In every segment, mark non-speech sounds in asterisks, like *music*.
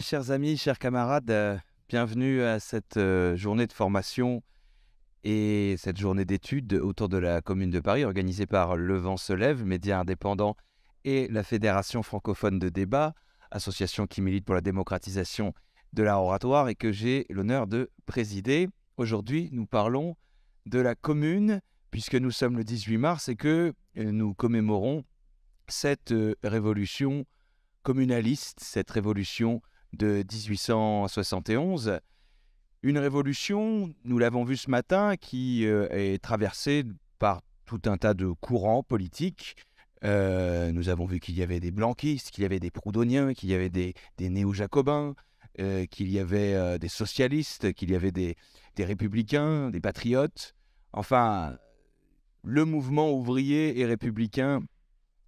Chers amis, chers camarades, euh, bienvenue à cette euh, journée de formation et cette journée d'études autour de la Commune de Paris organisée par Le Vent se lève, média indépendant et la Fédération francophone de débat, association qui milite pour la démocratisation de la oratoire et que j'ai l'honneur de présider. Aujourd'hui, nous parlons de la Commune puisque nous sommes le 18 mars et que euh, nous commémorons cette révolution communaliste, cette révolution de 1871. Une révolution, nous l'avons vu ce matin, qui euh, est traversée par tout un tas de courants politiques. Euh, nous avons vu qu'il y avait des blanquistes, qu'il y avait des proudhoniens, qu'il y avait des, néo-jacobins, euh, qu'il y avait des socialistes, qu'il y avait des, des, républicains, des patriotes. Enfin, le mouvement ouvrier et républicain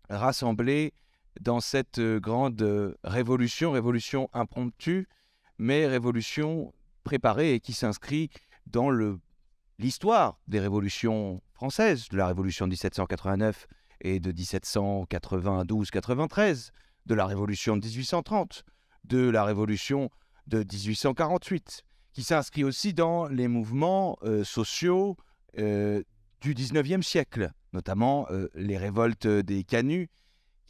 rassemblé dans cette euh, grande euh, révolution, révolution impromptue, mais révolution préparée et qui s'inscrit dans l'histoire des révolutions françaises, de la révolution de 1789 et de 1792-93, de la révolution de 1830, de la révolution de 1848, qui s'inscrit aussi dans les mouvements euh, sociaux du 19e siècle, notamment les révoltes des canuts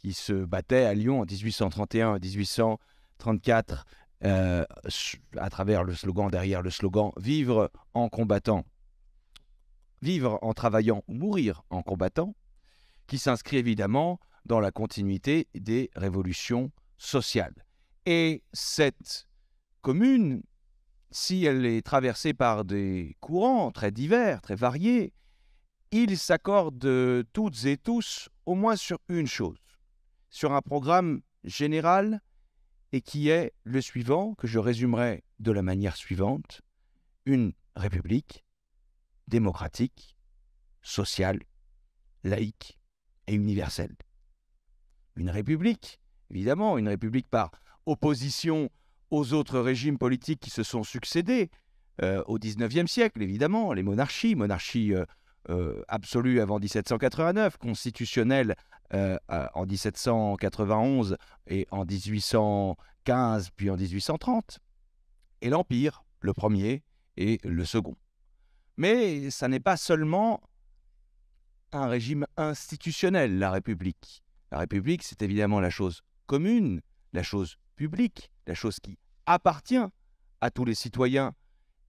qui se battait à Lyon en 1831, 1834, euh, à travers le slogan, derrière le slogan, vivre en combattant, vivre en travaillant ou mourir en combattant, qui s'inscrit évidemment dans la continuité des révolutions sociales. Et cette commune, si elle est traversée par des courants très divers, très variés, ils s'accordent euh, toutes et tous au moins sur une chose sur un programme général et qui est le suivant, que je résumerai de la manière suivante, une république démocratique, sociale, laïque et universelle. Une république, évidemment, une république par opposition aux autres régimes politiques qui se sont succédés euh, au XIXe siècle, évidemment, les monarchies, monarchies absolues euh, euh, absolue avant 1789, constitutionnelle euh, en 1791 et en 1815 puis en 1830, et l'Empire, le premier et le second. Mais ça n'est pas seulement un régime institutionnel, la République. La République, c'est évidemment la chose commune, la chose publique, la chose qui appartient à tous les citoyens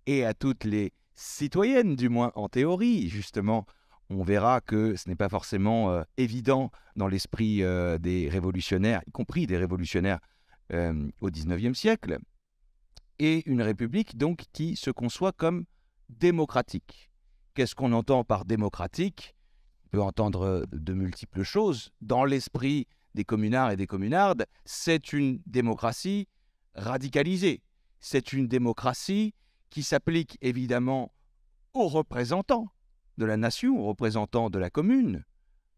et à toutes les citoyennes, du moins en théorie, justement, on verra que ce n'est pas forcément euh, évident dans l'esprit euh, des révolutionnaires, y compris des révolutionnaires euh, au XIXe siècle, et une république donc qui se conçoit comme démocratique. Qu'est-ce qu'on entend par démocratique On peut entendre de multiples choses. Dans l'esprit des communards et des communardes, c'est une démocratie radicalisée. C'est une démocratie qui s'applique évidemment aux représentants de la nation, représentant de la commune,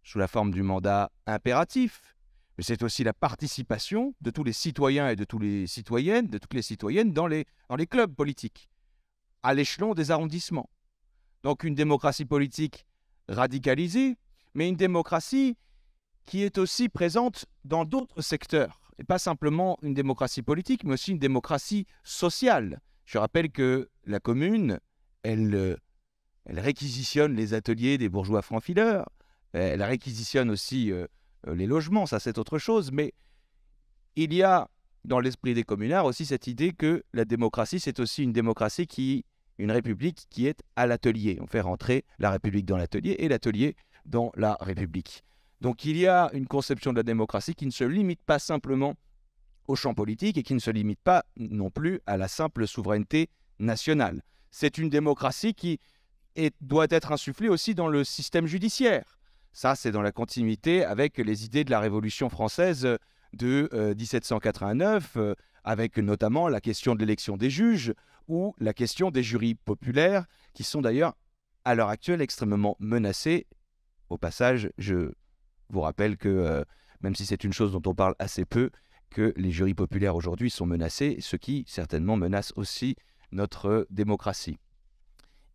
sous la forme du mandat impératif, mais c'est aussi la participation de tous les citoyens et de toutes les citoyennes, de toutes les citoyennes dans les, dans les clubs politiques, à l'échelon des arrondissements. Donc une démocratie politique radicalisée, mais une démocratie qui est aussi présente dans d'autres secteurs, et pas simplement une démocratie politique, mais aussi une démocratie sociale. Je rappelle que la commune, elle euh, elle réquisitionne les ateliers des bourgeois francs-fileurs. Elle réquisitionne aussi euh, euh, les logements, ça c'est autre chose. Mais il y a dans l'esprit des communards aussi cette idée que la démocratie, c'est aussi une démocratie qui, une république qui est à l'atelier. On fait rentrer la république dans l'atelier et l'atelier dans la république. Donc il y a une conception de la démocratie qui ne se limite pas simplement au champ politique et qui ne se limite pas non plus à la simple souveraineté nationale. C'est une démocratie qui et doit être insufflé aussi dans le système judiciaire. Ça, c'est dans la continuité avec les idées de la Révolution française de 1789, euh, euh, avec notamment la question de l'élection des juges ou la question des jurys populaires, qui sont d'ailleurs à l'heure actuelle extrêmement menacés. Au passage, je vous rappelle que, euh, même si c'est une chose dont on parle assez peu, que les jurys populaires aujourd'hui sont menacés, ce qui certainement menace aussi notre démocratie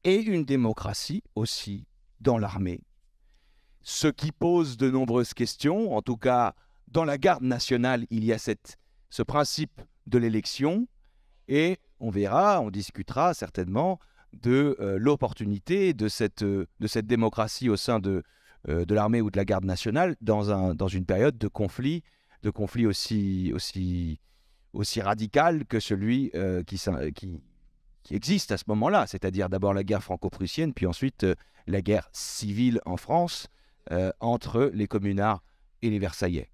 et une démocratie aussi dans l'armée. Ce qui pose de nombreuses questions, en tout cas dans la garde nationale, il y a cette, ce principe de l'élection, et on verra, on discutera certainement de euh, l'opportunité de cette, de cette démocratie au sein de, euh, de l'armée ou de la garde nationale dans, un, dans une période de conflit, de conflit aussi, aussi, aussi radical que celui euh, qui, qui, qui existe à ce moment-là, c'est-à-dire d'abord la guerre franco-prussienne, puis ensuite euh, la guerre civile en France euh, entre les communards et les Versaillais.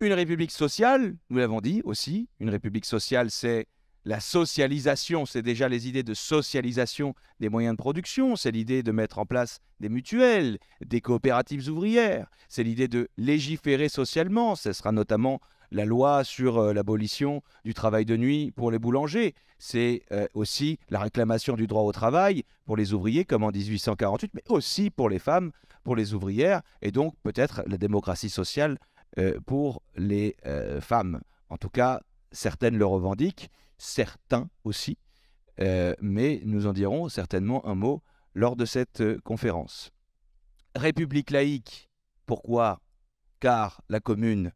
Une république sociale, nous l'avons dit aussi, une république sociale, c'est la socialisation, c'est déjà les idées de socialisation des moyens de production, c'est l'idée de mettre en place des mutuelles, des coopératives ouvrières, c'est l'idée de légiférer socialement, ce sera notamment la loi sur euh, l'abolition du travail de nuit pour les boulangers. C'est euh, aussi la réclamation du droit au travail pour les ouvriers, comme en 1848, mais aussi pour les femmes, pour les ouvrières, et donc peut-être la démocratie sociale euh, pour les femmes. En tout cas, certaines le revendiquent, certains aussi, mais nous en dirons certainement un mot lors de cette conférence. République laïque, pourquoi Car la commune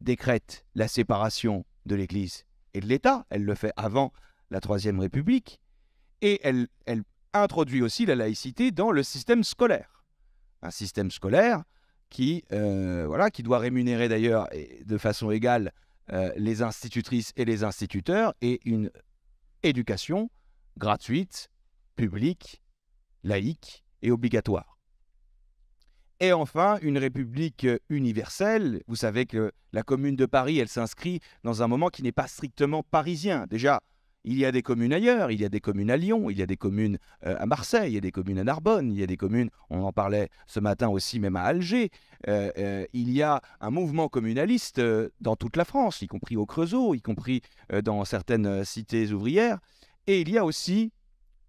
décrète la séparation de l'Église et de l'État. Elle le fait avant la Troisième République. Et elle, introduit aussi la laïcité dans le système scolaire. Un système scolaire qui, euh, voilà, qui doit rémunérer d'ailleurs de façon égale euh, les institutrices et les instituteurs et une éducation gratuite, publique, laïque et obligatoire. Et enfin, une république euh, universelle. Vous savez que la commune de Paris, elle s'inscrit dans un moment qui n'est pas strictement parisien. Déjà, il y a des communes ailleurs, il y a des communes à Lyon, il y a des communes euh, à Marseille, il y a des communes à Narbonne, il y a des communes, on en parlait ce matin aussi même à Alger, euh, il y a un mouvement communaliste dans toute la France, y compris au Creusot, y compris dans certaines cités ouvrières, et il y a aussi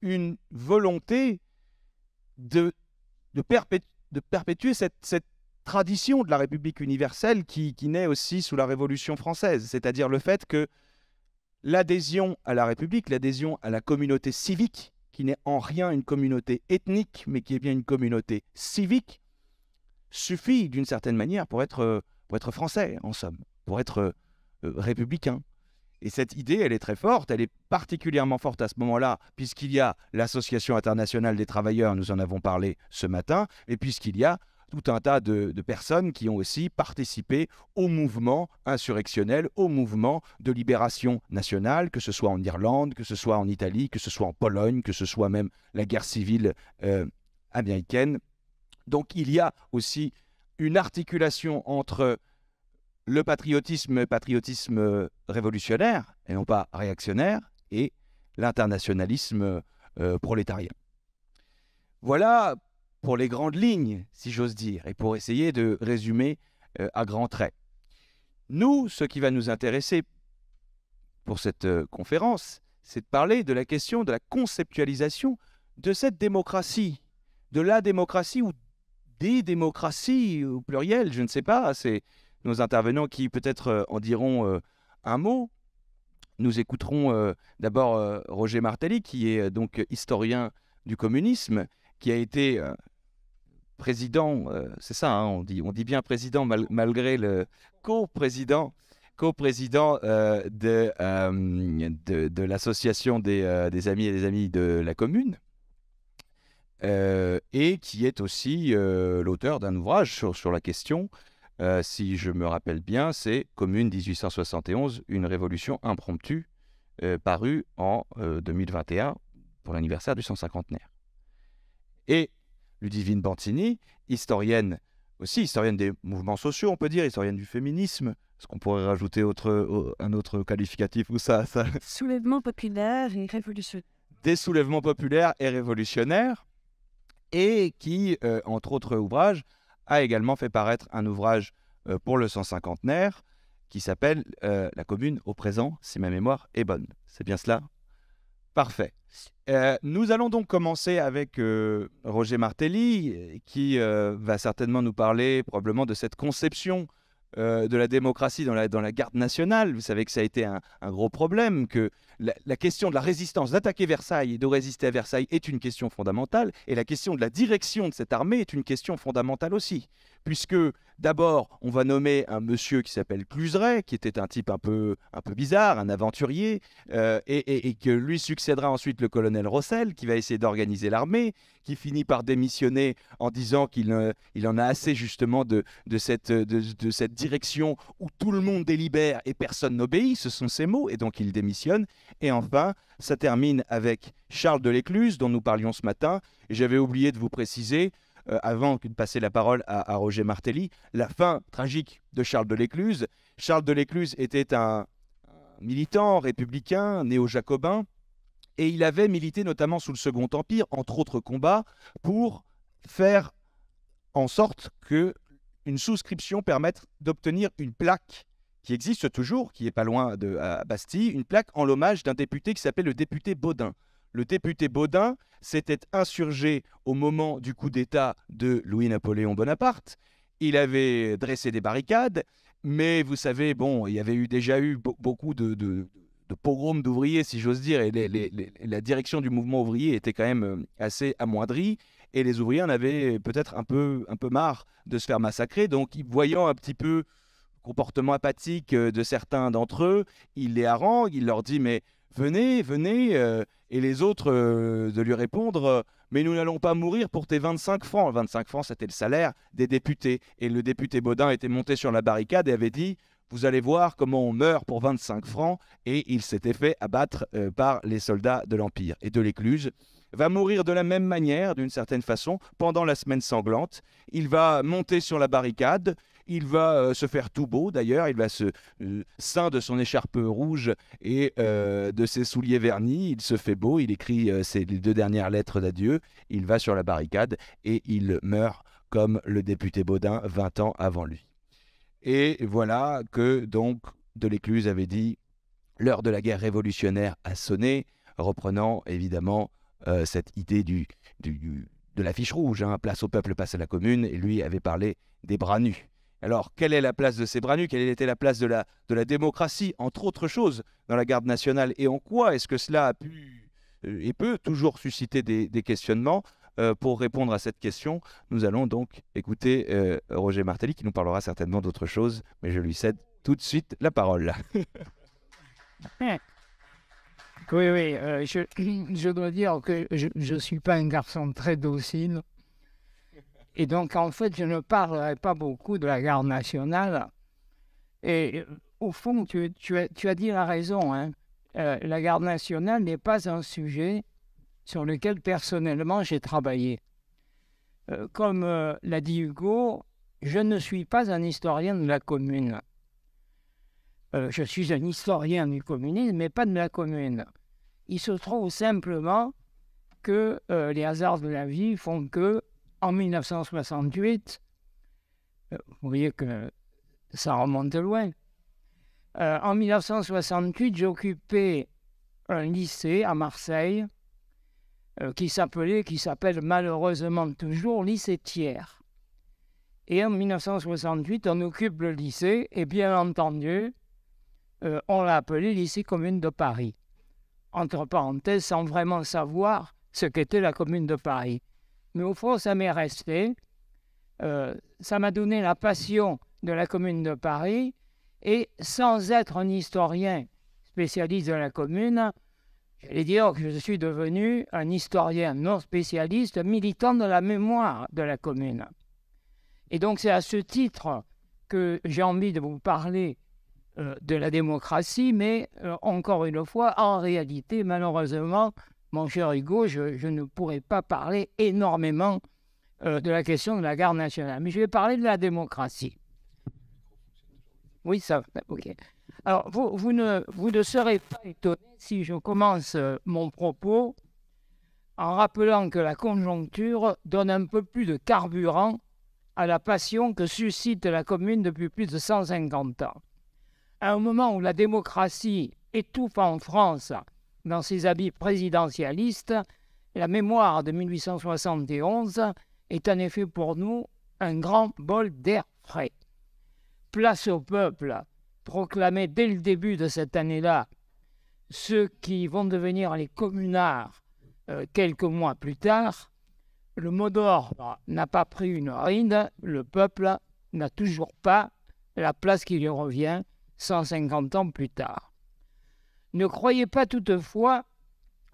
une volonté de, de perpétuer de perpétuer cette, tradition de la République universelle qui, naît aussi sous la Révolution française, c'est-à-dire le fait que l'adhésion à la République, l'adhésion à la communauté civique, qui n'est en rien une communauté ethnique, mais qui est bien une communauté civique, suffit d'une certaine manière pour être, euh, français, en somme, pour être euh, euh, républicain. Et cette idée, elle est très forte, elle est particulièrement forte à ce moment-là, puisqu'il y a l'Association internationale des travailleurs, nous en avons parlé ce matin, et puisqu'il y a tout un tas de, personnes qui ont aussi participé au mouvement insurrectionnel, au mouvement de libération nationale, que ce soit en Irlande, que ce soit en Italie, que ce soit en Pologne, que ce soit même la guerre civile euh, américaine. Donc il y a aussi une articulation entre le patriotisme, patriotisme euh, révolutionnaire et non pas réactionnaire, et l'internationalisme euh, prolétarien. Voilà pour les grandes lignes, si j'ose dire, et pour essayer de résumer euh, à grands traits. Nous, ce qui va nous intéresser pour cette conférence, c'est de parler de la question de la conceptualisation de cette démocratie, de la démocratie ou des démocraties au pluriel, je ne sais pas, c'est nos intervenants qui peut-être euh, en diront euh, un mot. Nous écouterons euh, d'abord Roger Martelly, qui est donc historien du communisme, qui a été président, c'est ça, hein, on, dit, bien président malgré le co-président de, de, l'association des, amis et des amis de la commune, et qui est aussi l'auteur d'un ouvrage sur, sur la question euh, si je me rappelle bien, c'est Commune 1871, une révolution impromptue, euh, parue en 2021 euh, pour l'anniversaire du 150e. Et Ludivine Bantini, historienne aussi, historienne des mouvements sociaux, on peut dire, historienne du féminisme, est-ce qu'on pourrait rajouter un autre qualificatif ou ça, ça Soulèvement populaire et révolutionnaire. Des soulèvements populaires et révolutionnaires, et qui, entre autres ouvrages, a également fait paraître un ouvrage euh, pour le 150naire qui s'appelle euh, La commune au présent, si ma mémoire est bonne. C'est bien cela Parfait. Euh, nous allons donc commencer avec Roger Martelly, qui va certainement nous parler probablement de cette conception euh, de la démocratie dans la, garde nationale. Vous savez que ça a été un, gros problème, que la, question de la résistance, d'attaquer Versailles et de résister à Versailles est une question fondamentale, et la question de la direction de cette armée est une question fondamentale aussi puisque d'abord, on va nommer un monsieur qui s'appelle Cluseret, qui était un type un peu, un peu bizarre, un aventurier, euh, et, que lui succédera ensuite le colonel Rossel, qui va essayer d'organiser l'armée, qui finit par démissionner en disant qu'il euh, il en a assez justement de, de, cette, de cette direction où tout le monde délibère et personne n'obéit, ce sont ses mots, et donc il démissionne. Et enfin, ça termine avec Charles de l'Écluse, dont nous parlions ce matin, et j'avais oublié de vous préciser euh, avant de passer la parole à, Roger Martelli, la fin tragique de Charles de l'Écluse. Charles de l'Écluse était un militant républicain, néo-jacobin, et il avait milité notamment sous le Second Empire, entre autres combats, pour faire en sorte que une souscription permette d'obtenir une plaque qui existe toujours, qui est pas loin de Bastille, une plaque en l'hommage d'un député qui s'appelle le député Baudin le député Baudin s'était insurgé au moment du coup d'État de Louis-Napoléon Bonaparte. Il avait dressé des barricades, mais vous savez, bon, il y avait déjà eu beaucoup de, pogroms d'ouvriers, si j'ose dire, et la direction du mouvement ouvrier était quand même euh, assez amoindrie et les ouvriers en avaient peut-être un peu, un peu marre de se faire massacrer. Donc, voyant un petit peu le comportement apathique euh, de certains d'entre eux, il les harangue, il leur dit mais venez, venez, euh, et les autres euh, de lui répondre, euh, mais nous n'allons pas mourir pour tes 25 francs. 25 francs, c'était le salaire des députés. Et le député Baudin était monté sur la barricade et avait dit, vous allez voir comment on meurt pour 25 francs, et il s'était fait abattre par les soldats de l'Empire et de l'Écluse va mourir de la même manière, d'une certaine façon, pendant la semaine sanglante. Il va monter sur la barricade, il va euh, se faire tout beau d'ailleurs. Il va se euh, de son écharpe rouge et euh, de ses souliers vernis. Il se fait beau. Il écrit ses deux dernières lettres d'adieu. Il va sur la barricade et il meurt comme le député Baudin 20 ans avant lui. Et voilà que donc l'écluse avait dit l'heure de la guerre révolutionnaire a sonné, reprenant évidemment cette idée du, du, de l'affiche rouge, hein. place au peuple, passe à la commune, et lui avait parlé des bras nus. Alors, quelle est la place de ces bras Quelle était la place de la, de la démocratie, entre autres choses, dans la garde nationale Et en quoi est-ce que cela a pu euh, et peut toujours susciter des, questionnements euh, pour répondre à cette question, nous allons donc écouter euh, Roger Martelly qui nous parlera certainement d'autre chose, mais je lui cède tout de suite la parole. *laughs* oui, oui, je, *clears throat* je, dois dire que je ne suis pas un garçon très docile. Et donc, en fait, je ne parlerai pas beaucoup de la garde nationale. Et au fond, tu, as, dit la raison. Hein. Euh, la garde nationale n'est pas un sujet sur lequel personnellement j'ai travaillé. Euh, comme euh, l'a dit Hugo, je ne suis pas un historien de la commune. je suis un historien du communisme, mais pas de la commune. Il se trouve simplement que les hasards de la vie font que en 1968, euh, vous voyez que ça remonte loin, euh, en 1968, j'occupais un lycée à Marseille euh, qui s'appelait, qui s'appelle malheureusement toujours lycée Thiers. Et en 1968, on occupe le lycée et bien entendu, on l'a appelé lycée commune de Paris. Entre parenthèses, sans vraiment savoir ce qu'était la commune de Paris. Mais au fond, ça m'est resté. Euh, ça m'a donné la passion de la Commune de Paris. Et sans être un historien spécialiste de la Commune, j'allais dire que je suis devenu un historien non spécialiste, militant de la mémoire de la Commune. Et donc c'est à ce titre que j'ai envie de vous parler euh, de la démocratie, mais euh, encore une fois, en réalité, malheureusement, mon cher Hugo, je, ne pourrais pas parler énormément euh, de la question de la garde nationale, mais je vais parler de la démocratie. Oui, ça ok. Alors, vous, ne, vous ne serez pas étonné si je commence euh, mon propos en rappelant que la conjoncture donne un peu plus de carburant à la passion que suscite la commune depuis plus de 150 ans. À un moment où la démocratie étouffe en France dans ses habits présidentialistes, la mémoire de 1871 est en effet pour nous un grand bol d'air frais. Place au peuple, proclamé dès le début de cette année-là, ceux qui vont devenir les communards euh, quelques mois plus tard, le mot d'ordre n'a pas pris une ride, le peuple n'a toujours pas la place qui lui revient 150 ans plus tard. Ne croyez pas toutefois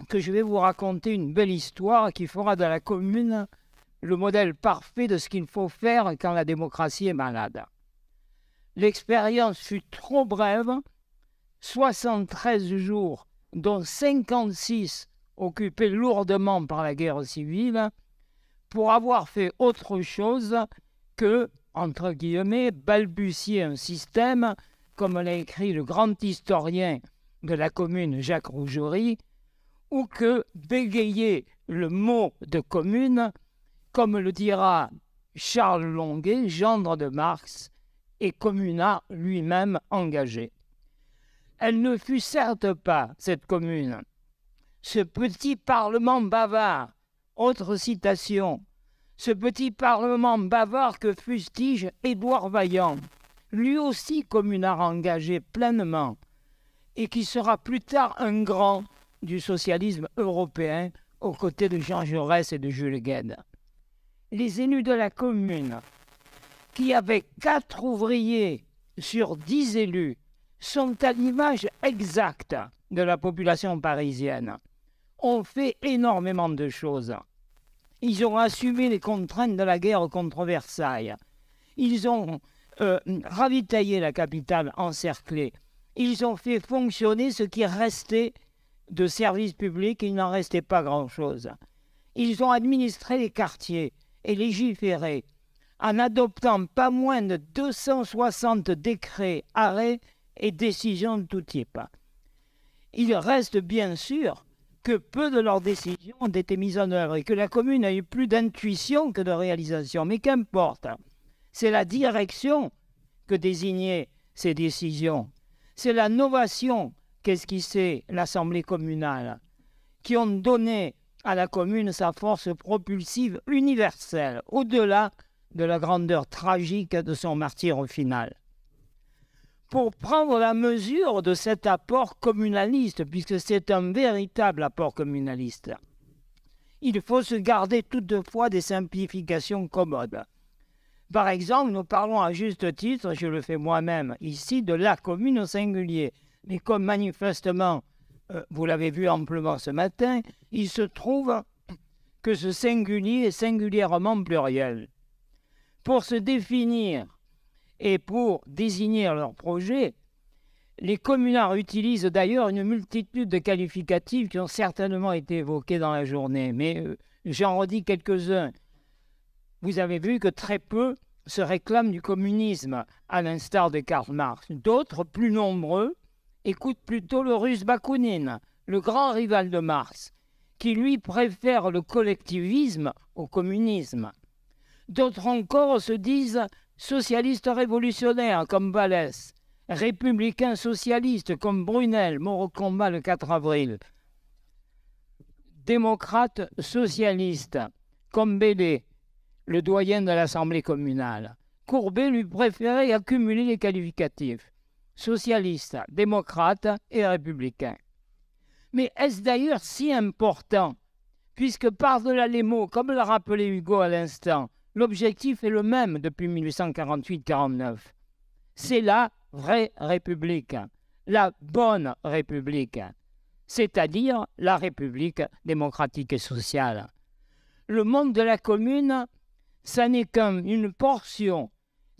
que je vais vous raconter une belle histoire qui fera de la commune le modèle parfait de ce qu'il faut faire quand la démocratie est malade. L'expérience fut trop brève, 73 jours, dont 56 occupés lourdement par la guerre civile, pour avoir fait autre chose que, entre guillemets, balbutier un système, comme l'a écrit le grand historien de la commune Jacques Rougerie, ou que bégayer le mot de commune, comme le dira Charles Longuet, gendre de Marx, et communard lui-même engagé. Elle ne fut certes pas, cette commune, ce petit parlement bavard, autre citation, ce petit parlement bavard que fustige Édouard Vaillant, lui aussi communard engagé pleinement, et qui sera plus tard un grand du socialisme européen aux côtés de Jean Jaurès et de Jules Guedes. Les élus de la commune, qui avaient quatre ouvriers sur dix élus, sont à l'image exacte de la population parisienne, ont fait énormément de choses. Ils ont assumé les contraintes de la guerre contre Versailles. Ils ont euh, ravitaillé la capitale encerclée ils ont fait fonctionner ce qui restait de services publics, il n'en restait pas grand-chose. Ils ont administré les quartiers et légiféré en adoptant pas moins de 260 décrets, arrêts et décisions de tout type. Il reste bien sûr que peu de leurs décisions ont été mises en œuvre et que la commune a eu plus d'intuition que de réalisation. Mais qu'importe, c'est la direction que désignaient ces décisions c'est la novation qu'est-ce qui c'est l'Assemblée communale, qui ont donné à la commune sa force propulsive universelle, au-delà de la grandeur tragique de son martyr au final. Pour prendre la mesure de cet apport communaliste, puisque c'est un véritable apport communaliste, il faut se garder toutefois des simplifications commodes. Par exemple, nous parlons à juste titre, je le fais moi-même ici, de la commune au singulier. Mais comme manifestement, euh, vous l'avez vu amplement ce matin, il se trouve que ce singulier est singulièrement pluriel. Pour se définir et pour désigner leur projet, les communards utilisent d'ailleurs une multitude de qualificatifs qui ont certainement été évoqués dans la journée, mais euh, j'en redis quelques-uns vous avez vu que très peu se réclament du communisme, à l'instar de Karl Marx. D'autres, plus nombreux, écoutent plutôt le russe Bakounine, le grand rival de Marx, qui lui préfère le collectivisme au communisme. D'autres encore se disent socialistes révolutionnaires comme Vallès, républicains socialistes comme Brunel, mort au combat le 4 avril, démocrates socialistes comme Bélé, le doyen de l'Assemblée communale. Courbet lui préférait accumuler les qualificatifs socialiste, démocrate et républicain. Mais est-ce d'ailleurs si important Puisque par-delà les mots, comme l'a rappelé Hugo à l'instant, l'objectif est le même depuis 1848-49. C'est la vraie République, la bonne République, c'est-à-dire la République démocratique et sociale. Le monde de la commune ça n'est comme une portion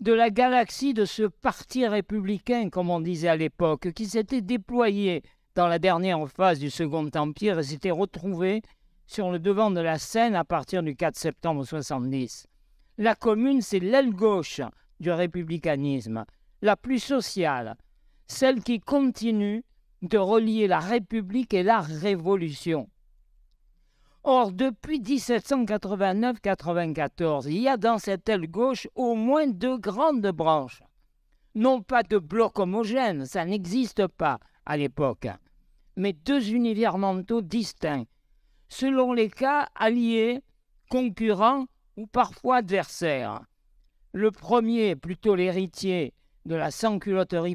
de la galaxie de ce parti républicain, comme on disait à l'époque, qui s'était déployé dans la dernière phase du Second Empire et s'était retrouvé sur le devant de la scène à partir du 4 septembre 70. La commune, c'est l'aile gauche du républicanisme, la plus sociale, celle qui continue de relier la République et la Révolution. Or, depuis 1789-94, il y a dans cette aile gauche au moins deux grandes branches. Non pas de blocs homogènes, ça n'existe pas à l'époque, mais deux univers mentaux distincts, selon les cas alliés, concurrents ou parfois adversaires. Le premier, plutôt l'héritier de la sans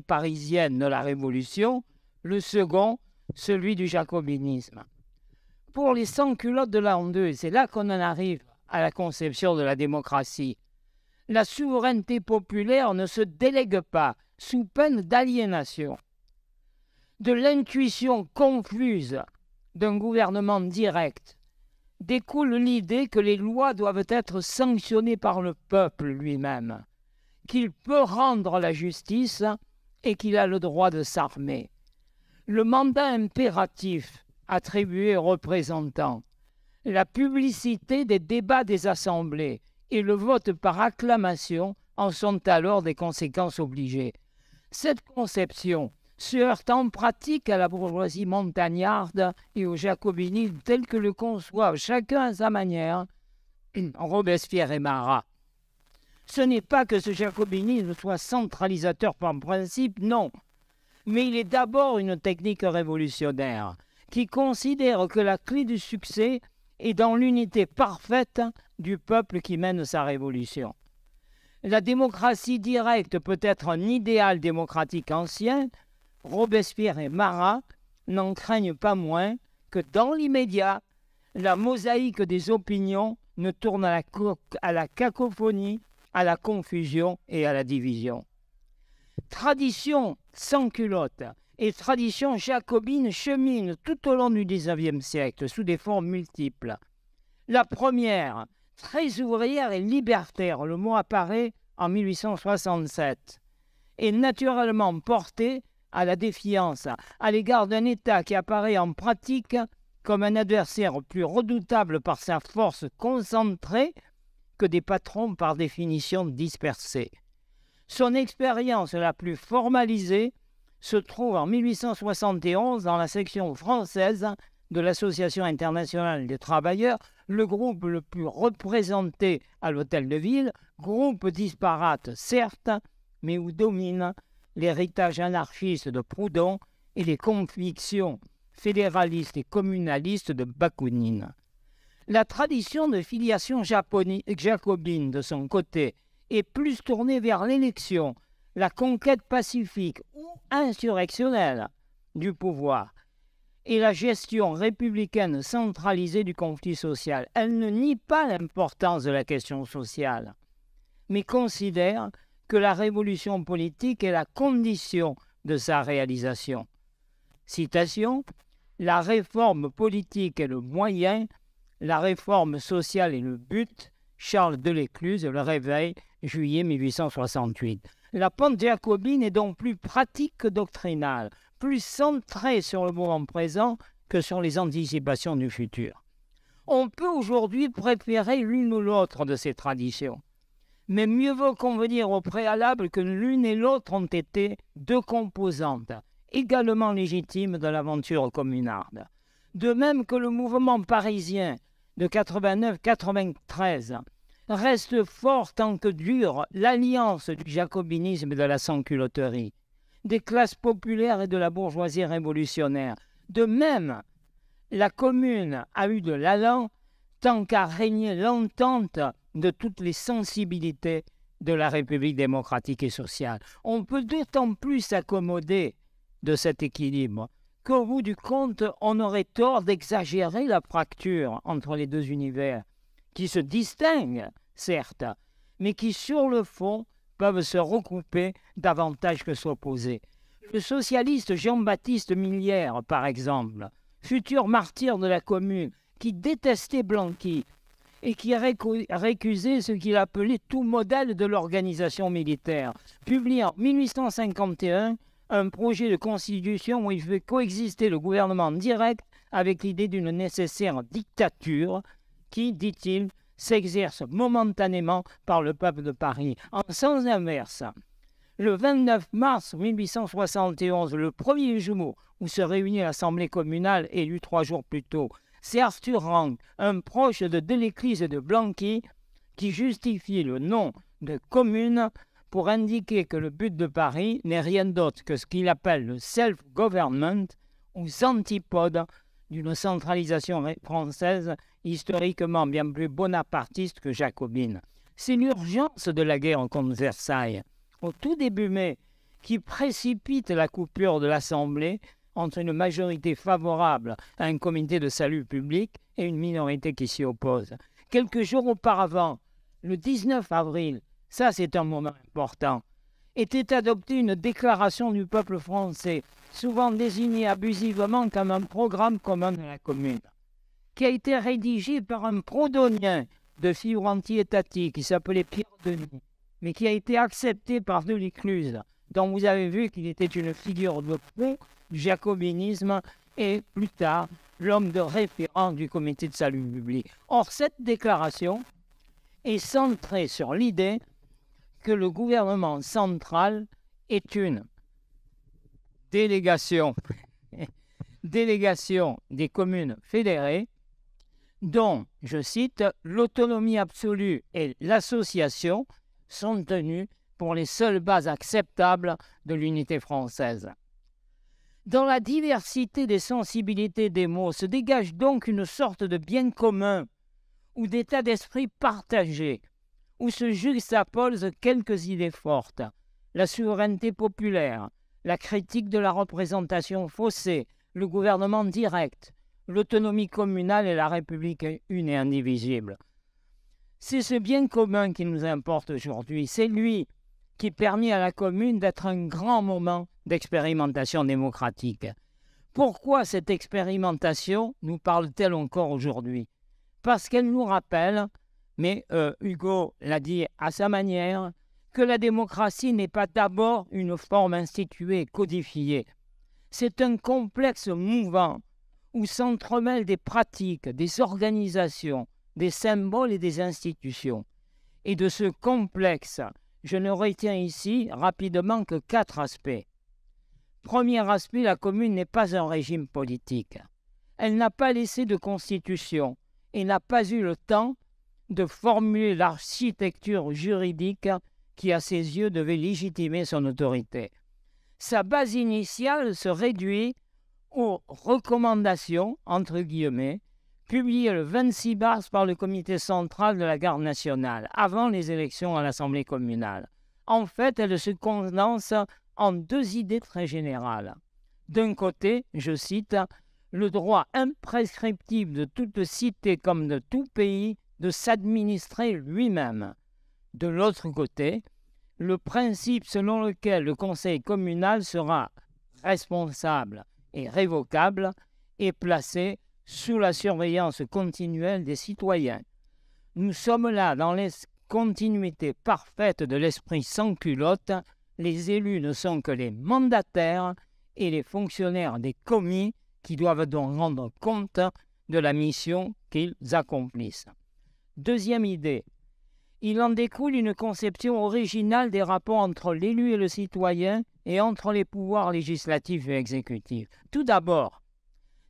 parisienne de la Révolution, le second, celui du jacobinisme pour les sans-culottes de la honte. C'est là qu'on en arrive à la conception de la démocratie. La souveraineté populaire ne se délègue pas sous peine d'aliénation. De l'intuition confuse d'un gouvernement direct découle l'idée que les lois doivent être sanctionnées par le peuple lui-même, qu'il peut rendre la justice et qu'il a le droit de s'armer. Le mandat impératif attribués aux représentants. La publicité des débats des assemblées et le vote par acclamation en sont alors des conséquences obligées. Cette conception se heurte en pratique à la bourgeoisie montagnarde et au jacobinisme tel que le conçoivent chacun à sa manière *clears throat* Robespierre et Marat. Ce n'est pas que ce jacobinisme soit centralisateur par principe, non, mais il est d'abord une technique révolutionnaire qui considère que la clé du succès est dans l'unité parfaite du peuple qui mène sa révolution. La démocratie directe peut être un idéal démocratique ancien, Robespierre et Marat n'en craignent pas moins que dans l'immédiat, la mosaïque des opinions ne tourne à la, à la cacophonie, à la confusion et à la division. Tradition sans culotte et tradition jacobine chemine tout au long du XIXe siècle sous des formes multiples. La première, très ouvrière et libertaire, le mot apparaît en 1867, est naturellement portée à la défiance à l'égard d'un État qui apparaît en pratique comme un adversaire plus redoutable par sa force concentrée que des patrons par définition dispersés. Son expérience la plus formalisée se trouve en 1871 dans la section française de l'Association internationale des travailleurs, le groupe le plus représenté à l'Hôtel de Ville, groupe disparate certes, mais où domine l'héritage anarchiste de Proudhon et les convictions fédéralistes et communalistes de Bakounine. La tradition de filiation jacobine de son côté est plus tournée vers l'élection la conquête pacifique ou insurrectionnelle du pouvoir et la gestion républicaine centralisée du conflit social. Elle ne nie pas l'importance de la question sociale, mais considère que la révolution politique est la condition de sa réalisation. Citation La réforme politique est le moyen, la réforme sociale est le but. Charles Lécluse, Le Réveil, juillet 1868. La pente jacobine est donc plus pratique que doctrinale, plus centrée sur le moment présent que sur les anticipations du futur. On peut aujourd'hui préférer l'une ou l'autre de ces traditions, mais mieux vaut convenir au préalable que l'une et l'autre ont été deux composantes, également légitimes de l'aventure communarde. De même que le mouvement parisien de 89-93 reste fort tant que dure l'alliance du jacobinisme et de la sans-culotterie, des classes populaires et de la bourgeoisie révolutionnaire. De même, la commune a eu de l'allant tant qu'a régné l'entente de toutes les sensibilités de la République démocratique et sociale. On peut d'autant plus s'accommoder de cet équilibre qu'au bout du compte, on aurait tort d'exagérer la fracture entre les deux univers qui se distinguent, certes, mais qui, sur le fond, peuvent se recouper davantage que s'opposer. Le socialiste Jean-Baptiste Millière, par exemple, futur martyr de la Commune, qui détestait Blanqui et qui récusait ce qu'il appelait tout modèle de l'organisation militaire, publie en 1851 un projet de constitution où il fait coexister le gouvernement direct avec l'idée d'une nécessaire dictature qui, dit-il, s'exerce momentanément par le peuple de Paris, en sens inverse. Le 29 mars 1871, le premier jumeau où se réunit l'Assemblée communale élue trois jours plus tôt, c'est Arthur Rang, un proche de et de Blanqui, qui justifie le nom de commune pour indiquer que le but de Paris n'est rien d'autre que ce qu'il appelle le self-government, aux antipodes d'une centralisation française historiquement bien plus bonapartiste que jacobine. C'est l'urgence de la guerre contre Versailles, au tout début mai, qui précipite la coupure de l'Assemblée entre une majorité favorable à un comité de salut public et une minorité qui s'y oppose. Quelques jours auparavant, le 19 avril, ça c'est un moment important, était adoptée une déclaration du peuple français, souvent désignée abusivement comme un programme commun de la commune qui a été rédigé par un prodonien de figure anti-étatique qui s'appelait Pierre Denis, mais qui a été accepté par de dont vous avez vu qu'il était une figure de pro jacobinisme et plus tard l'homme de référence du comité de salut public. Or, cette déclaration est centrée sur l'idée que le gouvernement central est une délégation, *laughs* délégation des communes fédérées dont, je cite, l'autonomie absolue et l'association sont tenues pour les seules bases acceptables de l'unité française. Dans la diversité des sensibilités des mots se dégage donc une sorte de bien commun ou d'état d'esprit partagé, où se juxtaposent quelques idées fortes, la souveraineté populaire, la critique de la représentation faussée, le gouvernement direct, l'autonomie communale et la République une et indivisible. C'est ce bien commun qui nous importe aujourd'hui, c'est lui qui permet à la commune d'être un grand moment d'expérimentation démocratique. Pourquoi cette expérimentation nous parle-t-elle encore aujourd'hui Parce qu'elle nous rappelle, mais euh, Hugo l'a dit à sa manière, que la démocratie n'est pas d'abord une forme instituée, codifiée. C'est un complexe mouvant où s'entremêlent des pratiques, des organisations, des symboles et des institutions. Et de ce complexe, je ne retiens ici rapidement que quatre aspects. Premier aspect, la commune n'est pas un régime politique. Elle n'a pas laissé de constitution et n'a pas eu le temps de formuler l'architecture juridique qui, à ses yeux, devait légitimer son autorité. Sa base initiale se réduit aux recommandations, entre guillemets, publiées le 26 mars par le comité central de la garde nationale, avant les élections à l'Assemblée communale. En fait, elles se condensent en deux idées très générales. D'un côté, je cite, le droit imprescriptible de toute cité comme de tout pays de s'administrer lui-même. De l'autre côté, le principe selon lequel le conseil communal sera responsable et révocable et placé sous la surveillance continuelle des citoyens. Nous sommes là dans la continuité parfaite de l'esprit sans culotte, les élus ne sont que les mandataires et les fonctionnaires des commis qui doivent donc rendre compte de la mission qu'ils accomplissent. Deuxième idée, il en découle une conception originale des rapports entre l'élu et le citoyen et entre les pouvoirs législatifs et exécutifs. Tout d'abord,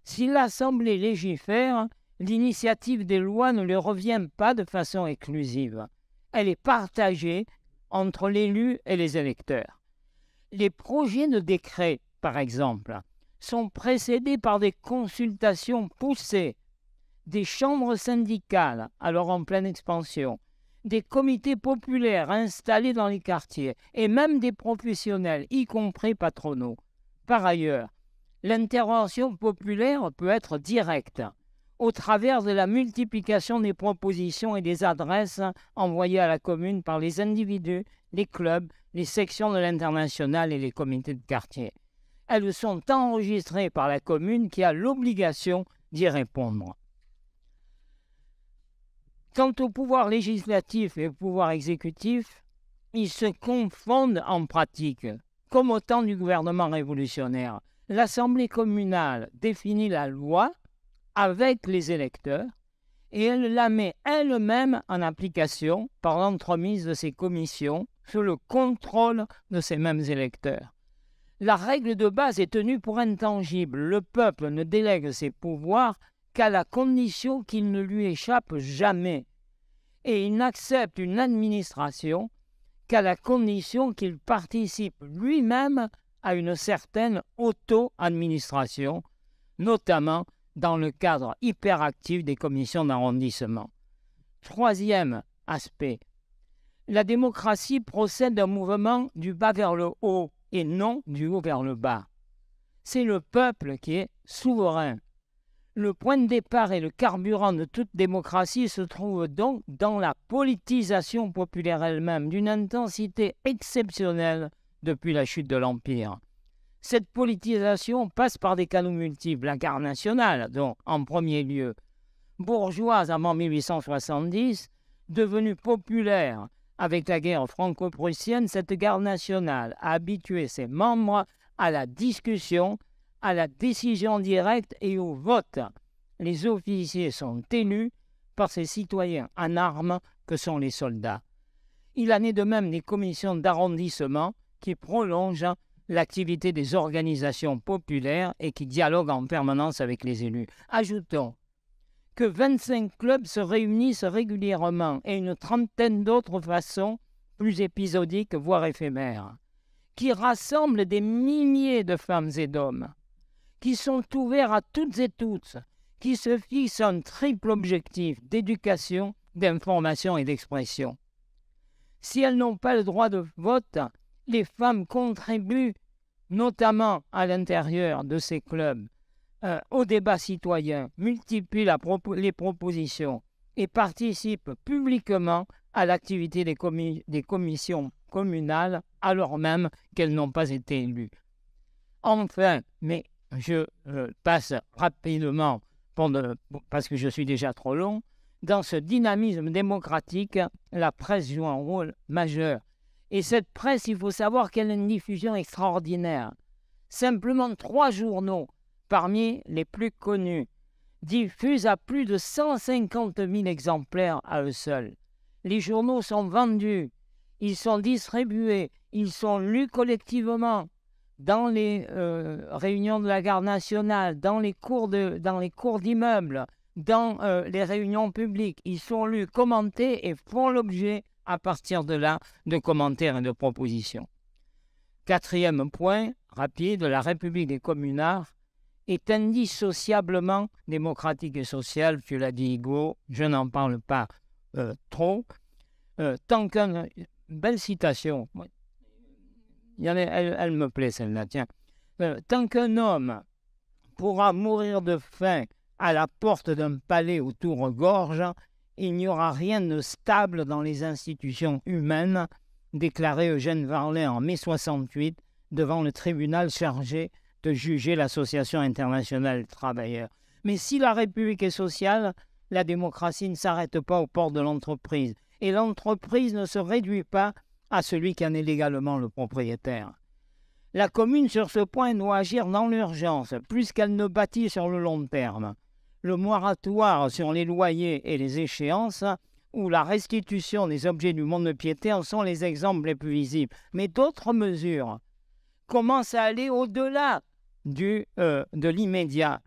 si l'Assemblée légifère, l'initiative des lois ne lui revient pas de façon exclusive. Elle est partagée entre l'élu et les électeurs. Les projets de décret, par exemple, sont précédés par des consultations poussées des chambres syndicales, alors en pleine expansion, des comités populaires installés dans les quartiers et même des professionnels, y compris patronaux. Par ailleurs, l'intervention populaire peut être directe au travers de la multiplication des propositions et des adresses envoyées à la commune par les individus, les clubs, les sections de l'international et les comités de quartier. Elles sont enregistrées par la commune qui a l'obligation d'y répondre. Quant au pouvoir législatif et au pouvoir exécutif, ils se confondent en pratique, comme au temps du gouvernement révolutionnaire. L'Assemblée communale définit la loi avec les électeurs et elle la met elle-même en application par l'entremise de ses commissions sous le contrôle de ces mêmes électeurs. La règle de base est tenue pour intangible. Le peuple ne délègue ses pouvoirs qu'à la condition qu'il ne lui échappe jamais et il n'accepte une administration qu'à la condition qu'il participe lui-même à une certaine auto-administration, notamment dans le cadre hyperactif des commissions d'arrondissement. Troisième aspect, la démocratie procède d'un mouvement du bas vers le haut et non du haut vers le bas. C'est le peuple qui est souverain. Le point de départ et le carburant de toute démocratie se trouve donc dans la politisation populaire elle-même, d'une intensité exceptionnelle depuis la chute de l'Empire. Cette politisation passe par des canaux multiples, la garde nationale, donc en premier lieu, bourgeoise avant 1870, devenue populaire avec la guerre franco-prussienne, cette garde nationale a habitué ses membres à la discussion à la décision directe et au vote. Les officiers sont élus par ces citoyens en armes que sont les soldats. Il en est de même des commissions d'arrondissement qui prolongent l'activité des organisations populaires et qui dialoguent en permanence avec les élus. Ajoutons que 25 clubs se réunissent régulièrement et une trentaine d'autres façons plus épisodiques, voire éphémères, qui rassemblent des milliers de femmes et d'hommes qui sont ouverts à toutes et tous, qui se fixent un triple objectif d'éducation, d'information et d'expression. Si elles n'ont pas le droit de vote, les femmes contribuent notamment à l'intérieur de ces clubs, euh, au débat citoyen, multiplient les propositions et participent publiquement à l'activité des, des commissions communales alors même qu'elles n'ont pas été élues. Enfin, mais je euh, passe rapidement parce que je suis déjà trop long, dans ce dynamisme démocratique, la presse joue un rôle majeur. Et cette presse, il faut savoir qu'elle a une diffusion extraordinaire. Simplement trois journaux, parmi les plus connus, diffusent à plus de 150 000 exemplaires à eux seuls. Les journaux sont vendus, ils sont distribués, ils sont lus collectivement, dans les euh, réunions de la garde nationale, dans les cours de, dans les cours d'immeubles, dans euh, les réunions publiques, ils sont lus, commentés et font l'objet à partir de là de commentaires et de propositions. Quatrième point rapide, la République des communards est indissociablement démocratique et sociale, tu l'as dit Hugo, je n'en parle pas euh, trop. tant qu'un... Belle citation, elle, me plaît celle-là, tiens. Euh, tant qu'un homme pourra mourir de faim à la porte d'un palais où tout regorge, il n'y aura rien de stable dans les institutions humaines, déclarait Eugène Varlet en mai 68 devant le tribunal chargé de juger l'Association internationale des travailleurs. Mais si la République est sociale, la démocratie ne s'arrête pas aux portes de l'entreprise. Et l'entreprise ne se réduit pas à celui qui en est légalement le propriétaire. La commune sur ce point doit agir dans l'urgence, plus qu'elle ne bâtit sur le long terme. Le moratoire sur les loyers et les échéances, ou la restitution des objets du monde piété, en sont les exemples les plus visibles, mais d'autres mesures commencent à aller au-delà du euh, de l'immédiat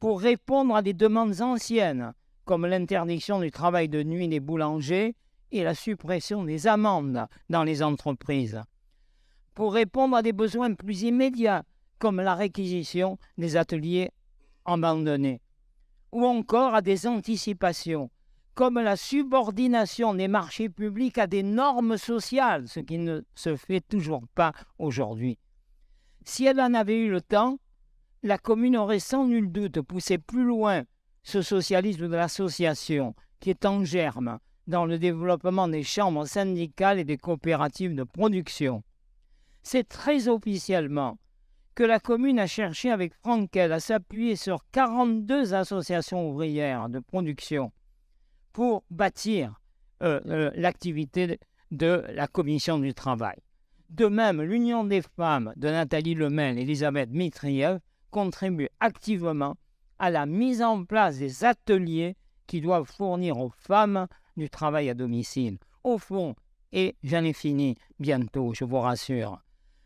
pour répondre à des demandes anciennes, comme l'interdiction du travail de nuit des boulangers et la suppression des amendes dans les entreprises. Pour répondre à des besoins plus immédiats, comme la réquisition des ateliers abandonnés, ou encore à des anticipations, comme la subordination des marchés publics à des normes sociales, ce qui ne se fait toujours pas aujourd'hui. Si elle en avait eu le temps, la commune aurait sans nul doute poussé plus loin ce socialisme de l'association qui est en germe dans le développement des chambres syndicales et des coopératives de production. C'est très officiellement que la commune a cherché avec Frankel à s'appuyer sur 42 associations ouvrières de production pour bâtir euh, euh, l'activité de la commission du travail. De même, l'Union des femmes de Nathalie Lemel et Elisabeth Mitriev contribue activement à la mise en place des ateliers qui doivent fournir aux femmes du travail à domicile. Au fond, et j'en ai fini bientôt, je vous rassure.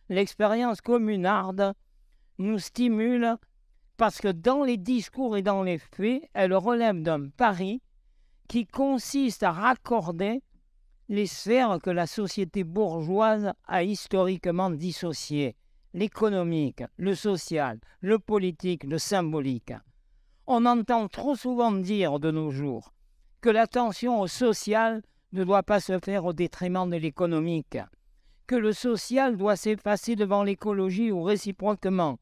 L'expérience communarde nous stimule parce que dans les discours et dans les faits, elle relève d'un pari qui consiste à raccorder les sphères que la société bourgeoise a historiquement dissociées, l'économique, le social, le politique, le symbolique. On entend trop souvent dire de nos jours que l'attention au social ne doit pas se faire au détriment de l'économique, que le social doit s'effacer devant l'écologie ou réciproquement,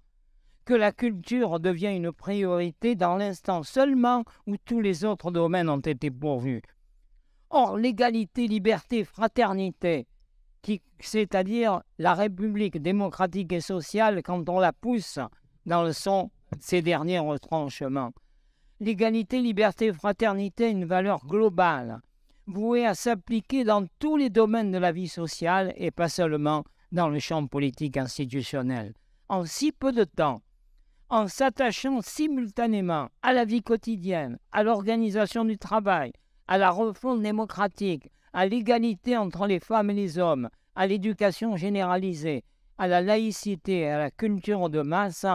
que la culture devient une priorité dans l'instant seulement où tous les autres domaines ont été pourvus. Or, l'égalité, liberté, fraternité, c'est-à-dire la République démocratique et sociale, quand on la pousse dans le son, ces derniers retranchements, l'égalité, liberté, fraternité une valeur globale, vouée à s'appliquer dans tous les domaines de la vie sociale et pas seulement dans le champ politique institutionnel. En si peu de temps, en s'attachant simultanément à la vie quotidienne, à l'organisation du travail, à la refonte démocratique, à l'égalité entre les femmes et les hommes, à l'éducation généralisée, à la laïcité et à la culture de masse,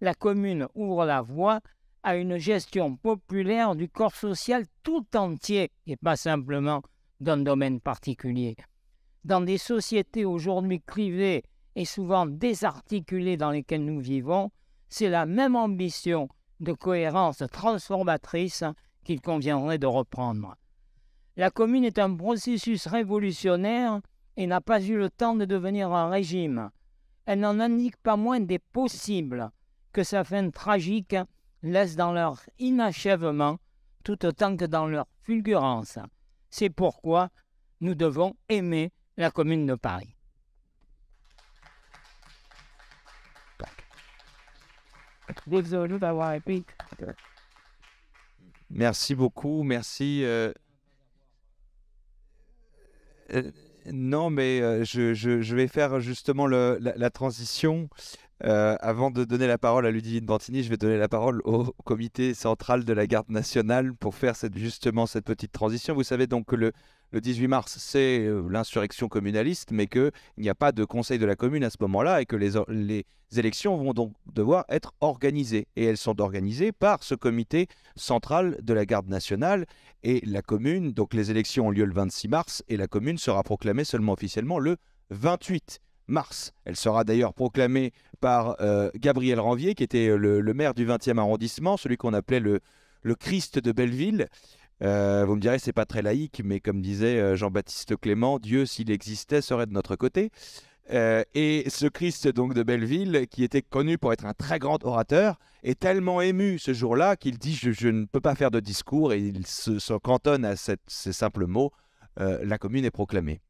la commune ouvre la voie à une gestion populaire du corps social tout entier et pas simplement d'un domaine particulier. Dans des sociétés aujourd'hui clivées et souvent désarticulées dans lesquelles nous vivons, c'est la même ambition de cohérence transformatrice qu'il conviendrait de reprendre. La commune est un processus révolutionnaire et n'a pas eu le temps de devenir un régime. Elle n'en indique pas moins des possibles que sa fin tragique laissent dans leur inachèvement tout autant que dans leur fulgurance. C'est pourquoi nous devons aimer la commune de Paris. Merci beaucoup, merci. Euh, euh, non, mais euh, je, vais faire justement la, transition. Euh, avant de donner la parole à Ludivine Bantini, je vais donner la parole au comité central de la garde nationale pour faire justement cette petite transition. Vous savez donc que le, 18 mars, c'est euh, l'insurrection communaliste, mais qu'il n'y a pas de conseil de la commune à ce moment-là et que les, les, élections vont donc devoir être organisées. Et elles sont organisées par ce comité central de la garde nationale et la commune. Donc les élections ont lieu le 26 mars et la commune sera proclamée seulement officiellement le 28 mars. Elle sera d'ailleurs proclamée par euh, Gabriel Ranvier, qui était le, maire du 20e arrondissement, celui qu'on appelait le, Christ de Belleville. Euh, vous me direz, c'est pas très laïque, mais comme disait euh, Jean-Baptiste Clément, Dieu, s'il existait, serait de notre côté. et ce Christ donc de Belleville, qui était connu pour être un très grand orateur, est tellement ému ce jour-là qu'il dit je, ne peux pas faire de discours et il se, cantonne à ces simples mots La commune est proclamée.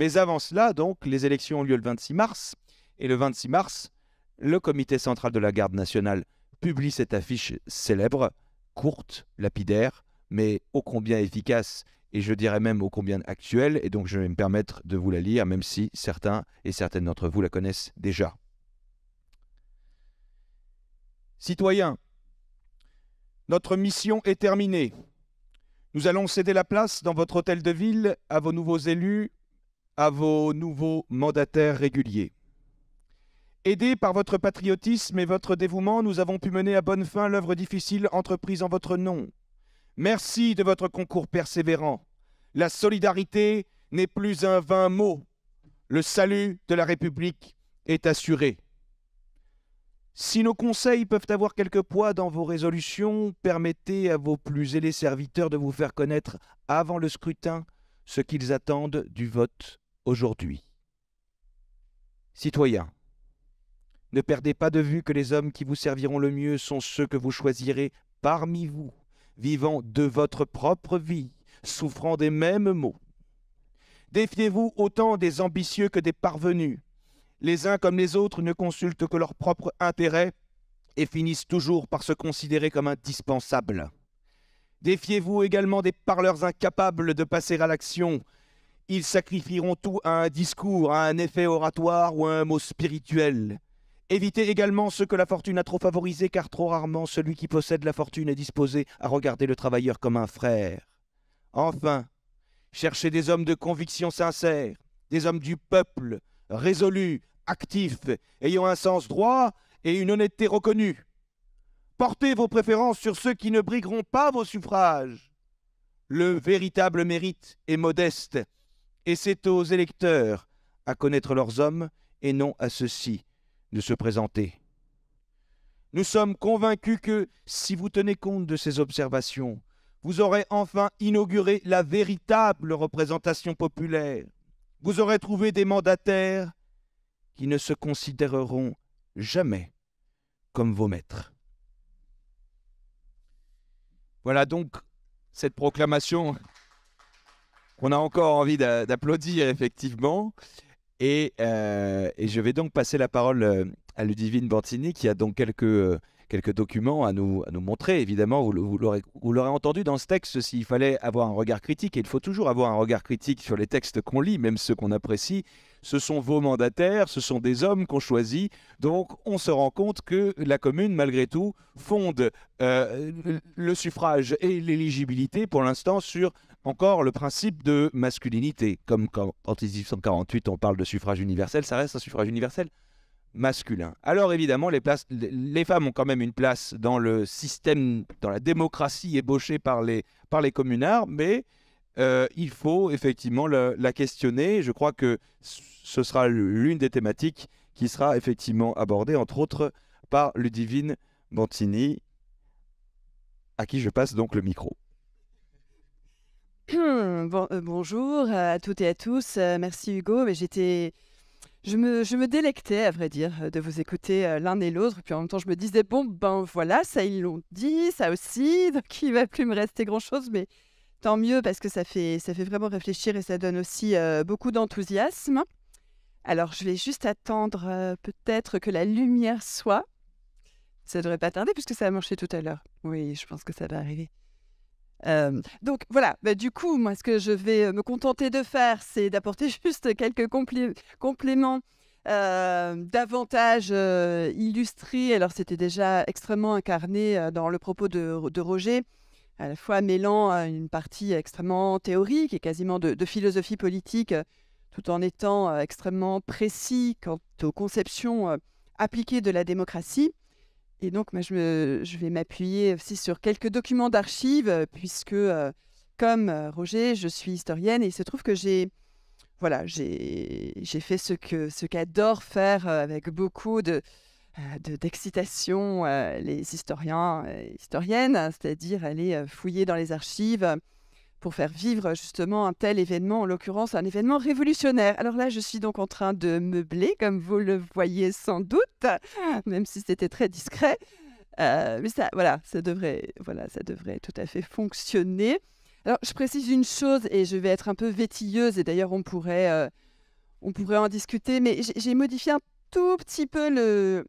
Mais avant cela, donc, les élections ont lieu le 26 mars. Et le 26 mars, le comité central de la garde nationale publie cette affiche célèbre, courte, lapidaire, mais ô combien efficace et je dirais même ô combien actuelle. Et donc, je vais me permettre de vous la lire, même si certains et certaines d'entre vous la connaissent déjà. Citoyens, notre mission est terminée. Nous allons céder la place dans votre hôtel de ville à vos nouveaux élus à vos nouveaux mandataires réguliers. Aidés par votre patriotisme et votre dévouement, nous avons pu mener à bonne fin l'œuvre difficile entreprise en votre nom. Merci de votre concours persévérant. La solidarité n'est plus un vain mot. Le salut de la République est assuré. Si nos conseils peuvent avoir quelque poids dans vos résolutions, permettez à vos plus zélés serviteurs de vous faire connaître avant le scrutin ce qu'ils attendent du vote aujourd'hui. Citoyens, ne perdez pas de vue que les hommes qui vous serviront le mieux sont ceux que vous choisirez parmi vous, vivant de votre propre vie, souffrant des mêmes maux. Défiez-vous autant des ambitieux que des parvenus. Les uns comme les autres ne consultent que leur propre intérêt et finissent toujours par se considérer comme indispensables. Défiez-vous également des parleurs incapables de passer à l'action, ils sacrifieront tout à un discours, à un effet oratoire ou à un mot spirituel. Évitez également ceux que la fortune a trop favorisés, car trop rarement celui qui possède la fortune est disposé à regarder le travailleur comme un frère. Enfin, cherchez des hommes de conviction sincère, des hommes du peuple, résolus, actifs, ayant un sens droit et une honnêteté reconnue. Portez vos préférences sur ceux qui ne brigueront pas vos suffrages. Le véritable mérite est modeste, et c'est aux électeurs à connaître leurs hommes et non à ceux-ci de se présenter. Nous sommes convaincus que, si vous tenez compte de ces observations, vous aurez enfin inauguré la véritable représentation populaire. Vous aurez trouvé des mandataires qui ne se considéreront jamais comme vos maîtres. Voilà donc cette proclamation on a encore envie d'applaudir, effectivement. Euh, et, je vais donc passer la parole euh, à Ludivine Bantini, qui a donc quelques, euh, documents à nous, montrer. Évidemment, vous, l'aurez entendu dans ce texte, s'il fallait avoir un regard critique, et il faut toujours avoir un regard critique sur les textes qu'on lit, même ceux qu'on apprécie, ce sont vos mandataires, ce sont des hommes qu'on choisit. Donc on se rend compte que la commune, malgré tout, fonde le suffrage et l'éligibilité pour l'instant sur encore le principe de masculinité. Comme quand, en 1848 on parle de suffrage universel, ça reste un suffrage universel masculin. Alors évidemment, les, femmes ont quand même une place dans le système, dans la démocratie ébauchée par les, par les communards, mais euh, il faut effectivement la questionner. Je crois que ce sera l'une des thématiques qui sera effectivement abordée, entre autres, par Ludivine Bantini, à qui je passe donc le micro. Hmm, euh, bonjour à toutes et à tous. Euh, merci Hugo. Mais j'étais, je me, je me délectais à vrai dire euh, de vous écouter l'un et l'autre. Puis en même temps, je me disais bon ben voilà, ça ils l'ont dit, ça aussi. *laughs* Donc il va plus me rester grand chose, mais tant mieux parce que ça fait, ça fait vraiment réfléchir et ça donne aussi beaucoup d'enthousiasme. Alors je vais juste attendre peut-être que la lumière soit. Ça ne devrait pas tarder puisque ça a marché tout à l'heure. Oui, je pense que ça va arriver. Euh, donc voilà, bah, du coup, moi, ce que je vais euh, me contenter de faire, c'est d'apporter *laughs* juste quelques compléments euh, davantage illustrés. Alors, c'était déjà extrêmement incarné dans le propos de, Roger, à la fois mêlant une partie extrêmement théorique et quasiment de philosophie politique, tout en étant extrêmement précis quant aux conceptions appliquées de la démocratie. Et donc, je, vais m'appuyer aussi sur quelques documents d'archives, euh, puisque, euh, comme euh, Roger, je suis historienne et il se trouve que j'ai voilà, j'ai fait ce que ce faire avec beaucoup de d'excitation les historiens et historiennes, hein, c'est-à-dire aller fouiller dans les archives, pour faire vivre justement un tel événement, en l'occurrence un événement révolutionnaire. Alors là, je suis donc en train de meubler, comme vous le voyez sans doute, même si c'était très discret. Euh, mais ça, voilà, ça devrait, voilà, ça devrait tout à fait fonctionner. Alors, je précise une chose et je vais être un peu vétilleuse et d'ailleurs on pourrait, euh, on pourrait en discuter, mais j'ai modifié un tout petit peu le,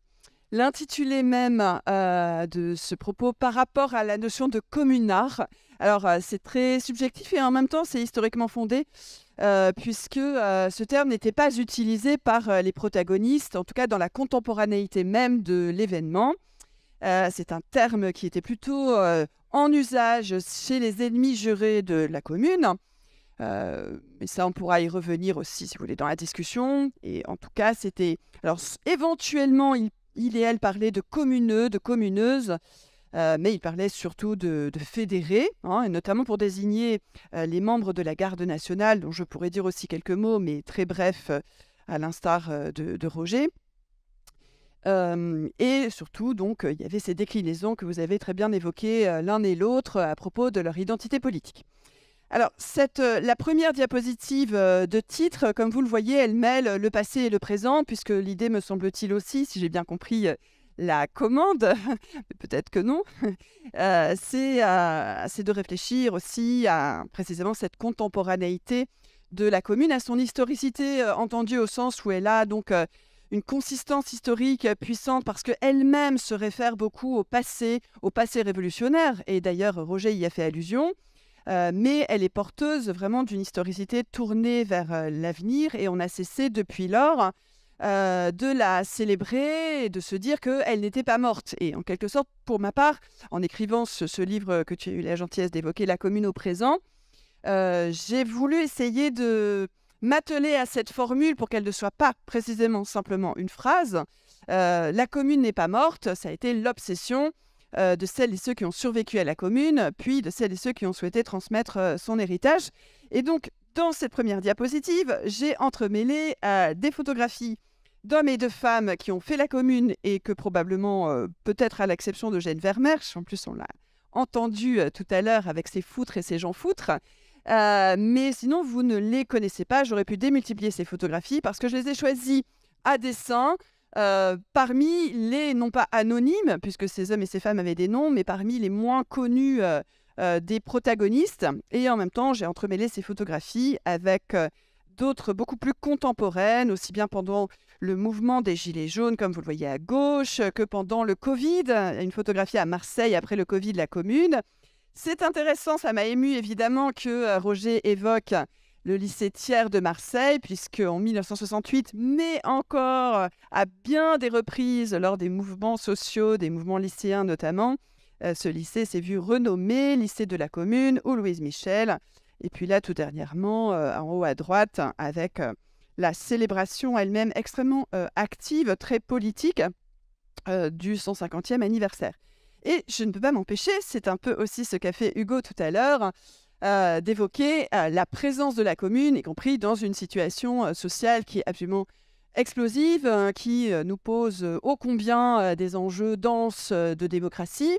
l'intitulé même euh, de ce propos par rapport à la notion de communard. Alors, euh, c'est très subjectif et en même temps, c'est historiquement fondé. Euh, puisque euh, ce terme n'était pas utilisé par les protagonistes, en tout cas dans la contemporanéité même de l'événement. c'est un terme qui était plutôt en usage chez les ennemis jurés de la commune. Mais ça, on pourra y revenir aussi, si vous voulez, dans la discussion. Et en tout cas, c'était. Alors, éventuellement, il, il et elle parlaient de communeux, de communeuses. Euh, mais il parlait surtout de, de fédérer, hein, et notamment pour désigner euh, les membres de la garde nationale, dont je pourrais dire aussi quelques mots, mais très bref, euh, à l'instar de, Roger. et surtout, donc, il y avait ces déclinaisons que vous avez très bien évoquées l'un et l'autre à propos de leur identité politique. Alors, la première diapositive de titre, comme vous le voyez, elle mêle le passé et le présent, puisque l'idée, me semble-t-il aussi, si j'ai bien compris, la commande, *laughs* peut-être que non, *laughs* euh, euh, c'est de réfléchir aussi à précisément cette contemporanéité de la commune, à son historicité euh, entendue au sens où elle a donc une consistance historique puissante parce qu'elle-même se réfère beaucoup au passé, au passé révolutionnaire, et d'ailleurs Roger y a fait allusion. mais elle est porteuse vraiment d'une historicité tournée vers l'avenir et on a cessé depuis lors euh, de la célébrer et de se dire qu'elle n'était pas morte. Et en quelque sorte, pour ma part, en écrivant ce, livre que tu as eu la gentillesse d'évoquer, La commune au présent, euh, j'ai voulu essayer de m'atteler à cette formule pour qu'elle ne soit pas précisément simplement une phrase. Euh, la commune n'est pas morte, ça a été l'obsession de celles et ceux qui ont survécu à la commune, puis de celles et ceux qui ont souhaité transmettre son héritage. Et donc, dans cette première diapositive, j'ai entremêlé des photographies d'hommes et de femmes qui ont fait la commune et que probablement, euh, peut-être à l'exception de vermerche en plus on l'a entendu euh, tout à l'heure avec ses foutres et ses gens foutres, euh, mais sinon vous ne les connaissez pas. J'aurais pu démultiplier ces photographies parce que je les ai choisies à dessein. parmi les, non pas anonymes, puisque ces hommes et ces femmes avaient des noms, mais parmi les moins connus des protagonistes. Et en même temps, j'ai entremêlé ces photographies avec d'autres beaucoup plus contemporaines, aussi bien pendant le mouvement des Gilets jaunes, comme vous le voyez à gauche, que pendant le Covid. Une photographie à Marseille après le Covid, la commune. C'est intéressant, ça m'a ému évidemment que euh, Roger évoque le lycée Thiers de Marseille, puisque en 1968, mais encore euh, à bien des reprises lors des mouvements sociaux, des mouvements lycéens notamment, euh, ce lycée s'est vu renommé lycée de la commune ou Louise Michel. Et puis là, tout dernièrement, euh, en haut à droite, avec euh, la célébration elle-même extrêmement euh, active, très politique, du 150e anniversaire. Et je ne peux pas m'empêcher, c'est un peu aussi ce qu'a fait Hugo tout à l'heure, d'évoquer la présence de la commune, y compris dans une situation sociale qui est absolument explosive, hein, qui nous pose ô combien des enjeux denses de démocratie.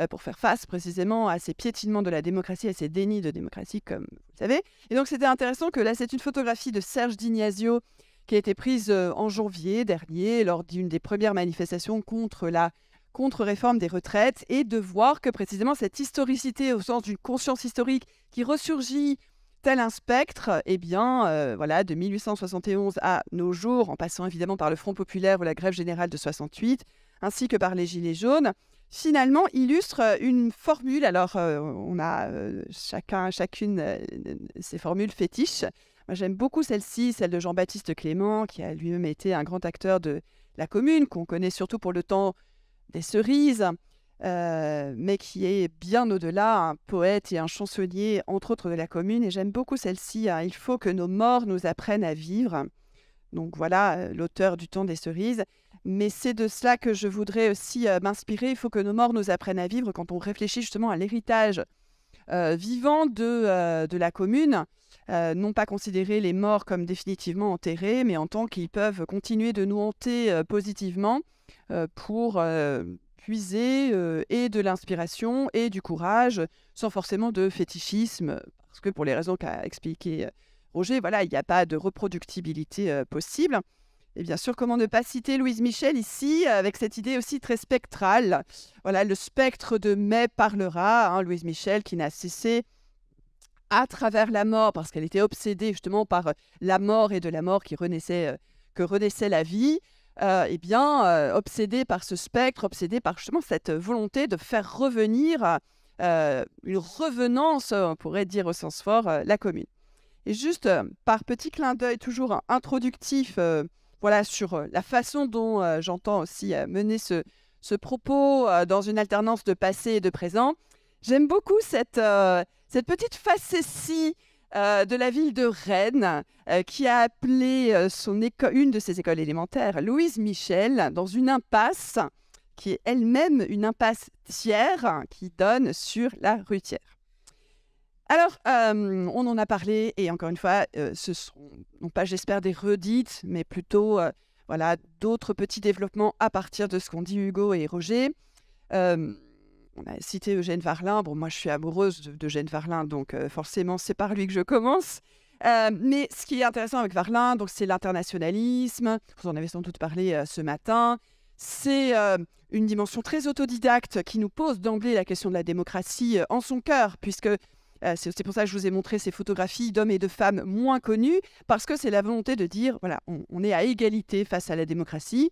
Euh, pour faire face précisément à ces piétinements de la démocratie, à ces dénis de démocratie, comme vous savez. Et donc c'était intéressant que là, c'est une photographie de Serge D'Ignazio qui a été prise euh, en janvier dernier lors d'une des premières manifestations contre la contre-réforme des retraites et de voir que précisément cette historicité au sens d'une conscience historique qui ressurgit tel un spectre, et eh bien, euh, voilà, de 1871 à nos jours, en passant évidemment par le Front populaire ou la grève générale de 68, ainsi que par les Gilets jaunes, finalement illustre euh, une formule. Alors, euh, on a euh, chacun, chacune ses formules fétiches. Moi, j'aime beaucoup celle-ci, celle de Jean-Baptiste Clément, qui a lui-même été un grand acteur de la commune, qu'on connaît surtout pour le temps des cerises, mais qui est bien au-delà, un poète et un chancelier, entre autres, de la commune. Et j'aime beaucoup celle-ci, hein, Il faut que nos morts nous apprennent à vivre. Donc voilà, l'auteur du temps des cerises. Mais c'est de cela que je voudrais aussi euh, m'inspirer. Il faut que nos morts nous apprennent à vivre quand on réfléchit justement à l'héritage euh, vivant euh, de, la commune. non pas considérer les morts comme définitivement enterrés, mais en tant qu'ils peuvent continuer de nous hanter positivement pour puiser et de l'inspiration et du courage, sans forcément de fétichisme, parce que pour les raisons qu'a expliqué Roger, voilà, il n'y a pas de reproductibilité possible. Et bien sûr, comment ne pas citer Louise Michel ici, avec cette idée aussi très spectrale. Voilà, le spectre de mai parlera, hein, Louise Michel qui n'a cessé à travers la mort, parce qu'elle était obsédée justement par euh, la mort et de la mort qui renaissait, euh, que renaissait la vie, Et euh, eh bien, obsédée par ce spectre, obsédée par justement cette volonté de faire revenir, une revenance, on pourrait dire au sens fort, la commune. Et juste par petit clin d'œil toujours introductif voilà, sur euh, la façon dont euh, j'entends aussi euh, mener ce, propos dans une alternance de passé et de présent. J'aime beaucoup cette, cette petite facétie de la ville de Rennes, qui a appelé son une de ses écoles élémentaires, Louise Michel, dans une impasse qui est elle-même une impasse tiers hein, qui donne sur la rue rutière. Alors, euh, on en a parlé et encore une fois, euh, ce sont, non pas j'espère des redites, mais plutôt euh, voilà d'autres petits développements à partir de ce qu'ont dit Hugo et Roger. on a cité Eugène Varlin. Bon, moi, je suis amoureuse d'Eugène Varlin, donc forcément, c'est par lui que je commence. mais ce qui est intéressant avec Varlin, donc c'est l'internationalisme. Vous en avez sans doute parlé ce matin. C'est une dimension très autodidacte qui nous pose d'emblée la question de la démocratie en son cœur, puisque euh, c'est pour ça que je vous ai montré ces photographies d'hommes et de femmes moins connus parce que c'est la volonté de dire, voilà, on, est à égalité face à la démocratie.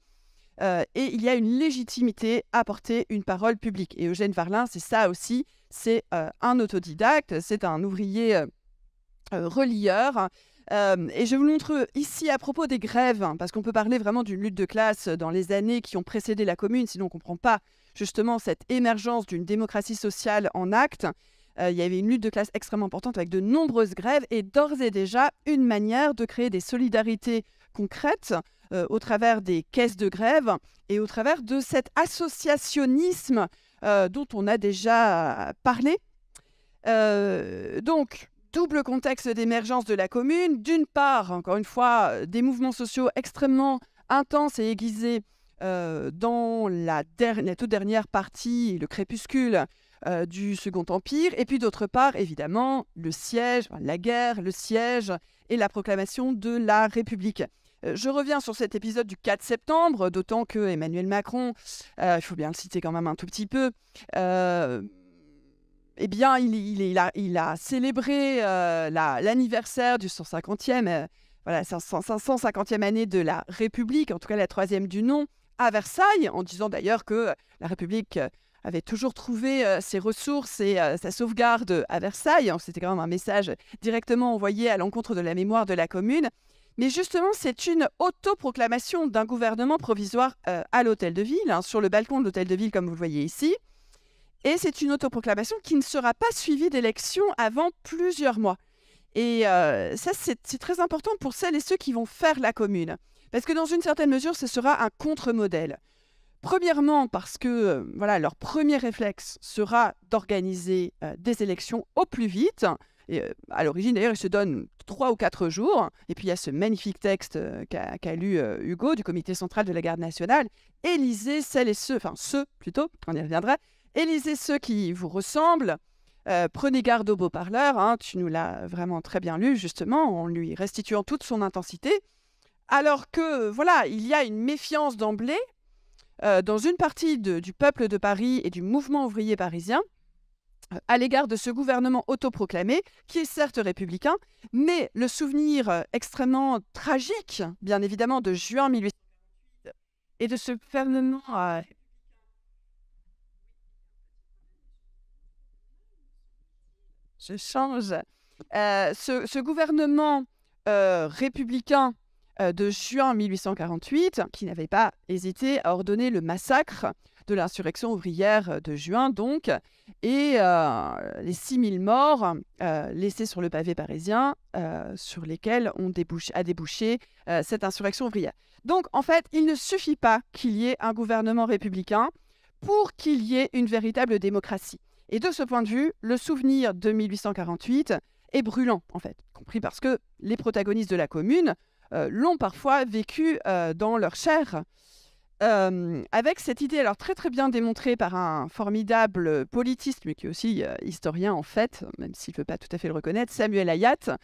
Euh, et il y a une légitimité à porter une parole publique. Et Eugène Varlin, c'est ça aussi, c'est euh, un autodidacte, c'est un ouvrier relieur. et je vous montre ici à propos des grèves, hein, parce qu'on peut parler vraiment d'une lutte de classe dans les années qui ont précédé la commune, sinon on ne comprend pas justement cette émergence d'une démocratie sociale en acte. Euh, il y avait une lutte de classe extrêmement importante avec de nombreuses grèves et d'ores et déjà une manière de créer des solidarités concrètes euh, au travers des caisses de grève et au travers de cet associationnisme euh, dont on a déjà parlé. donc, double contexte d'émergence de la commune. D'une part, encore une fois, des mouvements sociaux extrêmement intenses et aiguisés dans la toute dernière partie, le crépuscule euh, du Second Empire, et puis d'autre part, évidemment, le siège, la guerre, le siège et la proclamation de la République. Euh, je reviens sur cet épisode du 4 septembre, d'autant que Emmanuel Macron, euh, il faut bien le citer quand même un tout petit peu, eh bien, il, a, célébré l'anniversaire du 150e, voilà, 550e année de la République, en tout cas la troisième du nom, à Versailles, en disant d'ailleurs que la République avait toujours trouvé euh, ses ressources et euh, sa sauvegarde à Versailles. Hein, c'était quand même un message directement envoyé à l'encontre de la mémoire de la commune. Mais justement, c'est une autoproclamation d'un gouvernement provisoire euh, à l'hôtel de ville, hein, sur le balcon de l'hôtel de ville, comme vous le voyez ici. Et c'est une autoproclamation qui ne sera pas suivie d'élections avant plusieurs mois. Et ça, c'est très important pour celles et ceux qui vont faire la commune. Parce que dans une certaine mesure, ce sera un contre-modèle. Premièrement, parce que euh, voilà, leur premier réflexe sera d'organiser euh, des élections au plus vite. Et, euh, à l'origine, d'ailleurs, ils se donnent trois ou quatre jours. Et puis, il y a ce magnifique texte qu'a lu Hugo du Comité central de la garde nationale. Élisez celles et ceux, enfin ceux plutôt, on y reviendra. Élisez ceux qui vous ressemblent. prenez garde au beau-parleur, hein, tu nous l'as vraiment très bien lu, justement, en lui restituant toute son intensité. Alors que, voilà, il y a une méfiance d'emblée euh, dans une partie du peuple de Paris et du mouvement ouvrier parisien euh, à l'égard de ce gouvernement autoproclamé, qui est certes républicain, mais le souvenir euh, extrêmement tragique, bien évidemment, de juin 1848 et de ce gouvernement je change. ce, gouvernement républicain euh, de juin 1848, qui n'avait pas hésité à ordonner le massacre de l'insurrection ouvrière de juin, donc, et euh, les 6000 morts euh, laissés sur le pavé parisien, sur lesquels on a débouché cette insurrection ouvrière. Donc, en fait, il ne suffit pas qu'il y ait un gouvernement républicain pour qu'il y ait une véritable démocratie. Et de ce point de vue, le souvenir de 1848 est brûlant, en fait, compris parce que les protagonistes de la commune euh, l'ont parfois vécu euh, dans leur chair. Euh, avec cette idée, alors très très bien démontrée par un formidable politiste, mais qui est aussi historien en fait, même s'il ne veut pas tout à fait le reconnaître, Samuel Hayat,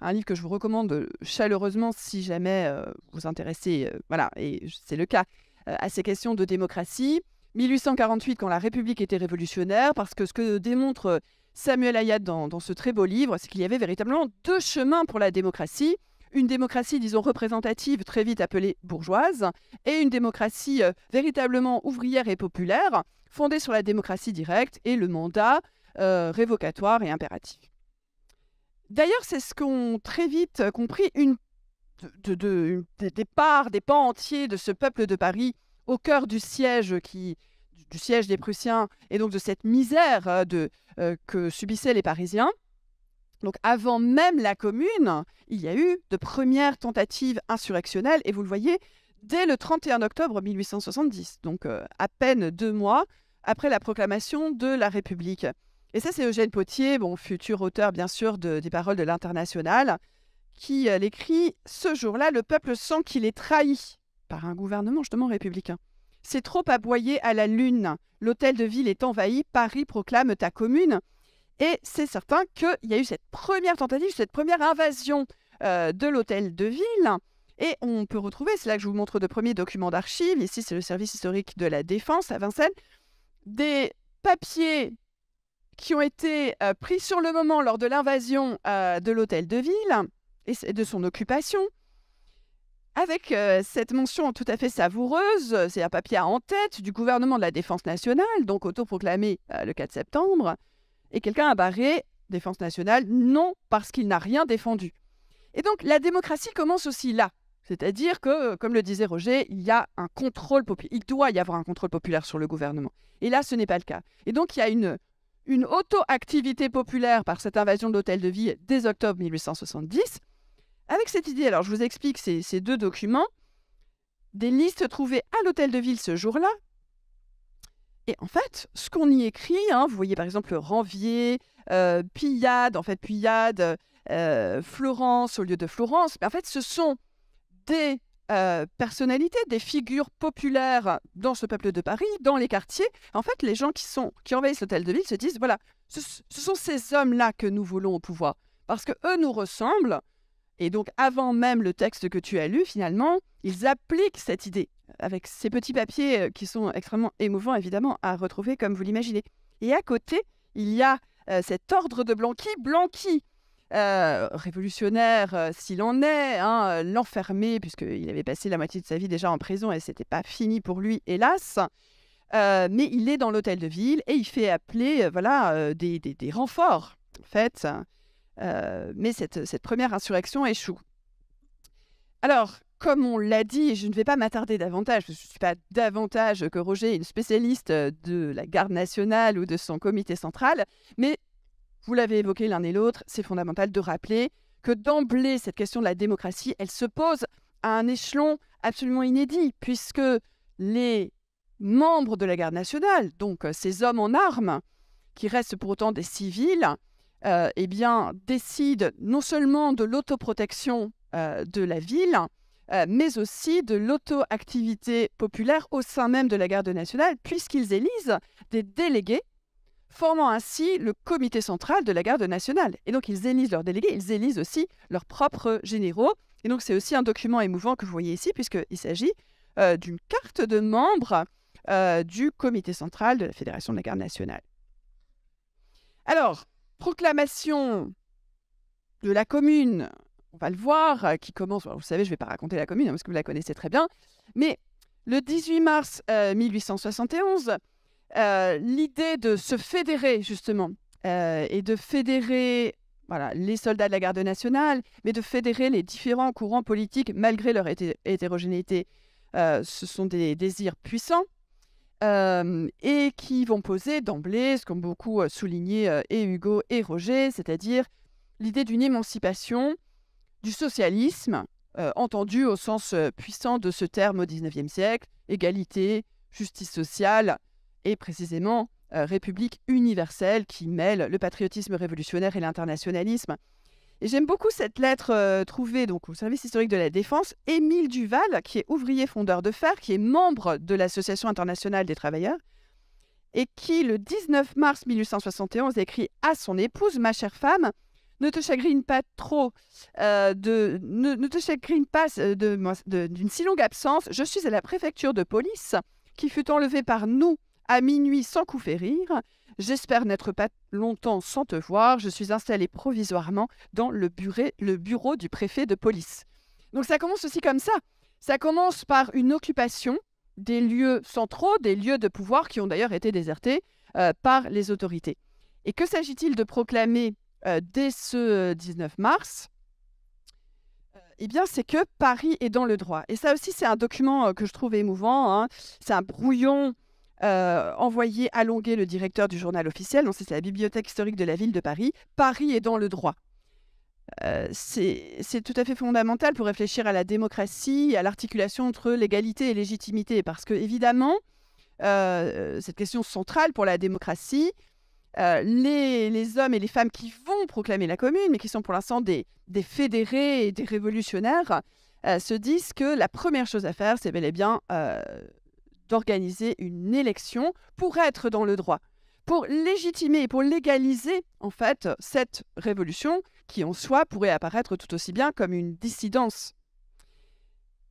un livre que je vous recommande chaleureusement si jamais vous vous intéressez, voilà, et c'est le cas, à ces questions de démocratie. 1848, quand la République était révolutionnaire, parce que ce que démontre Samuel Hayat dans ce très beau livre, c'est qu'il y avait véritablement deux chemins pour la démocratie une démocratie, disons, représentative, très vite appelée bourgeoise, et une démocratie euh, véritablement ouvrière et populaire, fondée sur la démocratie directe et le mandat euh, révocatoire et impératif. D'ailleurs, c'est ce qu'ont très vite euh, compris une, des parts, des pans entiers de ce peuple de Paris au cœur du siège qui, du siège des Prussiens et donc de cette misère que subissaient les Parisiens. Donc avant même la commune, il y a eu de premières tentatives insurrectionnelles, et vous le voyez, dès le 31 octobre 1870, donc euh, à peine deux mois après la proclamation de la République. Et ça, c'est Eugène Potier, bon, futur auteur bien sûr des paroles de l'International, qui euh, l'écrit Ce jour-là, le peuple sent qu'il est trahi par un gouvernement justement républicain. C'est trop aboyé à la lune. L'hôtel de ville est envahi, Paris proclame ta commune. Et c'est certain qu'il y a eu cette première tentative, cette première invasion euh, de l'hôtel de ville. Et on peut retrouver, c'est là que je vous montre de premiers documents d'archives, ici c'est le service historique de la défense à Vincennes, des papiers qui ont été euh, pris sur le moment lors de l'invasion euh, de l'hôtel de ville et de son occupation, avec cette mention tout à fait savoureuse, c'est un papier en tête du gouvernement de la Défense nationale, donc auto-proclamé le 4 septembre, et quelqu'un a barré défense nationale, non parce qu'il n'a rien défendu. Et donc la démocratie commence aussi là. C'est-à-dire que, euh, comme le disait Roger, il y a un contrôle populaire. il doit y avoir un contrôle populaire sur le gouvernement. Et là, ce n'est pas le cas. Et donc, il y a une, auto-activité populaire par cette invasion de l'hôtel de ville dès octobre 1870. Avec cette idée, alors je vous explique ces deux documents, des listes trouvées à l'hôtel de ville ce jour-là et en fait, ce qu'on y écrit, hein, vous voyez par exemple Ranvier, euh, Pillade, en fait Pillade, euh, Florence au lieu de Florence, mais en fait ce sont des euh, personnalités, des figures populaires dans ce peuple de Paris, dans les quartiers. En fait, les gens qui, sont, qui envahissent l'hôtel de ville se disent, voilà, ce, ce sont ces hommes-là que nous voulons au pouvoir, parce que eux nous ressemblent, et donc avant même le texte que tu as lu, finalement, ils appliquent cette idée avec ces petits papiers euh, qui sont extrêmement émouvants, évidemment, à retrouver comme vous l'imaginez. Et à côté, il y a euh, cet ordre de Blanqui. Blanqui, euh, révolutionnaire s'il en est, hein, l'enfermé, puisqu'il avait passé la moitié de sa vie déjà en prison et c'était pas fini pour lui, hélas. mais il est dans l'hôtel de ville et il fait appeler voilà des, renforts, en fait. mais cette première insurrection échoue. Alors, comme on l'a dit, et je ne vais pas m'attarder davantage, je ne suis pas davantage que Roger, une spécialiste euh, de la garde nationale ou de son comité central, mais vous l'avez évoqué l'un et l'autre, c'est fondamental de rappeler que d'emblée, cette question de la démocratie, elle se pose à un échelon absolument inédit, puisque les membres de la garde nationale, donc euh, ces hommes en armes, qui restent pour autant des civils, euh, eh bien, décident non seulement de l'autoprotection de la ville, euh, mais aussi de l'auto-activité populaire au sein même de la garde nationale, puisqu'ils élisent des délégués, formant ainsi le comité central de la garde nationale. Et donc ils élisent leurs délégués, ils élisent aussi leurs propres généraux. Et donc c'est aussi un document émouvant que vous voyez ici, puisqu'il s'agit euh, d'une carte de membres euh, du comité central de la Fédération de la garde nationale. Alors, proclamation de la commune on va le voir, euh, qui commence, vous savez, je ne vais pas raconter la commune, hein, parce que vous la connaissez très bien, mais le 18 mars 1871, euh, euh, l'idée de se fédérer, justement, et de fédérer voilà, les soldats de la garde nationale, mais de fédérer les différents courants politiques malgré leur hétérogénéité, ce sont des désirs puissants. et qui vont poser d'emblée, ce qu'ont beaucoup souligné et Hugo et Roger, c'est-à-dire l'idée d'une émancipation du socialisme, euh, entendu au sens euh, puissant de ce terme au XIXe siècle, égalité, justice sociale et précisément euh, république universelle qui mêle le patriotisme révolutionnaire et l'internationalisme. Et j'aime beaucoup cette lettre trouvée donc au service historique de la défense. Émile Duval, qui est ouvrier fondeur de fer, qui est membre de l'Association internationale des travailleurs, et qui, le 19 mars 1871, écrit à son épouse, ma chère femme, ne te chagrine pas trop euh, de, ne, te chagrine pas euh, d'une si longue absence. Je suis à la préfecture de police qui fut enlevée par nous à minuit sans coup férir. J'espère n'être pas longtemps sans te voir. Je suis installée provisoirement dans le, bureau du préfet de police. Donc ça commence aussi comme ça. Ça commence par une occupation des lieux centraux, des lieux de pouvoir qui ont d'ailleurs été désertés euh, par les autorités. Et que s'agit-il de proclamer euh, dès ce 19 euh, mars, euh, eh bien, c'est que Paris est dans le droit. Et ça aussi, c'est un document que je trouve émouvant. Hein. C'est un brouillon envoyé à le directeur du journal officiel. C'est la bibliothèque historique de la ville de Paris. Paris est dans le droit. c'est tout à fait fondamental pour réfléchir à la démocratie, à l'articulation entre légalité et légitimité. Parce que, évidemment, cette question centrale pour la démocratie, euh, les, hommes et les femmes qui vont proclamer la commune, mais qui sont pour l'instant des, fédérés et des révolutionnaires, euh, se disent que la première chose à faire, c'est bel et bien euh, d'organiser une élection pour être dans le droit, pour légitimer et pour légaliser en fait cette révolution qui en soi pourrait apparaître tout aussi bien comme une dissidence.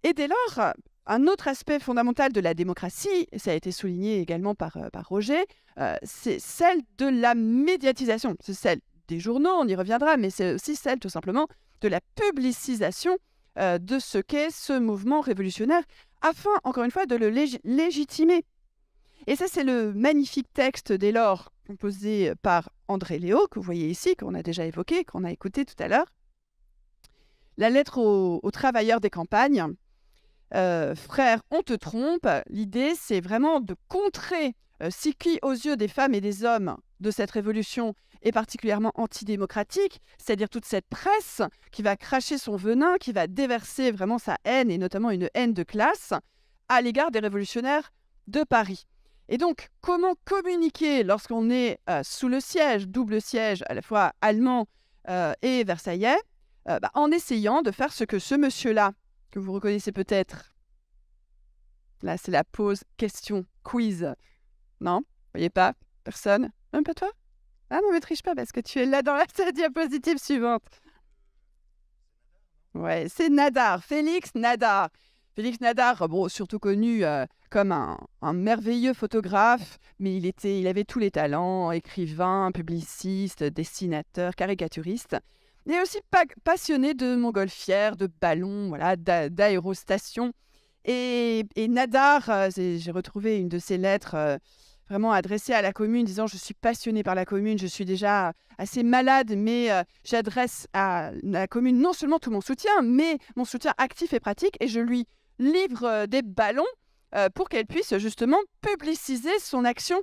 Et dès lors, un autre aspect fondamental de la démocratie, ça a été souligné également par, euh, Roger, euh, c'est celle de la médiatisation. C'est celle des journaux, on y reviendra, mais c'est aussi celle tout simplement de la publicisation euh, de ce qu'est ce mouvement révolutionnaire, afin, encore une fois, de le légitimer. Et ça, c'est le magnifique texte dès lors composé par André Léo, que vous voyez ici, qu'on a déjà évoqué, qu'on a écouté tout à l'heure. La lettre aux travailleurs des campagnes, euh, frère, on te trompe. L'idée, c'est vraiment de contrer euh, ce qui, aux yeux des femmes et des hommes de cette révolution, est particulièrement antidémocratique, c'est-à-dire toute cette presse qui va cracher son venin, qui va déverser vraiment sa haine, et notamment une haine de classe, à l'égard des révolutionnaires de Paris. Et donc, comment communiquer lorsqu'on est euh, sous le siège, double siège, à la fois allemand et versaillais, bah, en essayant de faire ce que ce monsieur-là que vous reconnaissez peut-être. Là, c'est la pause question quiz. Non Voyez pas Personne Même pas toi Ah non, ne triche pas parce que tu es là dans la *laughs* diapositive suivante. Ouais, c'est Nadar, Félix Nadar. Félix Nadar, bon, surtout connu euh, comme un, un, merveilleux photographe, mais il, était, il avait tous les talents, écrivain, publiciste, dessinateur, caricaturiste. Il aussi passionné de montgolfière, de ballons, voilà, d'aérostation. Et, Nadar, euh, j'ai retrouvé une de ses lettres euh, vraiment adressée à la commune, disant Je suis passionné par la commune, je suis déjà assez malade, mais euh, j'adresse à la commune non seulement tout mon soutien, mais mon soutien actif et pratique, et je lui livre des ballons pour qu'elle puisse justement publiciser son action,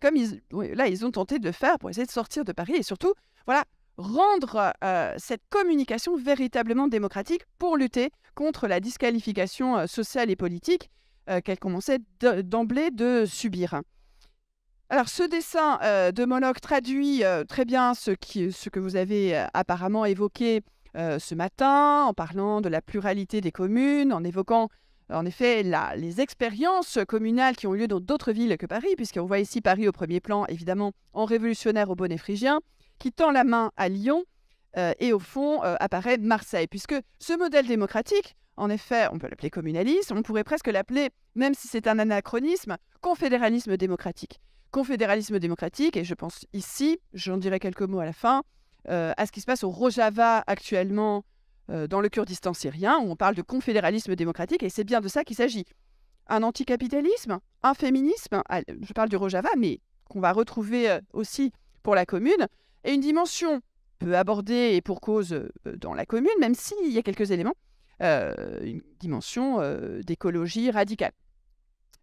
comme là ils ont tenté de le faire pour essayer de sortir de Paris et surtout, voilà, rendre euh, cette communication véritablement démocratique pour lutter contre la disqualification euh, sociale et politique euh, qu'elle commençait d'emblée de subir. Alors ce dessin de Moloch traduit très bien ce, que vous avez apparemment évoqué ce matin en parlant de la pluralité des communes, en évoquant en effet les expériences communales qui ont lieu dans d'autres villes que Paris, puisqu'on voit ici Paris au premier plan, évidemment en révolutionnaire au bonnet phrygien, qui tend la main à Lyon euh, et au fond euh, apparaît Marseille, puisque ce modèle démocratique, en effet, on peut l'appeler communaliste, on pourrait presque l'appeler, même si c'est un anachronisme, confédéralisme démocratique. Confédéralisme démocratique, et je pense ici, j'en dirai quelques mots à la fin, euh, à ce qui se passe au Rojava actuellement dans le Kurdistan syrien, où on parle de confédéralisme démocratique, et c'est bien de ça qu'il s'agit. Un anticapitalisme, un féminisme, je parle du Rojava, mais qu'on va retrouver aussi pour la commune, et une dimension peu abordée et pour cause euh, dans la commune, même s'il y a quelques éléments, euh, une dimension euh, d'écologie radicale.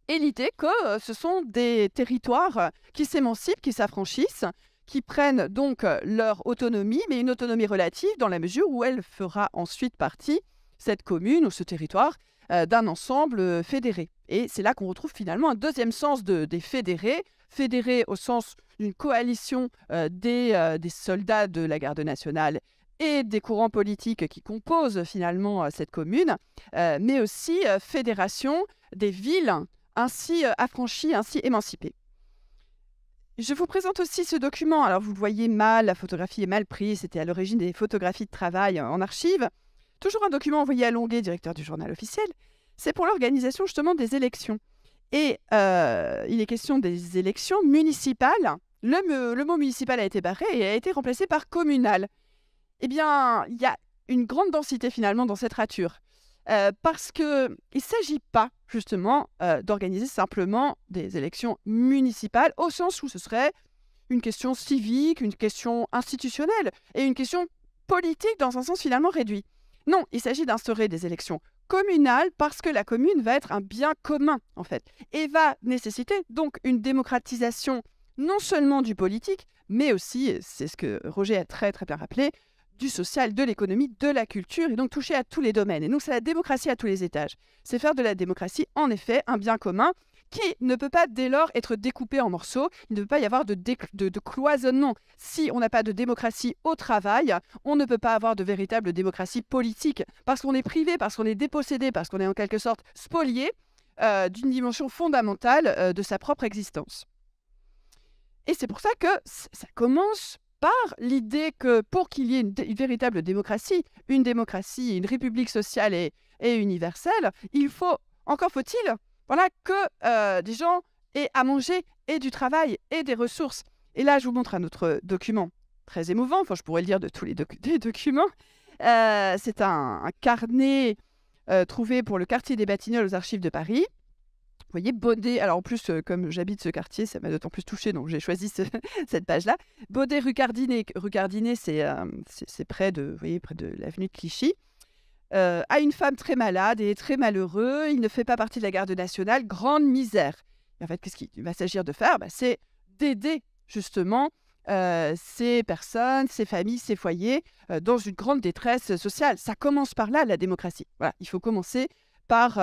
Et l'idée que ce sont des territoires qui s'émancipent, qui s'affranchissent, qui prennent donc leur autonomie, mais une autonomie relative dans la mesure où elle fera ensuite partie, cette commune ou ce territoire, d'un ensemble fédéré. Et c'est là qu'on retrouve finalement un deuxième sens des fédérés, fédérés au sens une coalition euh, euh, des, soldats de la garde nationale et des courants politiques qui composent finalement euh, cette commune, mais aussi fédération des villes ainsi affranchies, ainsi émancipées. Je vous présente aussi ce document. Alors vous le voyez mal, la photographie est mal prise, c'était à l'origine des photographies de travail en archive. Toujours un document envoyé à Longuet, directeur du journal officiel. C'est pour l'organisation justement des élections. Et il est question des élections municipales le, mot municipal a été barré et a été remplacé par communal. Eh bien, il y a une grande densité finalement dans cette rature. Euh, parce qu'il ne s'agit pas justement euh, d'organiser simplement des élections municipales au sens où ce serait une question civique, une question institutionnelle et une question politique dans un sens finalement réduit. Non, il s'agit d'instaurer des élections communales parce que la commune va être un bien commun en fait et va nécessiter donc une démocratisation non seulement du politique, mais aussi, c'est ce que Roger a très très bien rappelé, du social, de l'économie, de la culture, et donc toucher à tous les domaines. Et donc c'est la démocratie à tous les étages. C'est faire de la démocratie, en effet, un bien commun qui ne peut pas dès lors être découpé en morceaux, il ne peut pas y avoir de, cloisonnement. Si on n'a pas de démocratie au travail, on ne peut pas avoir de véritable démocratie politique, parce qu'on est privé, parce qu'on est dépossédé, parce qu'on est en quelque sorte spolié euh, d'une dimension fondamentale euh, de sa propre existence. Et c'est pour ça que ça commence par l'idée que pour qu'il y ait une, véritable démocratie, une démocratie, une république sociale et, universelle, il faut, encore faut-il, voilà, que euh, des gens aient à manger et du travail et des ressources. Et là, je vous montre un autre document très émouvant, enfin je pourrais le dire de tous les *laughs* documents. Euh, c'est un, carnet euh, trouvé pour le quartier des Batignolles aux archives de Paris. Vous voyez, Baudet, alors en plus, euh, comme j'habite ce quartier, ça m'a d'autant plus touché, donc j'ai choisi *laughs* cette page-là. Baudet, rue Cardinet, rue Cardinet, euh, c'est près de, voyez, près de l'avenue de Clichy. a euh, une femme très malade et très malheureux, il ne fait pas partie de la garde nationale, grande misère. en fait, qu'est-ce qu'il va s'agir de faire bah, C'est d'aider justement ces personnes, ces familles, ces foyers dans une grande détresse sociale. Ça commence par là, la démocratie. Voilà, il faut commencer par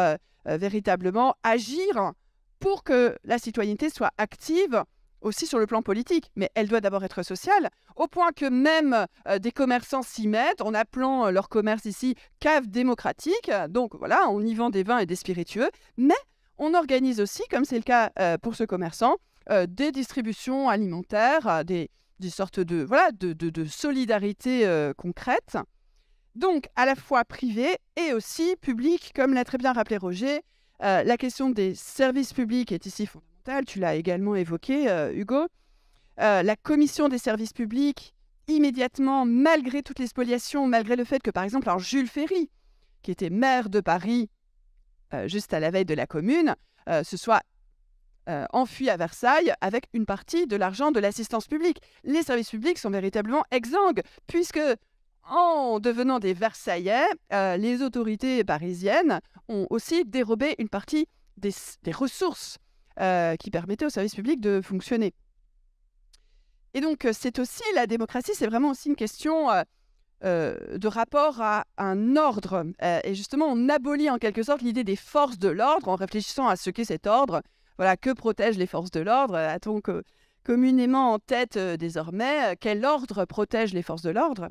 euh, véritablement agir pour que la citoyenneté soit active aussi sur le plan politique, mais elle doit d'abord être sociale, au point que même euh, des commerçants s'y mettent en appelant euh, leur commerce ici cave démocratique. Donc voilà, on y vend des vins et des spiritueux, mais on organise aussi, comme c'est le cas pour ce commerçant, des distributions alimentaires, des, sortes de, voilà, de solidarité concrète. Donc, à la fois privé et aussi public, comme l'a très bien rappelé Roger, euh, la question des services publics est ici fondamentale, tu l'as également évoqué, euh, Hugo. Euh, la commission des services publics, immédiatement, malgré toutes les spoliations, malgré le fait que, par exemple, alors Jules Ferry, qui était maire de Paris juste à la veille de la commune, se soit enfui à Versailles avec une partie de l'argent de l'assistance publique. Les services publics sont véritablement exsangues, puisque en devenant des Versaillais, euh, les autorités parisiennes ont aussi dérobé une partie des, ressources euh, qui permettaient au service public de fonctionner. Et donc, euh, c'est aussi la démocratie, c'est vraiment aussi une question de rapport à un ordre. et justement, on abolit en quelque sorte l'idée des forces de l'ordre en réfléchissant à ce qu'est cet ordre. Voilà, que protègent les forces de l'ordre A-t-on communément en tête désormais quel ordre protège les forces de l'ordre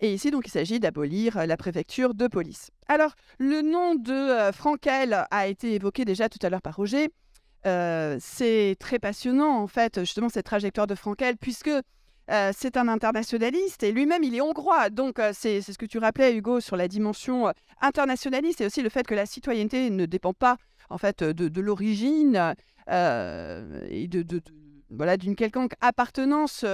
et ici, donc, il s'agit d'abolir euh, la préfecture de police. Alors, le nom de euh, Frankel a été évoqué déjà tout à l'heure par Roger. Euh, c'est très passionnant, en fait, justement, cette trajectoire de Frankel, puisque c'est un internationaliste et lui-même, il est hongrois. Donc, c'est ce que tu rappelais, Hugo, sur la dimension internationaliste et aussi le fait que la citoyenneté ne dépend pas, en fait, de, l'origine et de, de voilà, d'une quelconque appartenance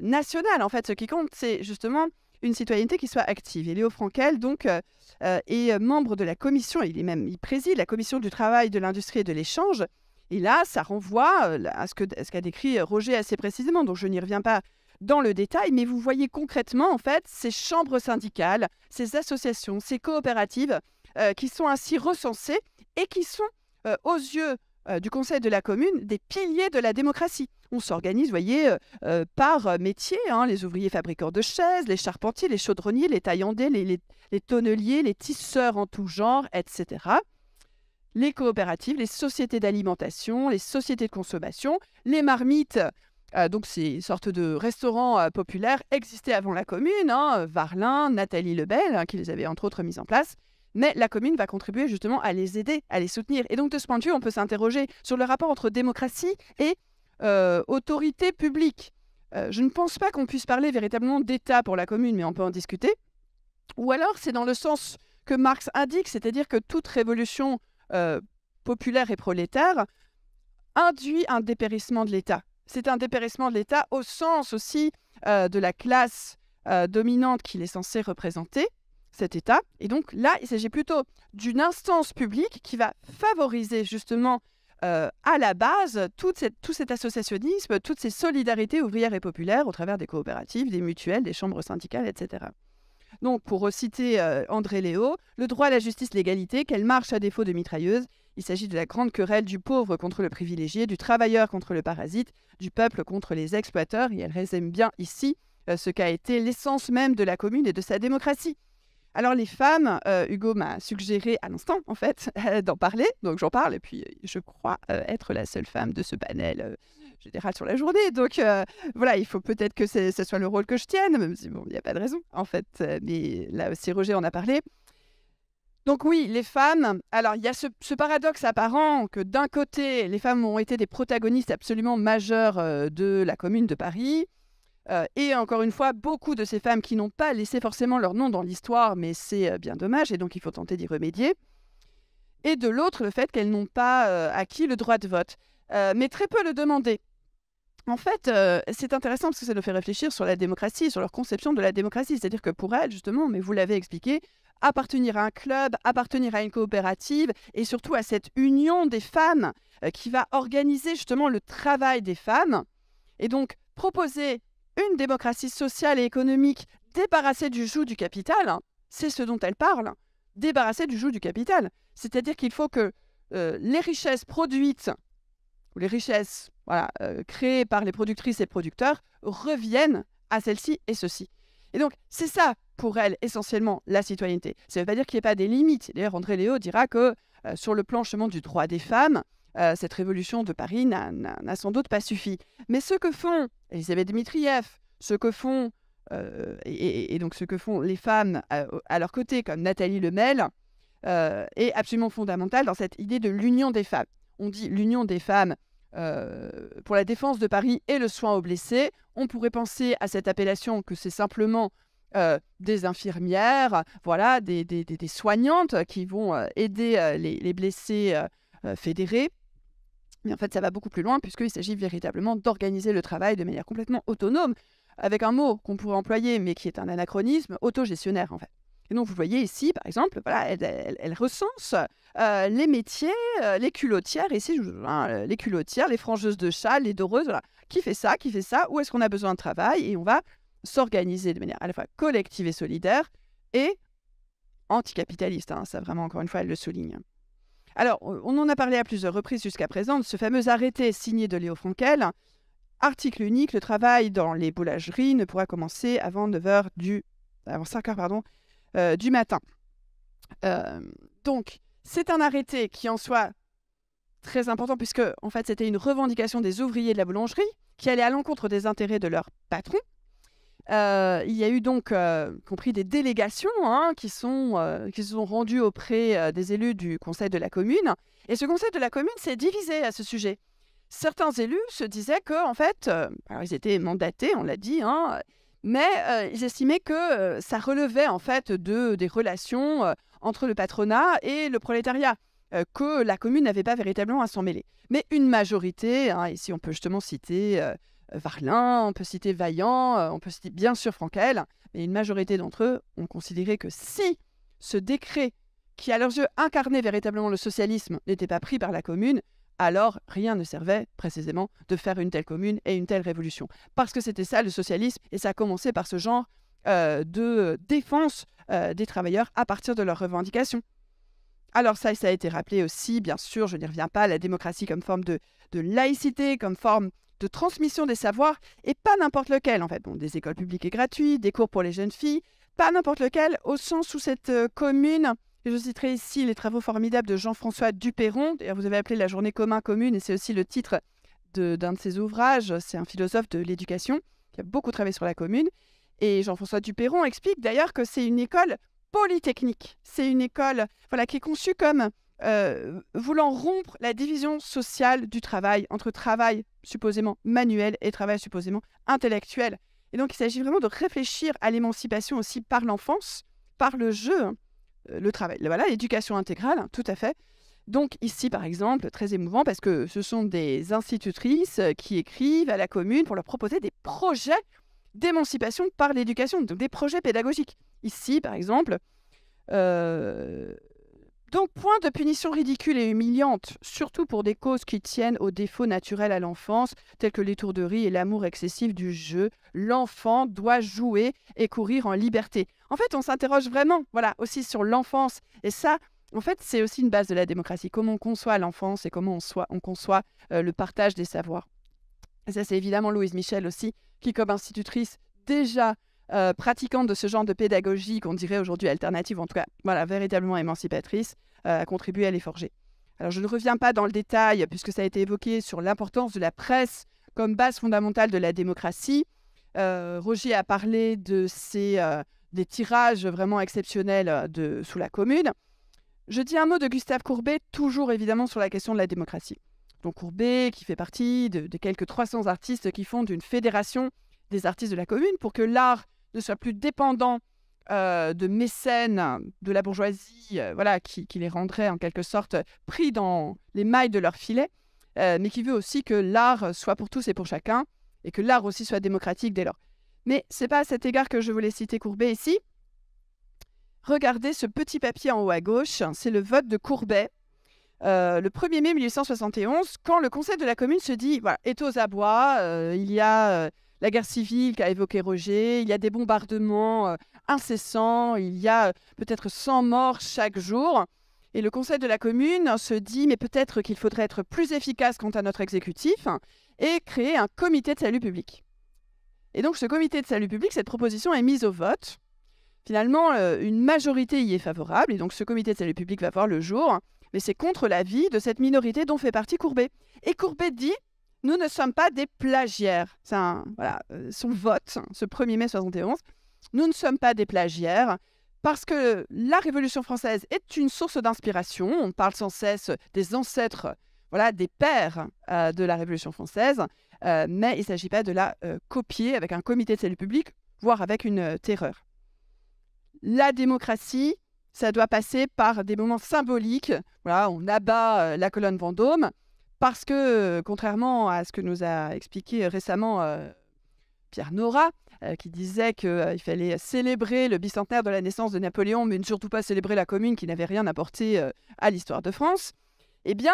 nationale. En fait, ce qui compte, c'est justement une citoyenneté qui soit active. Et Léo Frankel, donc, euh, euh, est euh, membre de la commission, il est même, il préside la commission du travail, de l'industrie et de l'échange. Et là, ça renvoie à ce qu'a décrit Roger assez précisément, donc je n'y reviens pas dans le détail, mais vous voyez concrètement, en fait, ces chambres syndicales, ces associations, ces coopératives qui sont ainsi recensées et qui sont, aux yeux du Conseil de la Commune, des piliers de la démocratie on s'organise, voyez, euh, euh, par euh, métier, hein, les ouvriers fabricants de chaises, les charpentiers, les chaudronniers, les taillandais, les, les tonneliers, les tisseurs en tout genre, etc les coopératives, les sociétés d'alimentation, les sociétés de consommation, les marmites, donc ces sortes de restaurants populaires existaient avant la commune, hein, Varlin, Nathalie Lebel, hein, qui les avait entre autres mis en place. Mais la commune va contribuer justement à les aider, à les soutenir. Et donc de ce point de vue, on peut s'interroger sur le rapport entre démocratie et euh, autorité publique. Euh, je ne pense pas qu'on puisse parler véritablement d'État pour la commune, mais on peut en discuter. Ou alors c'est dans le sens que Marx indique, c'est-à-dire que toute révolution euh, populaire et prolétaire induit un dépérissement de l'État. C'est un dépérissement de l'État au sens aussi de la classe dominante qu'il est censé représenter cet État. Et donc là, il s'agit plutôt d'une instance publique qui va favoriser justement euh, à la base tout cet associationnisme, toutes ces solidarités ouvrières et populaires au travers des coopératives, des mutuelles, des chambres syndicales, etc. Donc, pour citer euh, André Léo, le droit à la justice, l'égalité, qu'elle marche à défaut de mitrailleuse, il s'agit de la grande querelle du pauvre contre le privilégié, du travailleur contre le parasite, du peuple contre les exploiteurs, et elle résume bien ici euh, ce qu'a été l'essence même de la commune et de sa démocratie. Alors les femmes, euh, Hugo m'a suggéré à l'instant en fait *laughs* d'en parler, donc j'en parle et puis je crois euh, être la seule femme de ce panel euh, général sur la journée. Donc voilà, il faut peut-être que ce soit le rôle que je tienne, même si bon, il n'y a pas de raison en fait. mais là aussi Roger en a parlé. Donc oui, les femmes, alors il y a ce, paradoxe apparent que d'un côté, les femmes ont été des protagonistes absolument majeures de la commune de Paris, euh, et encore une fois, beaucoup de ces femmes qui n'ont pas laissé forcément leur nom dans l'histoire, mais c'est euh, bien dommage, et donc il faut tenter d'y remédier. Et de l'autre, le fait qu'elles n'ont pas euh, acquis le droit de vote, mais très peu le demander En fait, c'est intéressant parce que ça nous fait réfléchir sur la démocratie, sur leur conception de la démocratie. C'est-à-dire que pour elles, justement, mais vous l'avez expliqué, appartenir à un club, appartenir à une coopérative, et surtout à cette union des femmes qui va organiser justement le travail des femmes. Et donc, proposer une démocratie sociale et économique débarrassée du joug du capital, hein, c'est ce dont elle parle, débarrassée du joug du capital. C'est-à-dire qu'il faut que euh, les richesses produites ou les richesses euh, créées par les productrices et producteurs reviennent à celles-ci et ceux-ci. Et donc, c'est ça, pour elle, essentiellement, la citoyenneté. Ça ne veut pas dire qu'il n'y ait pas des limites. D'ailleurs, André Léo dira que, euh, sur le plan chemin du droit des femmes, euh, cette révolution de Paris n'a sans doute pas suffi. Mais ce que font Elisabeth Dmitrieff, ce que font, euh, et, donc ce que font les femmes euh, à, leur côté, comme Nathalie Lemel, est absolument fondamental dans cette idée de l'union des femmes. On dit l'union des femmes pour la défense de Paris et le soin aux blessés. On pourrait penser à cette appellation que c'est simplement des infirmières, voilà, des, soignantes qui vont aider les, blessés fédérés. Mais en fait, ça va beaucoup plus loin puisqu'il s'agit véritablement d'organiser le travail de manière complètement autonome, avec un mot qu'on pourrait employer mais qui est un anachronisme, autogestionnaire en fait. Et donc vous voyez ici, par exemple, voilà, elle, recense euh, les métiers, euh, les culottières, ici, hein, les culottières, les frangeuses de châle, les doreuses, voilà. qui fait ça, qui fait ça, où est-ce qu'on a besoin de travail, et on va s'organiser de manière à la fois collective et solidaire, et anticapitaliste, hein, ça vraiment, encore une fois, elle le souligne. Alors, on en a parlé à plusieurs reprises jusqu'à présent de ce fameux arrêté signé de Léo Frankel. Article unique, le travail dans les boulangeries ne pourra commencer avant 9h du... 5h, euh, du matin. Euh, donc, c'est un arrêté qui en soit très important puisque, en fait, c'était une revendication des ouvriers de la boulangerie qui allait à l'encontre des intérêts de leur patron euh, il y a eu donc, euh, compris des délégations hein, qui, sont, euh, qui se sont rendues auprès des élus du Conseil de la Commune. Et ce Conseil de la Commune s'est divisé à ce sujet. Certains élus se disaient que, en fait, alors ils étaient mandatés, on l'a dit, hein, mais ils estimaient que ça relevait en fait de des relations entre le patronat et le prolétariat que la commune n'avait pas véritablement à s'en mêler. Mais une majorité, ici hein, on peut justement citer euh, Varlin, on peut citer Vaillant, euh, on peut citer bien sûr Frankel, mais une majorité d'entre eux ont considéré que si ce décret, qui à leurs yeux incarnait véritablement le socialisme, n'était pas pris par la commune, alors rien ne servait précisément de faire une telle commune et une telle révolution. Parce que c'était ça le socialisme, et ça a commencé par ce genre euh, de défense des travailleurs à partir de leurs revendications. Alors ça, ça a été rappelé aussi, bien sûr, je n'y reviens pas, la démocratie comme forme de laïcité, comme forme de transmission des savoirs, et pas n'importe lequel, en fait. Bon, des écoles publiques et gratuites, des cours pour les jeunes filles, pas n'importe lequel, au sens où cette euh, commune, je citerai ici les travaux formidables de Jean-François duperron d'ailleurs vous avez appelé la journée commun commune, et c'est aussi le titre d'un de, ses ouvrages, c'est un philosophe de l'éducation, qui a beaucoup travaillé sur la commune, et Jean-François Dupéron explique d'ailleurs que c'est une école polytechnique, c'est une école voilà, qui est conçue comme euh, voulant rompre la division sociale du travail entre travail supposément manuel et travail supposément intellectuel. Et donc il s'agit vraiment de réfléchir à l'émancipation aussi par l'enfance, par le jeu, hein, euh, le travail. Voilà, l'éducation intégrale, hein, tout à fait. Donc ici, par exemple, très émouvant parce que ce sont des institutrices euh, qui écrivent à la commune pour leur proposer des projets d'émancipation par l'éducation, donc des projets pédagogiques. Ici, par exemple, donc point de punition ridicule et humiliante, surtout pour des causes qui tiennent aux défauts naturels à l'enfance, tels que l'étourderie et l'amour excessif du jeu. L'enfant doit jouer et courir en liberté. En fait, on s'interroge vraiment, voilà, aussi sur l'enfance. Et ça, en fait, c'est aussi une base de la démocratie, comment on conçoit l'enfance et comment on, conçoit euh, le partage des savoirs. Et ça, c'est évidemment Louise Michel aussi, qui, comme institutrice, déjà euh, de ce genre de pédagogie qu'on dirait aujourd'hui alternative, en tout cas, voilà, véritablement émancipatrice, euh, a contribué à les forger. Alors je ne reviens pas dans le détail, puisque ça a été évoqué, sur l'importance de la presse comme base fondamentale de la démocratie. Euh, Roger a parlé de ces, euh, des tirages vraiment exceptionnels de, sous la commune. Je dis un mot de Gustave Courbet, toujours évidemment sur la question de la démocratie. Donc Courbet, qui fait partie de, de quelques 300 artistes qui fondent une fédération des artistes de la commune pour que l'art ne soient plus dépendants euh, de mécènes de la bourgeoisie, euh, voilà, qui, les rendrait en quelque sorte pris dans les mailles de leur filet, euh, mais qui veut aussi que l'art soit pour tous et pour chacun, et que l'art aussi soit démocratique dès lors. Mais c'est pas à cet égard que je voulais citer Courbet ici. Regardez ce petit papier en haut à gauche, c'est le vote de Courbet. le 1er mai 1871, quand le Conseil de la Commune se dit, voilà, est aux abois, il y a la guerre civile qu'a évoqué Roger, il y a des bombardements euh, incessants, il y a euh, peut-être 100 morts chaque jour. Et le conseil de la commune se dit, mais peut-être qu'il faudrait être plus efficace quant à notre exécutif et créer un comité de salut public. Et donc ce comité de salut public, cette proposition est mise au vote. Finalement, euh, une majorité y est favorable, et donc ce comité de salut public va voir le jour, mais c'est contre l'avis de cette minorité dont fait partie Courbet. Et Courbet dit, nous ne sommes pas des plagières. C'est euh, son vote, ce 1er mai 71. Nous ne sommes pas des plagières parce que la Révolution française est une source d'inspiration. On parle sans cesse des ancêtres, voilà, des pères euh, de la Révolution française, euh, mais il ne s'agit pas de la copier avec un comité de salut public, voire avec une terreur. La démocratie, ça doit passer par des moments symboliques. Voilà, on abat la colonne Vendôme, parce que, euh, contrairement à ce que nous a expliqué euh, récemment euh, Pierre Nora, qui disait qu'il fallait célébrer le bicentenaire de la naissance de Napoléon, mais ne surtout pas célébrer la commune qui n'avait rien apporté à l'histoire de France, eh bien,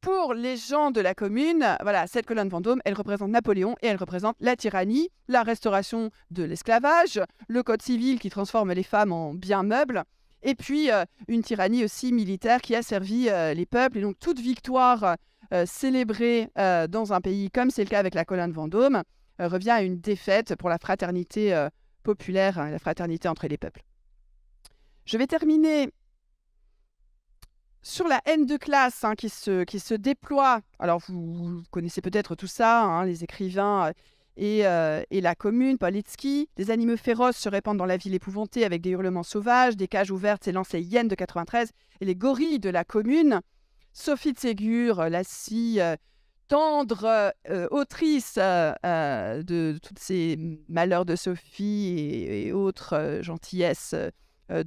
pour les gens de la commune, voilà, cette colonne Vendôme, elle représente Napoléon et elle représente la tyrannie, la restauration de l'esclavage, le code civil qui transforme les femmes en biens meubles, et puis une tyrannie aussi militaire qui a servi les peuples. Et donc toute victoire euh, célébrée euh, dans un pays comme c'est le cas avec la colonne Vendôme euh, revient à une défaite pour la fraternité populaire, hein, la fraternité entre les peuples. Je vais terminer sur la haine de classe hein, qui, se, qui se déploie. Alors, vous, connaissez peut-être tout ça, hein, les écrivains et, et la commune, Politsky. Des animaux féroces se répandent dans la ville épouvantée avec des hurlements sauvages, des cages ouvertes s'élancent les hyènes de 93 et les gorilles de la commune Sophie de Ségur, euh, la si euh, tendre euh, autrice de tous ces malheurs de Sophie et, autres gentillesses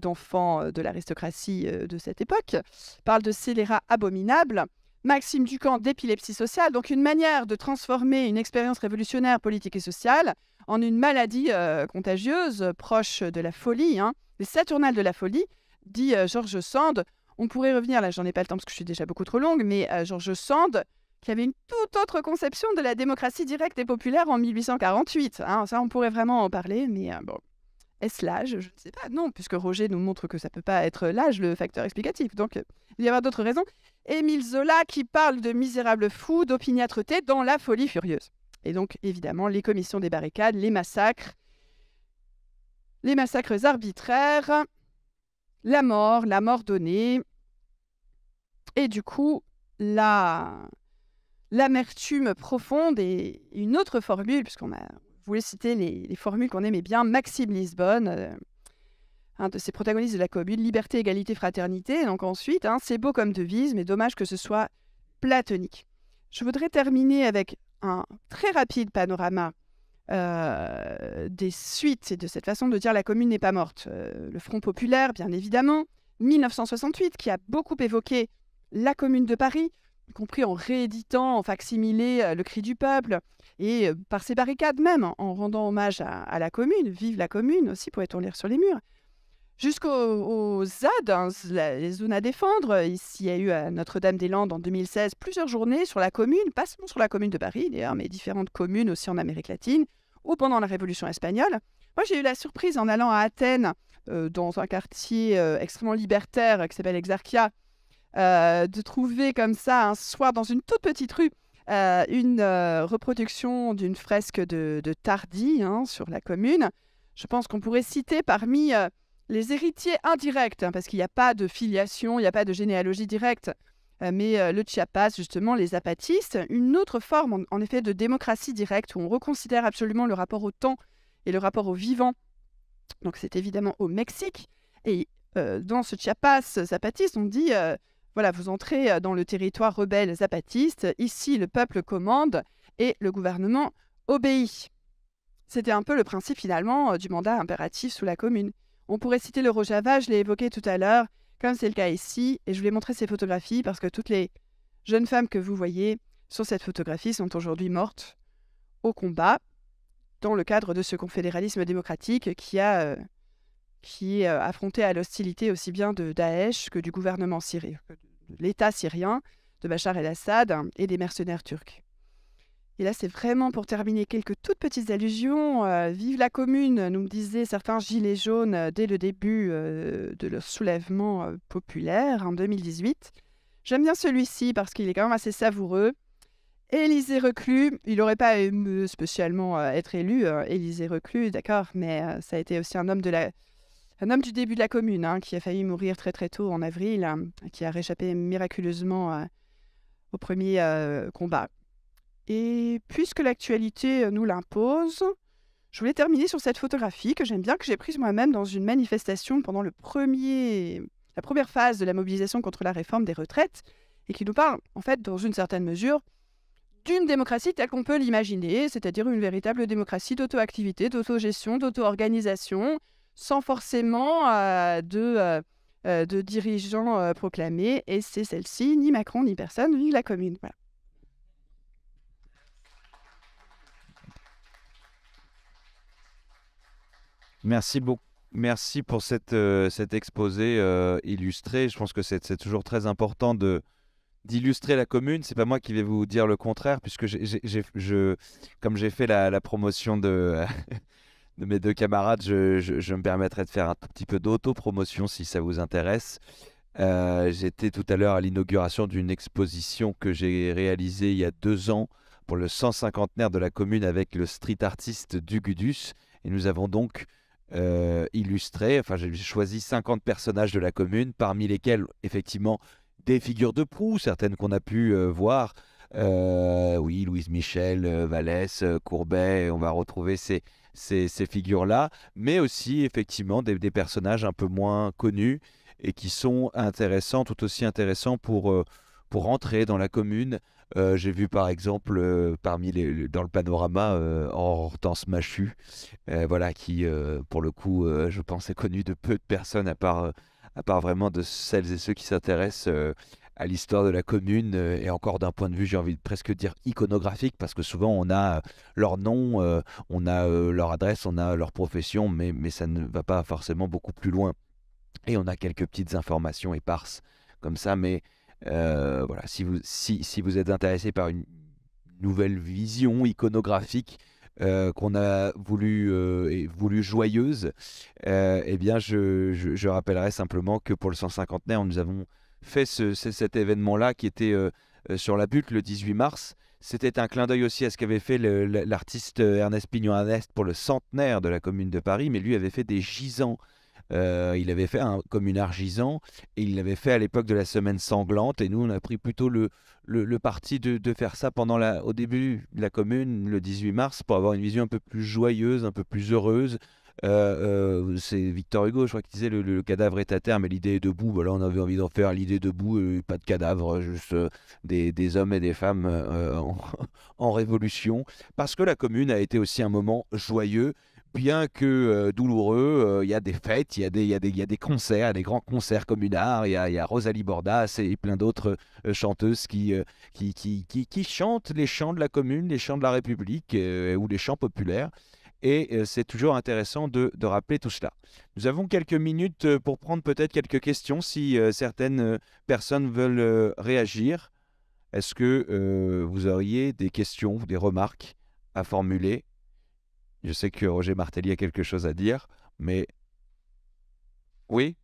d'enfants de l'aristocratie de cette époque, parle de scélérat abominable. Maxime Ducamp d'épilepsie sociale, donc une manière de transformer une expérience révolutionnaire politique et sociale en une maladie contagieuse proche de la folie, hein, les saturnales de la folie, dit Georges Sand, on pourrait revenir, là j'en ai pas le temps parce que je suis déjà beaucoup trop longue, mais euh, je George Sand, qui avait une toute autre conception de la démocratie directe et populaire en 1848. Hein. ça, on pourrait vraiment en parler, mais euh, bon. Est-ce l'âge Je ne sais pas. Non, puisque Roger nous montre que ça peut pas être l'âge le facteur explicatif. Donc, euh, il y avoir d'autres raisons. Émile Zola qui parle de misérables fous, d'opiniâtreté dans la folie furieuse. Et donc, évidemment, les commissions des barricades, les massacres, les massacres arbitraires, la mort, la mort donnée, et du coup, la l'amertume profonde et une autre formule, puisqu'on a voulu citer les, formules qu'on aimait bien, Maxime Lisbonne, euh, un de ses protagonistes de la commune, liberté, égalité, fraternité. donc ensuite, hein, c'est beau comme devise, mais dommage que ce soit platonique. Je voudrais terminer avec un très rapide panorama euh, des suites et de cette façon de dire la commune n'est pas morte. Euh, le Front populaire, bien évidemment, 1968, qui a beaucoup évoqué la Commune de Paris, y compris en rééditant, en facsimilé euh, le cri du peuple, et euh, par ses barricades même, en rendant hommage à, la Commune, vive la Commune aussi, pourrait on lire sur les murs, jusqu'aux ZAD, hein, les zones à défendre. Euh, ici, il y a eu à Notre-Dame-des-Landes en 2016 plusieurs journées sur la Commune, pas seulement sur la Commune de Paris mais différentes communes aussi en Amérique latine, ou pendant la Révolution espagnole. Moi, j'ai eu la surprise en allant à Athènes, dans un quartier extrêmement libertaire qui s'appelle Exarchia, euh, de trouver comme ça un soir dans une toute petite rue euh, une euh, reproduction d'une fresque de, Tardy hein, sur la commune. Je pense qu'on pourrait citer parmi les héritiers indirects, hein, parce qu'il n'y a pas de filiation, il n'y a pas de généalogie directe, mais le Chiapas, justement, les apatistes, une autre forme en, effet de démocratie directe où on reconsidère absolument le rapport au temps et le rapport au vivant. Donc c'est évidemment au Mexique. Et dans ce Chiapas zapatiste, on dit voilà, vous entrez euh, dans le territoire rebelle zapatiste. Ici, le peuple commande et le gouvernement obéit. C'était un peu le principe finalement euh, du mandat impératif sous la Commune. On pourrait citer le Rojava, je l'ai évoqué tout à l'heure, comme c'est le cas ici, et je voulais montrer ces photographies parce que toutes les jeunes femmes que vous voyez sur cette photographie sont aujourd'hui mortes au combat dans le cadre de ce confédéralisme démocratique qui a euh, qui est euh, affronté à l'hostilité aussi bien de Daesh que du gouvernement syrien, de l'État syrien, de Bachar el-Assad et des mercenaires turcs. Et là, c'est vraiment pour terminer quelques toutes petites allusions. Euh, vive la commune, nous me disaient certains gilets jaunes euh, dès le début de leur soulèvement populaire en 2018. J'aime bien celui-ci parce qu'il est quand même assez savoureux. Élisée Reclus, il n'aurait pas aimé spécialement être élu, hein, Élisée Reclus, d'accord, mais ça a été aussi un homme de la, un homme du début de la commune hein, qui a failli mourir très très tôt en avril, hein, qui a réchappé miraculeusement euh, au premier euh, combat. Et puisque l'actualité euh, nous l'impose, je voulais terminer sur cette photographie que j'aime bien, que j'ai prise moi-même dans une manifestation pendant le la première phase de la mobilisation contre la réforme des retraites, et qui nous parle, en fait, dans une certaine mesure, d'une démocratie telle qu'on peut l'imaginer, c'est-à-dire une véritable démocratie d'auto-activité, d'auto-gestion, d'auto-organisation, sans forcément euh, euh, euh, de, dirigeants proclamés. Et c'est celle-ci, ni Macron, ni personne, ni la commune. Merci beaucoup. Merci pour cette, cet exposé illustré. Je pense que c'est toujours très important de d'illustrer la commune. C'est pas moi qui vais vous dire le contraire, puisque comme j'ai fait la, promotion de, *laughs* mes deux camarades, je, me permettrai de faire un petit peu dauto si ça vous intéresse. Euh, j'étais tout à l'heure à l'inauguration d'une exposition que j'ai réalisée il y a deux ans pour le 150 de la commune avec le street artiste Dugudus. Et nous avons donc euh, illustré, enfin j'ai choisi 50 personnages de la commune, parmi lesquels effectivement des figures de proue, certaines qu'on a pu euh, voir. oui, Louise Michel, Vallès, Courbet, on va retrouver ces, ces, figures-là, mais aussi effectivement des, personnages un peu moins connus et qui sont intéressants, tout aussi intéressants pour, euh, pour entrer dans la commune. Euh, j'ai vu par exemple euh, parmi les, dans le panorama Hortense Machu, voilà qui pour le coup je pense est connu de peu de personnes à part à part vraiment de celles et ceux qui s'intéressent à l'histoire de la commune euh, et encore d'un point de vue, j'ai envie de presque dire iconographique, parce que souvent on a euh, leur nom, euh, on a leur adresse, on a leur profession, mais, mais ça ne va pas forcément beaucoup plus loin. Et on a quelques petites informations éparses comme ça, mais voilà, si vous, si, si vous êtes intéressé par une nouvelle vision iconographique, qu'on a voulu, et voulu joyeuse, euh, eh bien, je, je, rappellerai simplement que pour le 150 e nous avons fait cet événement-là qui était euh, euh, sur la butte le 18 mars. C'était un clin d'œil aussi à ce qu'avait fait l'artiste euh, Ernest Pignon-Ernest pour le centenaire de la Commune de Paris, mais lui avait fait des gisants. il avait fait un communard gisant et il l'avait fait à l'époque de la semaine sanglante. Et nous, on a pris plutôt le, parti de, faire ça pendant au début de la commune, le 18 mars, pour avoir une vision un peu plus joyeuse, un peu plus heureuse, euh, euh, c'est Victor Hugo, je crois, qui disait le, cadavre est à terre, mais l'idée est debout. Voilà, on avait envie d'en faire l'idée debout, pas de cadavre, juste euh, des, hommes et des femmes *laughs* en, révolution. Parce que la commune a été aussi un moment joyeux. Bien que douloureux, il y a des fêtes, il y, a des, y, a des concerts, des grands concerts communards, il y a, Rosalie Bordas et plein d'autres chanteuses qui, chantent les chants de la commune, les chants de la République ou les chants populaires. Et euh, c'est toujours intéressant de, de, rappeler tout cela. Nous avons quelques minutes euh, pour prendre peut-être quelques questions si euh, certaines personnes veulent réagir. Est-ce que vous auriez des questions, des remarques à formuler Je sais que Roger Martelly a quelque chose à dire, mais oui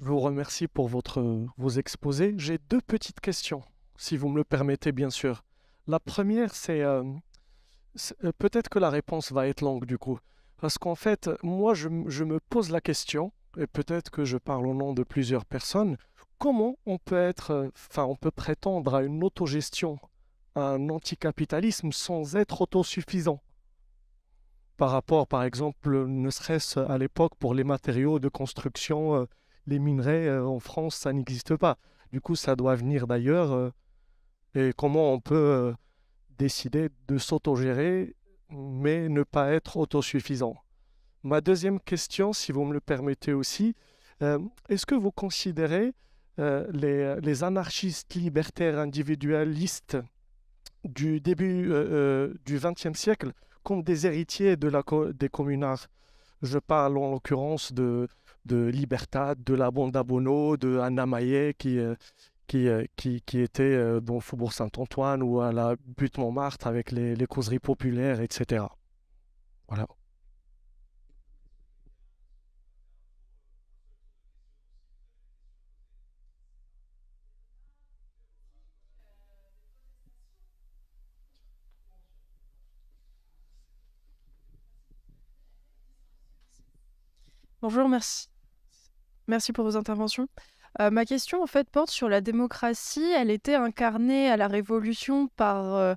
je vous remercie pour votre, vos exposés. J'ai deux petites questions, si vous me le permettez, bien sûr. La première, c'est euh, euh, peut-être que la réponse va être longue du coup. Parce qu'en fait, moi, je, je, me pose la question, et peut-être que je parle au nom de plusieurs personnes, comment on peut être, euh, enfin, on peut prétendre à une autogestion, à un anticapitalisme sans être autosuffisant Par rapport, par exemple, ne serait-ce à l'époque pour les matériaux de construction les minerais euh, en France, ça n'existe pas. Du coup, ça doit venir d'ailleurs. Euh, et comment on peut euh, décider de s'autogérer, mais ne pas être autosuffisant Ma deuxième question, si vous me le permettez aussi, est-ce que vous considérez les, anarchistes libertaires individualistes du début du XXe siècle comme des héritiers de la des communards Je parle en l'occurrence de de Libertad, de la bande Bono, de Anna Maillet qui, euh, euh, qui, qui, était dans euh, le Faubourg Saint-Antoine ou à la Butte Montmartre avec les, les causeries populaires, etc. Voilà. Bonjour, merci Merci pour vos interventions. Euh, ma question, en fait, porte sur la démocratie. Elle était incarnée à la Révolution par euh,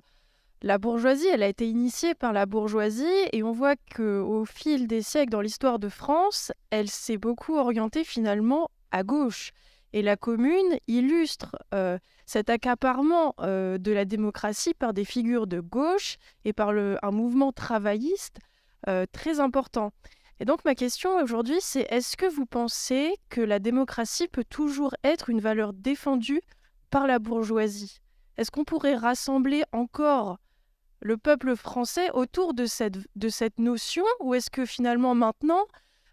la bourgeoisie. Elle a été initiée par la bourgeoisie. Et on voit qu'au fil des siècles, dans l'histoire de France, elle s'est beaucoup orientée finalement à gauche. Et la commune illustre euh, cet accaparement de la démocratie par des figures de gauche et par le, un mouvement travailliste très important. Et donc ma question aujourd'hui, c'est est-ce que vous pensez que la démocratie peut toujours être une valeur défendue par la bourgeoisie Est-ce qu'on pourrait rassembler encore le peuple français autour de cette, de cette notion ou est-ce que finalement maintenant,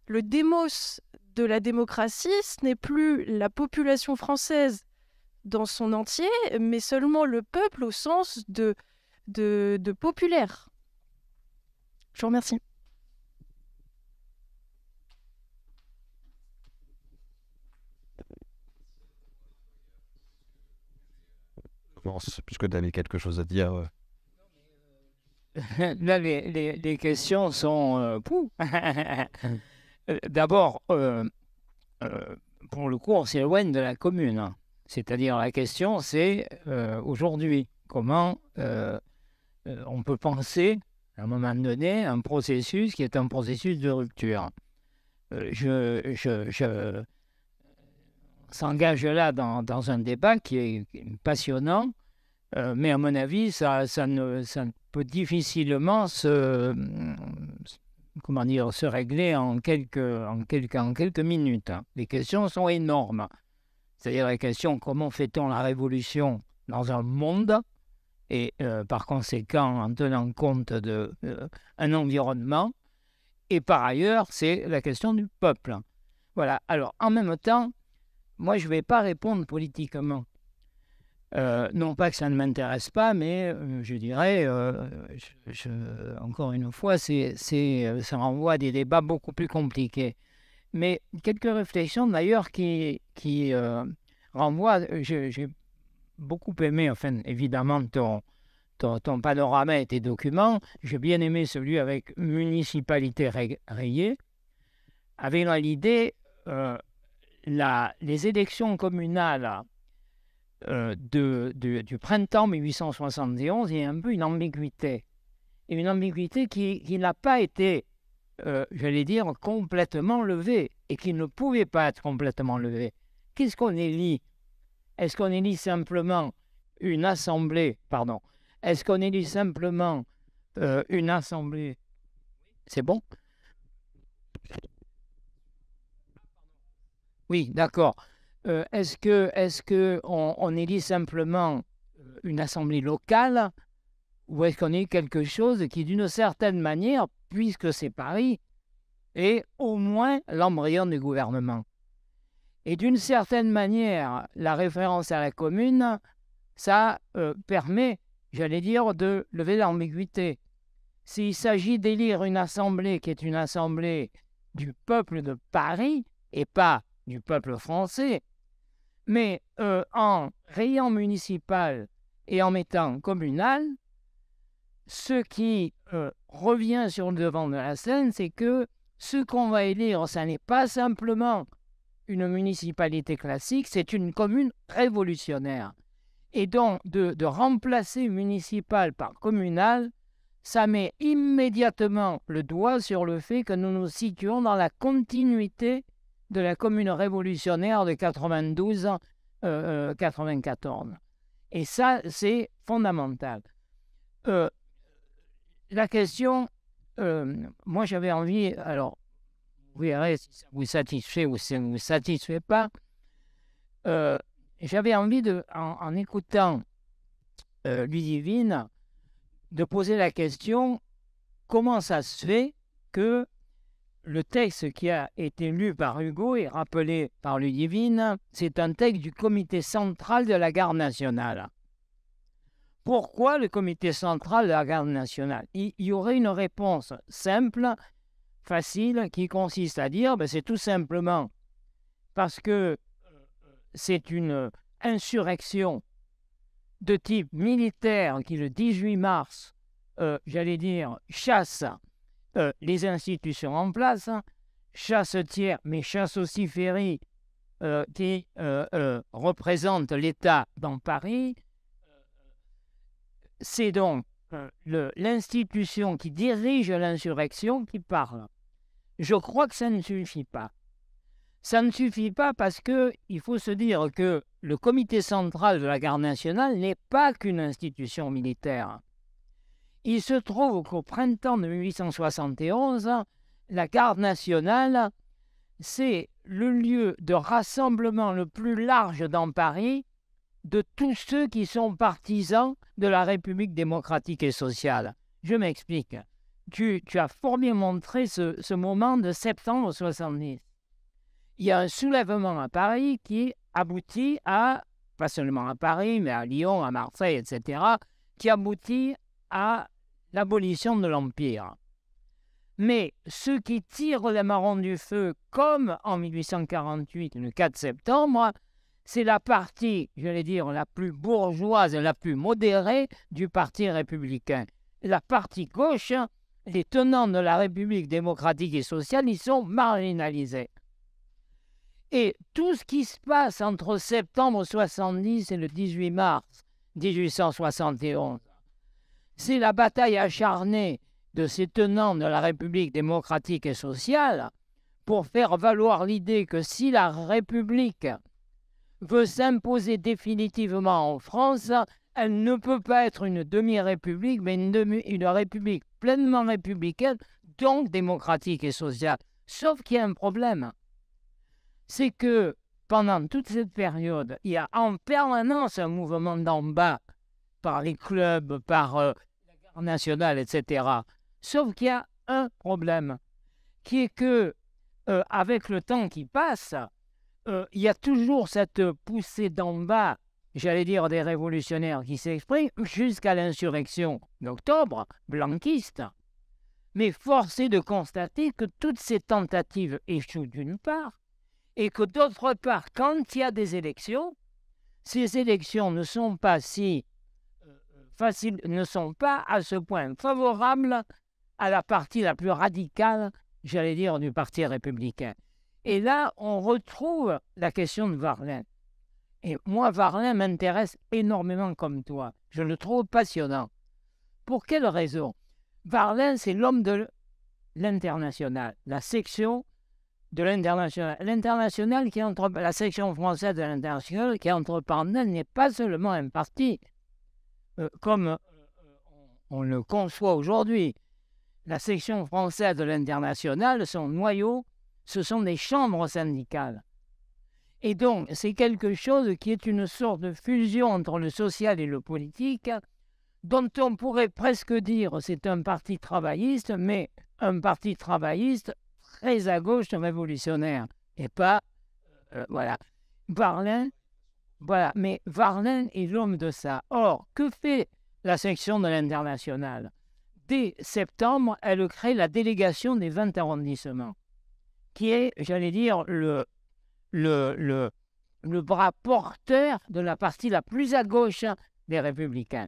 le démos de la démocratie, ce n'est plus la population française dans son entier, mais seulement le peuple au sens de, de, de populaire. Je vous remercie. puisque tu quelque chose à dire. Euh. Là, *laughs* les, questions sont... Euh, *laughs* euh, d'abord, pour le coup, on s'éloigne de la commune. Hein. C'est-à-dire la question, c'est aujourd'hui, comment on peut penser, à un moment donné, un processus qui est un processus de rupture. je, s'engage là dans, dans, un débat qui est passionnant, euh, mais à mon avis, ça, ça, ne, peut difficilement se, euh, comment dire, se régler en quelques, en quelques, en quelques minutes. Hein. Les questions sont énormes. C'est-à-dire la question comment fait-on la révolution dans un monde et euh, par conséquent en tenant compte d'un un environnement. Et par ailleurs, c'est la question du peuple. Voilà. Alors, en même temps, moi, je ne vais pas répondre politiquement. Euh, non pas que ça ne m'intéresse pas, mais euh, je dirais, euh, je, encore une fois, ça renvoie à des débats beaucoup plus compliqués. Mais quelques réflexions d'ailleurs qui, qui renvoient, j'ai beaucoup aimé, enfin évidemment, ton, panorama et tes documents, j'ai bien aimé celui avec municipalité rayée, avec l'idée les élections communales euh, du printemps 1871, il y a un peu une ambiguïté. une ambiguïté qui, n'a pas été, euh, j'allais dire, complètement levée et qui ne pouvait pas être complètement levée. Qu'est-ce qu'on élit Est-ce qu'on élit simplement une assemblée Pardon. Est-ce qu'on élit simplement euh, une assemblée C'est bon Oui, d'accord. Euh, est-ce que, est élit simplement euh, une assemblée locale ou est-ce qu'on est quelque chose qui, d'une certaine manière, puisque c'est Paris, est au moins l'embryon du gouvernement Et d'une certaine manière, la référence à la commune, ça euh, permet, j'allais dire, de lever l'ambiguïté. S'il s'agit d'élire une assemblée qui est une assemblée du peuple de Paris et pas du peuple français, mais euh, en rayant municipal et en mettant communal, ce qui euh, revient sur le devant de la scène, c'est que ce qu'on va élire, ce n'est pas simplement une municipalité classique, c'est une commune révolutionnaire. Et donc, de, de remplacer municipal par communal, ça met immédiatement le doigt sur le fait que nous nous situons dans la continuité de la commune révolutionnaire de 92-94. Euh, euh, Et ça, c'est fondamental. Euh, la question, moi j'avais envie, alors vous verrez si ça vous satisfait ou si ça ne vous satisfait pas, j'avais envie, de, en, en écoutant Ludivine, de poser la question comment ça se fait que le texte qui a été lu par Hugo et rappelé par Ludivine, c'est un texte du comité central de la garde nationale. Pourquoi le comité central de la garde nationale Il y aurait une réponse simple, facile, qui consiste à dire, ben, c'est tout simplement parce que euh, c'est une insurrection de type militaire qui, le 18 mars, euh, j'allais dire, chasse euh, les institutions en place, hein. chasse tiers, mais chasse aussi Ferry, euh, qui euh, représentent l'État dans Paris. C'est donc l'institution qui dirige l'insurrection qui parle. Je crois que ça ne suffit pas. Ça ne suffit pas parce que il faut se dire que le comité central de la garde nationale n'est pas qu'une institution militaire. Il se trouve qu'au printemps de 1871, la garde nationale, c'est le lieu de rassemblement le plus large dans Paris de tous ceux qui sont partisans de la République démocratique et sociale. Je m'explique. Tu, as fort bien montré ce, moment de septembre 70. Il y a un soulèvement à Paris qui aboutit à, pas seulement à Paris, mais à Lyon, à Marseille, etc., qui aboutit à l'abolition de l'Empire. Mais ceux qui tirent les marrons du feu, comme en 1848, le 4 septembre, c'est la partie, je dire, la plus bourgeoise, la plus modérée du Parti républicain. La partie gauche, les tenants de la République démocratique et sociale, ils sont marginalisés. Et tout ce qui se passe entre septembre 70 et le 18 mars 1871, c'est la bataille acharnée de ces tenants de la République démocratique et sociale pour faire valoir l'idée que si la République veut s'imposer définitivement en France, elle ne peut pas être une demi-république, mais une, une république pleinement républicaine, donc démocratique et sociale. Sauf qu'il y a un problème. C'est que pendant toute cette période, il y a en permanence un mouvement d'en bas par les clubs, par euh, national, etc. Sauf qu'il y a un problème, qui est que euh, avec le temps qui passe, euh, il y a toujours cette poussée d'en bas, j'allais dire des révolutionnaires qui s'expriment, jusqu'à l'insurrection d'octobre, blanquiste. Mais force est de constater que toutes ces tentatives échouent d'une part, et que d'autre part, quand il y a des élections, ces élections ne sont pas si faciles ne sont pas à ce point favorables à la partie la plus radicale, j'allais dire, du Parti républicain. Et là, on retrouve la question de Varlin. Et moi, Varlin m'intéresse énormément comme toi. Je le trouve passionnant. Pour quelle raison Varlin, c'est l'homme de l'international, la section de l'international. qui entre la section française de l'international qui entre n'est pas seulement un parti, euh, comme euh, euh, on le conçoit aujourd'hui. La section française de l'international, son noyau, ce sont des chambres syndicales. Et donc, c'est quelque chose qui est une sorte de fusion entre le social et le politique, dont on pourrait presque dire c'est un parti travailliste, mais un parti travailliste très à gauche révolutionnaire, et pas, voilà. Barlin voilà, mais Varlin est l'homme de ça. Or, que fait la section de l'international Dès septembre, elle crée la délégation des 20 arrondissements, qui est, j'allais dire, le, bras porteur de la partie la plus à gauche des républicains,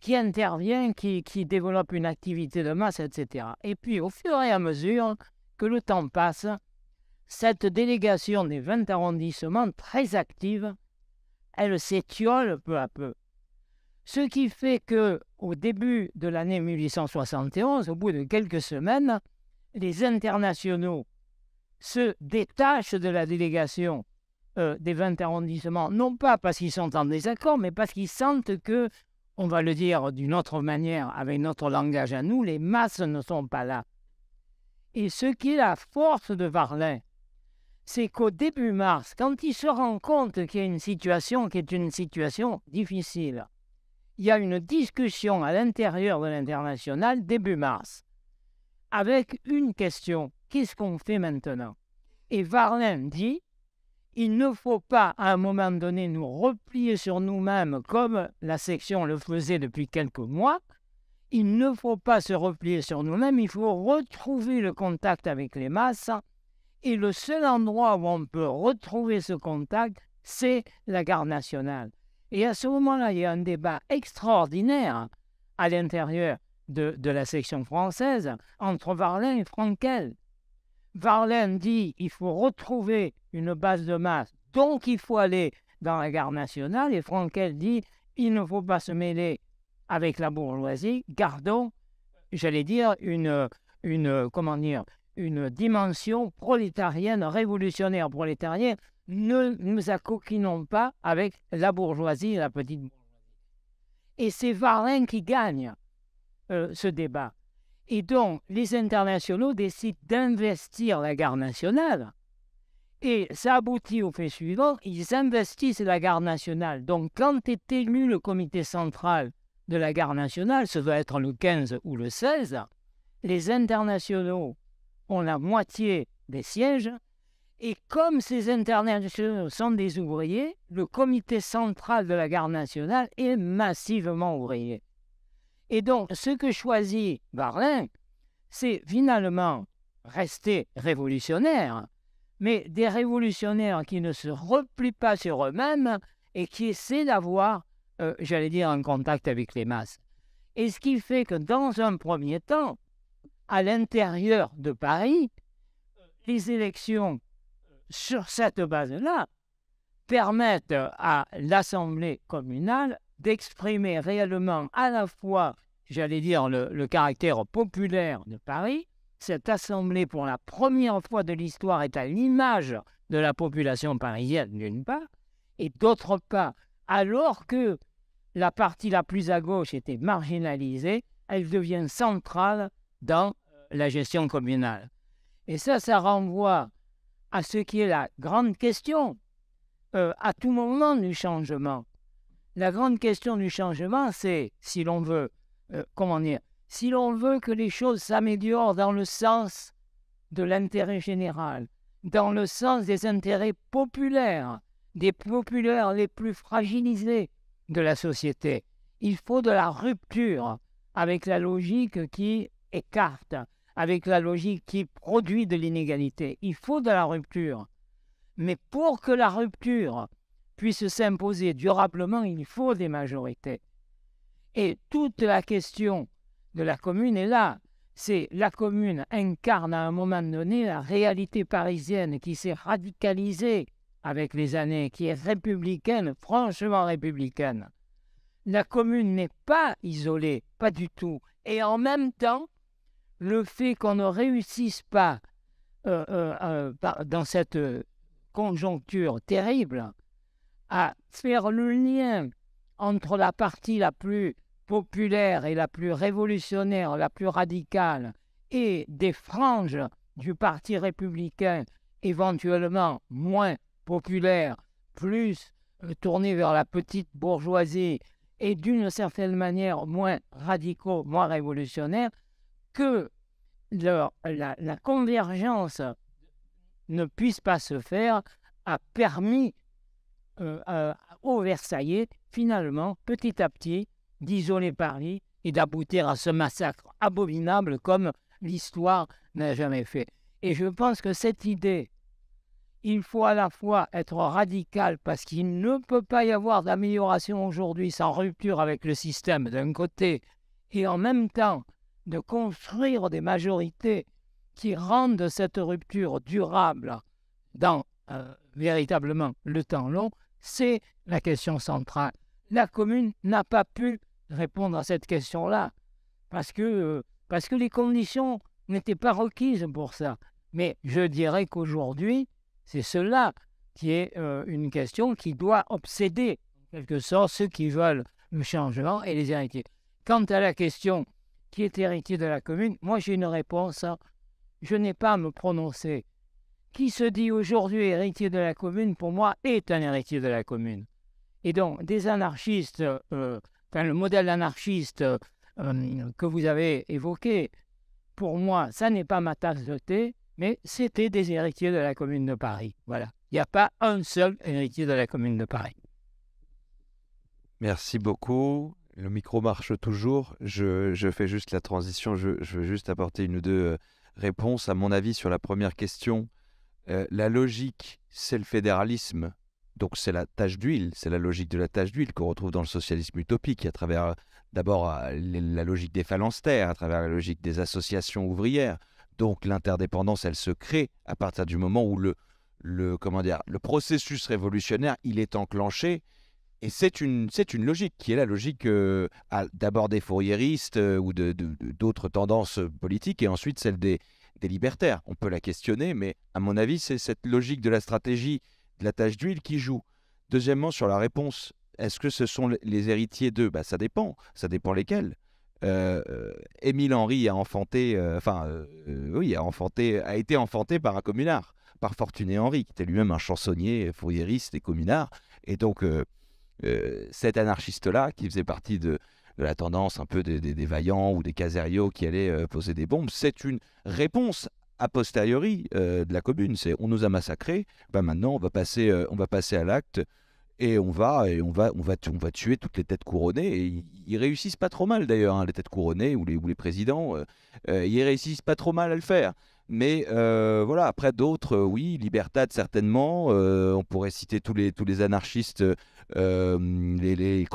qui intervient, qui développe une activité de masse, etc. Et puis, au fur et à mesure que le temps passe, cette délégation des 20 arrondissements très active elle s'étiole peu à peu. Ce qui fait que, au début de l'année 1871, au bout de quelques semaines, les internationaux se détachent de la délégation euh, des 20 arrondissements, non pas parce qu'ils sont en désaccord, mais parce qu'ils sentent que, on va le dire d'une autre manière, avec notre langage à nous, les masses ne sont pas là. Et ce qui est la force de Varlin, c'est qu'au début mars, quand il se rend compte qu'il y a une situation qui est une situation difficile, il y a une discussion à l'intérieur de l'international début mars avec une question. Qu'est-ce qu'on fait maintenant Et Varlin dit, il ne faut pas à un moment donné nous replier sur nous-mêmes comme la section le faisait depuis quelques mois. Il ne faut pas se replier sur nous-mêmes, il faut retrouver le contact avec les masses et le seul endroit où on peut retrouver ce contact, c'est la gare nationale. Et à ce moment-là, il y a un débat extraordinaire à l'intérieur de, de, la section française entre Varlin et Frankel. Varlin dit il faut retrouver une base de masse, donc il faut aller dans la gare nationale, et Frankel dit il ne faut pas se mêler avec la bourgeoisie, gardons, j'allais dire, une, une, comment dire, une dimension prolétarienne, révolutionnaire prolétarienne, ne nous accoquinons pas avec la bourgeoisie et la petite bourgeoisie. Et c'est Varlin qui gagne euh, ce débat. Et donc, les internationaux décident d'investir la garde nationale. Et ça aboutit au fait suivant, ils investissent la garde nationale. Donc, quand est élu le comité central de la garde nationale, ce doit être le 15 ou le 16, les internationaux ont la moitié des sièges. Et comme ces internationaux sont des ouvriers, le comité central de la garde nationale est massivement ouvrier. Et donc, ce que choisit Barlin, c'est finalement rester révolutionnaire, mais des révolutionnaires qui ne se replient pas sur eux-mêmes et qui essaient d'avoir, euh, j'allais dire, un contact avec les masses. Et ce qui fait que dans un premier temps, à l'intérieur de Paris, les élections sur cette base-là permettent à l'Assemblée communale d'exprimer réellement à la fois, j'allais dire, le, caractère populaire de Paris. Cette Assemblée, pour la première fois de l'histoire, est à l'image de la population parisienne, d'une part, et d'autre part, alors que la partie la plus à gauche était marginalisée, elle devient centrale dans la gestion communale. Et ça, ça renvoie à ce qui est la grande question euh, à tout moment du changement. La grande question du changement, c'est si l'on veut, euh, comment dire, si l'on veut que les choses s'améliorent dans le sens de l'intérêt général, dans le sens des intérêts populaires, des populaires les plus fragilisés de la société, il faut de la rupture avec la logique qui écarte avec la logique qui produit de l'inégalité. Il faut de la rupture. Mais pour que la rupture puisse s'imposer durablement, il faut des majorités. Et toute la question de la commune est là. C'est la commune incarne à un moment donné la réalité parisienne qui s'est radicalisée avec les années, qui est républicaine, franchement républicaine. La commune n'est pas isolée, pas du tout. Et en même temps, le fait qu'on ne réussisse pas euh, euh, euh, dans cette conjoncture terrible à faire le lien entre la partie la plus populaire et la plus révolutionnaire, la plus radicale, et des franges du Parti républicain éventuellement moins populaires, plus tournées vers la petite bourgeoisie et d'une certaine manière moins radicaux, moins révolutionnaires, que la, convergence ne puisse pas se faire a permis euh, euh, aux Versaillais, finalement, petit à petit, d'isoler Paris et d'aboutir à ce massacre abominable comme l'histoire n'a jamais fait. Et je pense que cette idée, il faut à la fois être radical parce qu'il ne peut pas y avoir d'amélioration aujourd'hui sans rupture avec le système d'un côté, et en même temps de construire des majorités qui rendent cette rupture durable dans euh, véritablement le temps long, c'est la question centrale. La commune n'a pas pu répondre à cette question-là parce que, euh, parce que les conditions n'étaient pas requises pour ça. Mais je dirais qu'aujourd'hui, c'est cela qui est euh, une question qui doit obséder en quelque sorte ceux qui veulent le changement et les héritiers. Quant à la question qui est héritier de la commune Moi, j'ai une réponse. Hein. Je n'ai pas à me prononcer. Qui se dit aujourd'hui héritier de la commune, pour moi, est un héritier de la commune. Et donc, des anarchistes, euh, enfin, le modèle anarchiste euh, que vous avez évoqué, pour moi, ça n'est pas ma tasse de thé, mais c'était des héritiers de la commune de Paris. Voilà. Il n'y a pas un seul héritier de la commune de Paris. Merci beaucoup. Le micro marche toujours. Je, fais juste la transition. Je, veux juste apporter une ou deux euh, réponses, à mon avis, sur la première question. Euh, la logique, c'est le fédéralisme. Donc c'est la tâche d'huile, c'est la logique de la tâche d'huile qu'on retrouve dans le socialisme utopique, à travers euh, d'abord la logique des phalanstères, à travers la logique des associations ouvrières. Donc l'interdépendance, elle se crée à partir du moment où le, le, comment dire, le processus révolutionnaire, il est enclenché et c'est une, c'est une logique qui est la logique euh, d'abord des fourriéristes euh, ou de, d'autres tendances euh, politiques et ensuite celle des, libertaires. On peut la questionner, mais à mon avis, c'est cette logique de la stratégie de la tâche d'huile qui joue. Deuxièmement, sur la réponse, est-ce que ce sont les héritiers d'eux bah, Ça dépend, ça dépend lesquels. Émile Henry a enfanté, enfin, oui, a, enfanté, a été enfanté par un communard, par Fortuné Henry, qui était lui-même un chansonnier, fourriériste et communard. Et donc, euh, cet anarchiste-là, qui faisait partie de, la tendance un peu des, vaillants ou des casériaux qui allaient euh, poser des bombes, c'est une réponse a posteriori euh, de la commune. C'est on nous a massacrés, ben maintenant on va passer, on va passer à l'acte et on va et on va on va on va tuer toutes les têtes couronnées. Et ils, réussissent pas trop mal d'ailleurs hein, les têtes couronnées ou les ou les présidents, ils réussissent pas trop mal à le faire. Mais voilà, après d'autres, oui, Libertad certainement. on pourrait citer tous les, tous les anarchistes euh, les, les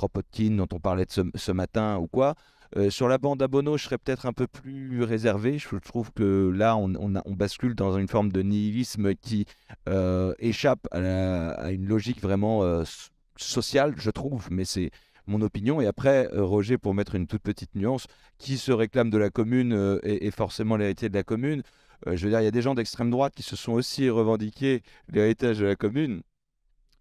dont on parlait ce, matin ou quoi. Euh, sur la bande à je serais peut-être un peu plus réservé. Je trouve que là, on, bascule dans une forme de nihilisme qui euh, échappe à, une logique vraiment sociale, je trouve, mais c'est mon opinion. Et après, Roger, pour mettre une toute petite nuance, qui se réclame de la commune et est, forcément l'héritier de la commune. je veux dire, il y a des gens d'extrême droite qui se sont aussi revendiqués l'héritage de la commune.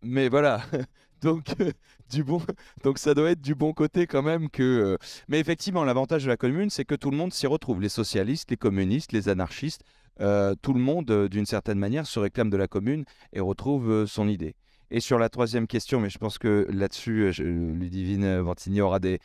Mais voilà, *laughs* Donc, euh, *laughs* du bon... Donc ça doit être du bon côté quand même que... Euh, mais effectivement, l'avantage de la commune, c'est que tout le monde s'y retrouve. Les socialistes, les communistes, les anarchistes, euh, tout le monde, d'une certaine manière, se réclame de la commune et retrouve son idée. Et sur la troisième question, mais je pense que là-dessus, Ludivine Ventigny aura des,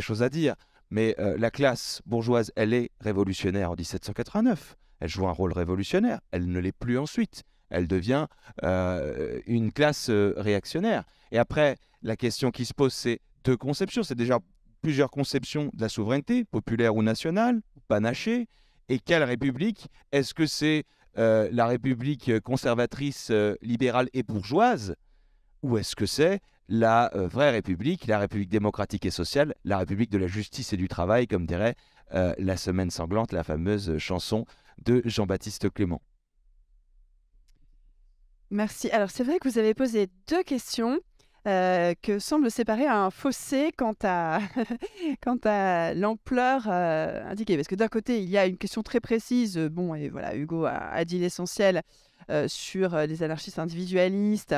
choses à dire. Mais la classe bourgeoise, elle est révolutionnaire en 1789. Elle joue un rôle révolutionnaire. Elle ne l'est plus ensuite elle devient euh, une classe euh, réactionnaire. Et après, la question qui se pose, c'est deux conceptions. C'est déjà plusieurs conceptions de la souveraineté, populaire ou nationale, panachée. Et quelle république Est-ce que c'est euh, la république conservatrice, libérale et bourgeoise Ou est-ce que c'est la vraie république, la république démocratique et sociale, la république de la justice et du travail, comme dirait la semaine sanglante, la fameuse chanson de Jean-Baptiste Clément Merci. Alors, c'est vrai que vous avez posé deux questions euh, que semble séparer un fossé quant à, *laughs* quant à l'ampleur euh, indiquée. Parce que d'un côté, il y a une question très précise. Euh, bon, et voilà, Hugo a, a dit l'essentiel sur les anarchistes individualistes.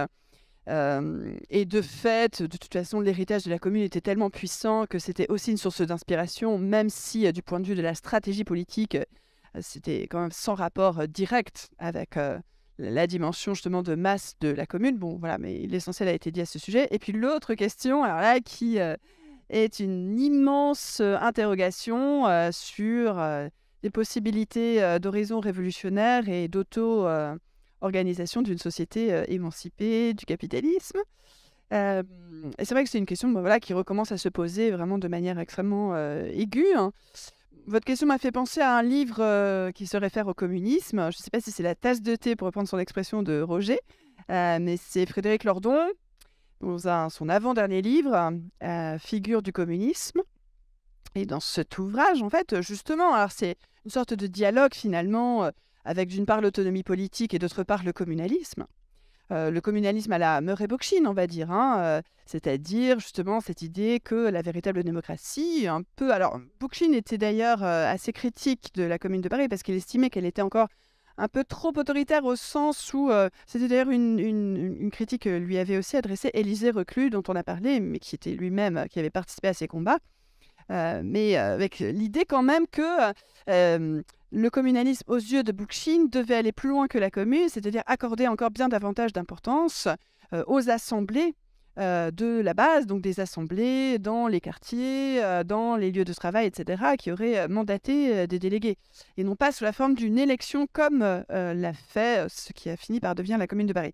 et de fait, de toute façon, l'héritage de la commune était tellement puissant que c'était aussi une source d'inspiration, même si du point de vue de la stratégie politique, c'était quand même sans rapport direct avec la dimension justement de masse de la commune. Bon, voilà, mais l'essentiel a été dit à ce sujet. Et puis l'autre question, alors là, qui euh, est une immense euh, interrogation euh, sur les possibilités d'horizon révolutionnaire et d'auto-organisation d'une société émancipée du capitalisme. et c'est vrai que c'est une question voilà, qui recommence à se poser vraiment de manière extrêmement aiguë. Hein. Votre question m'a fait penser à un livre euh, qui se réfère au communisme. Je ne sais pas si c'est la tasse de thé, pour reprendre son expression de Roger, euh, mais c'est Frédéric Lordon, dans son avant-dernier livre, euh, Figure du communisme. Et dans cet ouvrage, en fait, justement, alors c'est une sorte de dialogue finalement avec d'une part l'autonomie politique et d'autre part le communalisme. Euh, le communalisme à la Murray Bookchin, on va dire, hein, euh, c'est-à-dire justement cette idée que la véritable démocratie, un peu. Alors, Bookchin était d'ailleurs euh, assez critique de la Commune de Paris parce qu'il estimait qu'elle était encore un peu trop autoritaire au sens où c'était d'ailleurs une, critique que lui avait aussi adressée Élisée Reclus dont on a parlé mais qui était lui-même qui avait participé à ces combats mais avec l'idée quand même que le communalisme, aux yeux de Bookchin, devait aller plus loin que la commune, c'est-à-dire accorder encore bien davantage d'importance euh, aux assemblées euh, de la base, donc des assemblées dans les quartiers, euh, dans les lieux de travail, etc., qui auraient mandaté des délégués, et non pas sous la forme d'une élection comme l'a fait ce qui a fini par devenir la commune de Paris.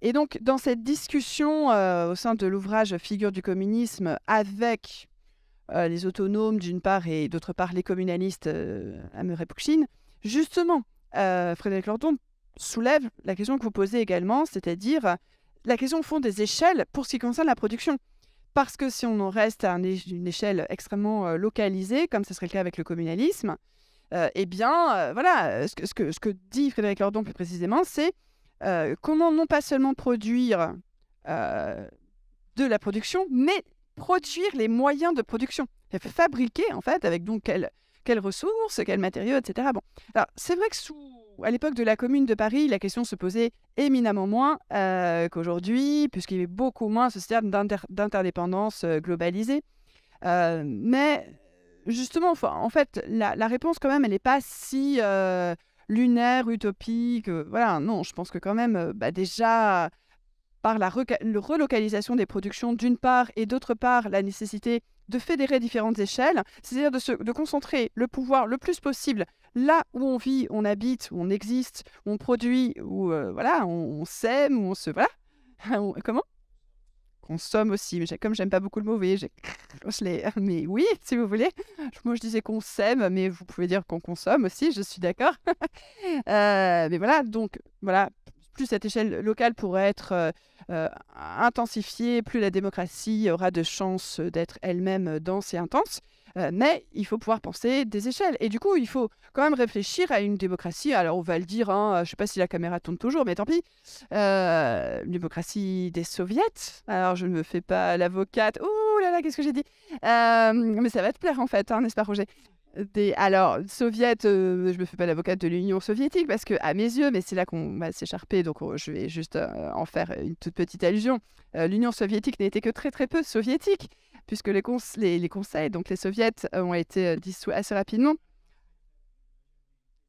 Et donc, dans cette discussion au sein de l'ouvrage Figure du communisme avec euh, les autonomes d'une part et d'autre part les communalistes à euh, Murray pouchine justement, euh, Frédéric Lordon soulève la question que vous posez également, c'est-à-dire la question au fond des échelles pour ce qui concerne la production. Parce que si on en reste à une échelle extrêmement localisée, comme ce serait le cas avec le communalisme, eh bien, voilà, ce que, dit Frédéric Lordon plus précisément, c'est comment non pas seulement produire de la production, mais produire les moyens de production. fabriquer, en fait, avec donc quelles, ressources, quels matériaux, etc. Bon. Alors, c'est vrai que sous, à l'époque de la Commune de Paris, la question se posait éminemment moins euh, qu'aujourd'hui, puisqu'il y avait beaucoup moins ce système d'interdépendance euh, globalisée. Euh, mais justement, en fait, la, réponse, quand même, elle n'est pas si lunaire, utopique. voilà, non, je pense que quand même, bah, déjà par la relocalisation des productions d'une part et d'autre part la nécessité de fédérer différentes échelles, c'est-à-dire de, concentrer le pouvoir le plus possible là où on vit, on habite, où on existe, on produit, où euh, voilà, on, sème, où on se voilà, *laughs* comment Consomme aussi, mais comme j'aime pas beaucoup le mot, vous voyez, j'ai *laughs* mais oui, *laughs* si vous voulez. Moi, je disais qu'on sème, mais vous pouvez dire qu'on consomme aussi, je suis d'accord. Euh, mais voilà, donc voilà, plus cette échelle locale pourrait être euh, euh, intensifiée, plus la démocratie aura de chances d'être elle-même dense et intense. Euh, mais il faut pouvoir penser des échelles. Et du coup, il faut quand même réfléchir à une démocratie. Alors, on va le dire, hein, je ne sais pas si la caméra tourne toujours, mais tant pis. démocratie des soviets. Alors, je ne me fais pas l'avocate. Ouh là là, qu'est-ce que j'ai dit Mais ça va te plaire, en fait, hein, n'est-ce pas, Roger alors, soviète, euh, je me fais pas l'avocate de l'Union soviétique parce que, à mes yeux, mais c'est là qu'on va s'écharper, donc oh, je vais juste euh, en faire une toute petite allusion. Euh, L'Union soviétique n'était que très très peu soviétique, puisque les, les, conseils, donc les soviets, ont été dissous assez rapidement.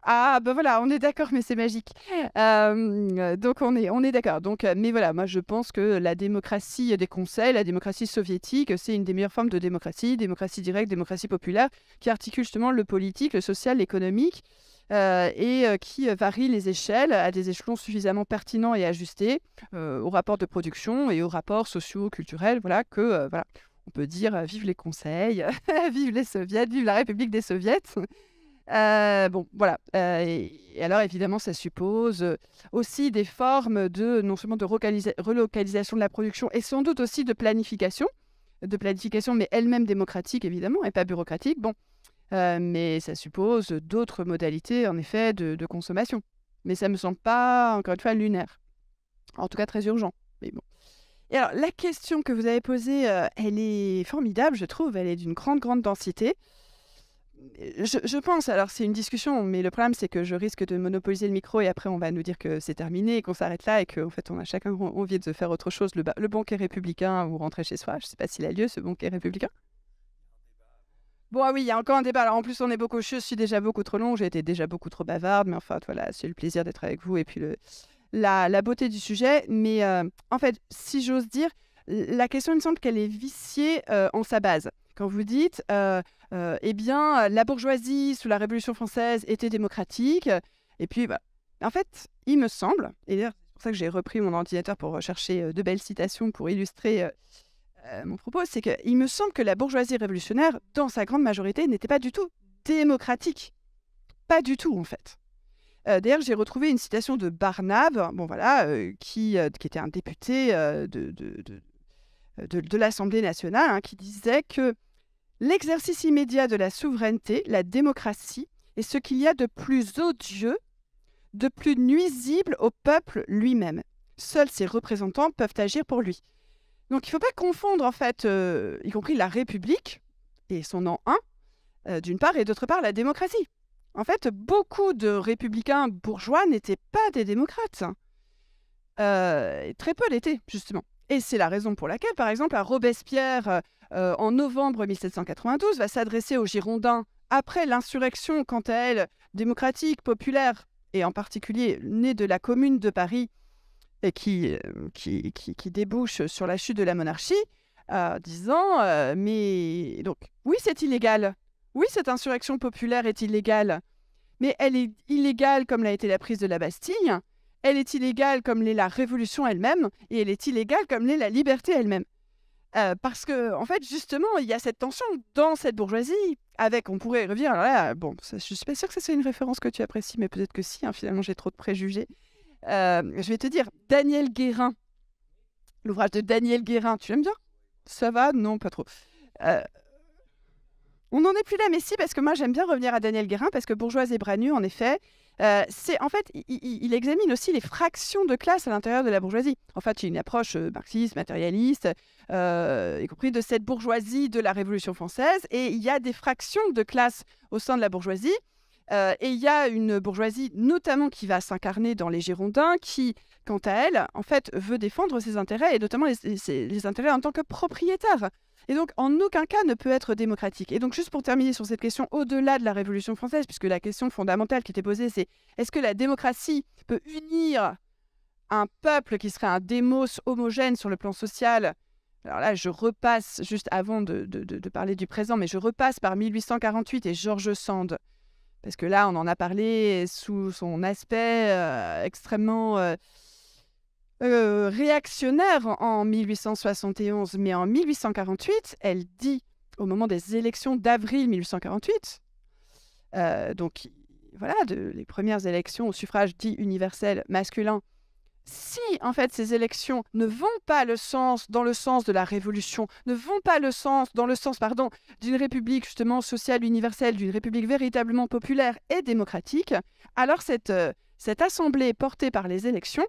Ah, ben voilà, on est d'accord, mais c'est magique. donc, on est, on est d'accord. Donc, euh, mais voilà, moi, je pense que la démocratie des conseils, la démocratie soviétique, c'est une des meilleures formes de démocratie, démocratie directe, démocratie populaire, qui articule justement le politique, le social, l'économique, euh, et euh, qui varie les échelles à des échelons suffisamment pertinents et ajustés aux rapports de production et aux rapports sociaux, culturels, voilà, que, voilà, on peut dire, vive les conseils, *laughs* vive les soviets, vive la République des soviets euh, bon, voilà. Euh, et, alors, évidemment, ça suppose euh, aussi des formes de non seulement de relocalisation de la production et sans doute aussi de planification, de planification, mais elle-même démocratique, évidemment, et pas bureaucratique. Bon, mais ça suppose d'autres modalités, en effet, de, de, consommation. Mais ça me semble pas, encore une fois, lunaire. En tout cas, très urgent. Mais bon. Et alors, la question que vous avez posée, elle est formidable, je trouve. Elle est d'une grande, grande densité je, pense, alors c'est une discussion, mais le problème c'est que je risque de monopoliser le micro et après on va nous dire que c'est terminé et qu'on s'arrête là et qu'en en fait on a chacun envie de faire autre chose, le, le banquet républicain ou rentrer chez soi. Je ne sais pas s'il a lieu ce banquet républicain. Bon, ah oui, il y a encore un débat. Alors en plus, on est beaucoup. Je suis déjà beaucoup trop long, j'ai été déjà beaucoup trop bavarde, mais enfin, voilà, c'est le plaisir d'être avec vous et puis la, beauté du sujet. Mais euh, en fait, si j'ose dire, la question, il me semble qu'elle est viciée euh, en sa base. Quand vous dites, euh, euh, eh bien, la bourgeoisie sous la Révolution française était démocratique. Et puis, bah, en fait, il me semble, et c'est pour ça que j'ai repris mon ordinateur pour rechercher euh, de belles citations pour illustrer euh, mon propos, c'est qu'il me semble que la bourgeoisie révolutionnaire, dans sa grande majorité, n'était pas du tout démocratique. Pas du tout, en fait. D'ailleurs, j'ai retrouvé une citation de Barnave, bon, voilà, qui, était un député de, l'Assemblée nationale, hein, qui disait que l'exercice immédiat de la souveraineté, la démocratie, est ce qu'il y a de plus odieux, de plus nuisible au peuple lui-même. Seuls ses représentants peuvent agir pour lui. Donc il ne faut pas confondre, en fait, euh, y compris la République et son nom 1, euh, d'une part, et d'autre part, la démocratie. En fait, beaucoup de républicains bourgeois n'étaient pas des démocrates. Hein. Euh, très peu l'étaient, justement. Et c'est la raison pour laquelle, par exemple, à Robespierre, euh, en novembre 1792, va s'adresser aux Girondins après l'insurrection, quant à elle, démocratique, populaire, et en particulier née de la Commune de Paris, et qui, euh, qui, débouche sur la chute de la monarchie, euh, disant Mais donc, oui, c'est illégal. Oui, cette insurrection populaire est illégale. Mais elle est illégale comme l'a été la prise de la Bastille, elle est illégale comme l'est la Révolution elle-même, et elle est illégale comme l'est la liberté elle-même parce que, en fait, justement, il y a cette tension dans cette bourgeoisie, avec, on pourrait revenir, alors là, bon, je suis pas sûre que c'est une référence que tu apprécies, mais peut-être que si, hein, finalement, j'ai trop de préjugés. je vais te dire, Daniel Guérin, l'ouvrage de Daniel Guérin, tu l'aimes bien Ça va Non, pas trop. on n'en est plus là, mais si, parce que moi, j'aime bien revenir à Daniel Guérin, parce que Bourgeoise et bras nus », en effet, euh, c'est en fait, il, examine aussi les fractions de classe à l'intérieur de la bourgeoisie. En fait, il y a une approche euh, marxiste, matérialiste, euh, y compris de cette bourgeoisie de la Révolution française. Et il y a des fractions de classe au sein de la bourgeoisie. et il y a une bourgeoisie notamment qui va s'incarner dans les Girondins, qui, quant à elle, en fait, veut défendre ses intérêts et notamment les, les intérêts en tant que propriétaire et donc en aucun cas ne peut être démocratique. Et donc juste pour terminer sur cette question, au-delà de la Révolution française, puisque la question fondamentale qui était posée, c'est est-ce que la démocratie peut unir un peuple qui serait un démos homogène sur le plan social alors là, je repasse, juste avant de, de, parler du présent, mais je repasse par 1848 et George Sand, parce que là, on en a parlé sous son aspect euh, extrêmement euh, euh, réactionnaire en 1871, mais en 1848, elle dit, au moment des élections d'avril 1848, euh, donc voilà, de, les premières élections au suffrage dit universel masculin, si en fait ces élections ne vont pas le sens dans le sens de la révolution, ne vont pas le sens dans le sens pardon d'une république justement sociale universelle, d'une république véritablement populaire et démocratique, alors cette, euh, cette assemblée portée par les élections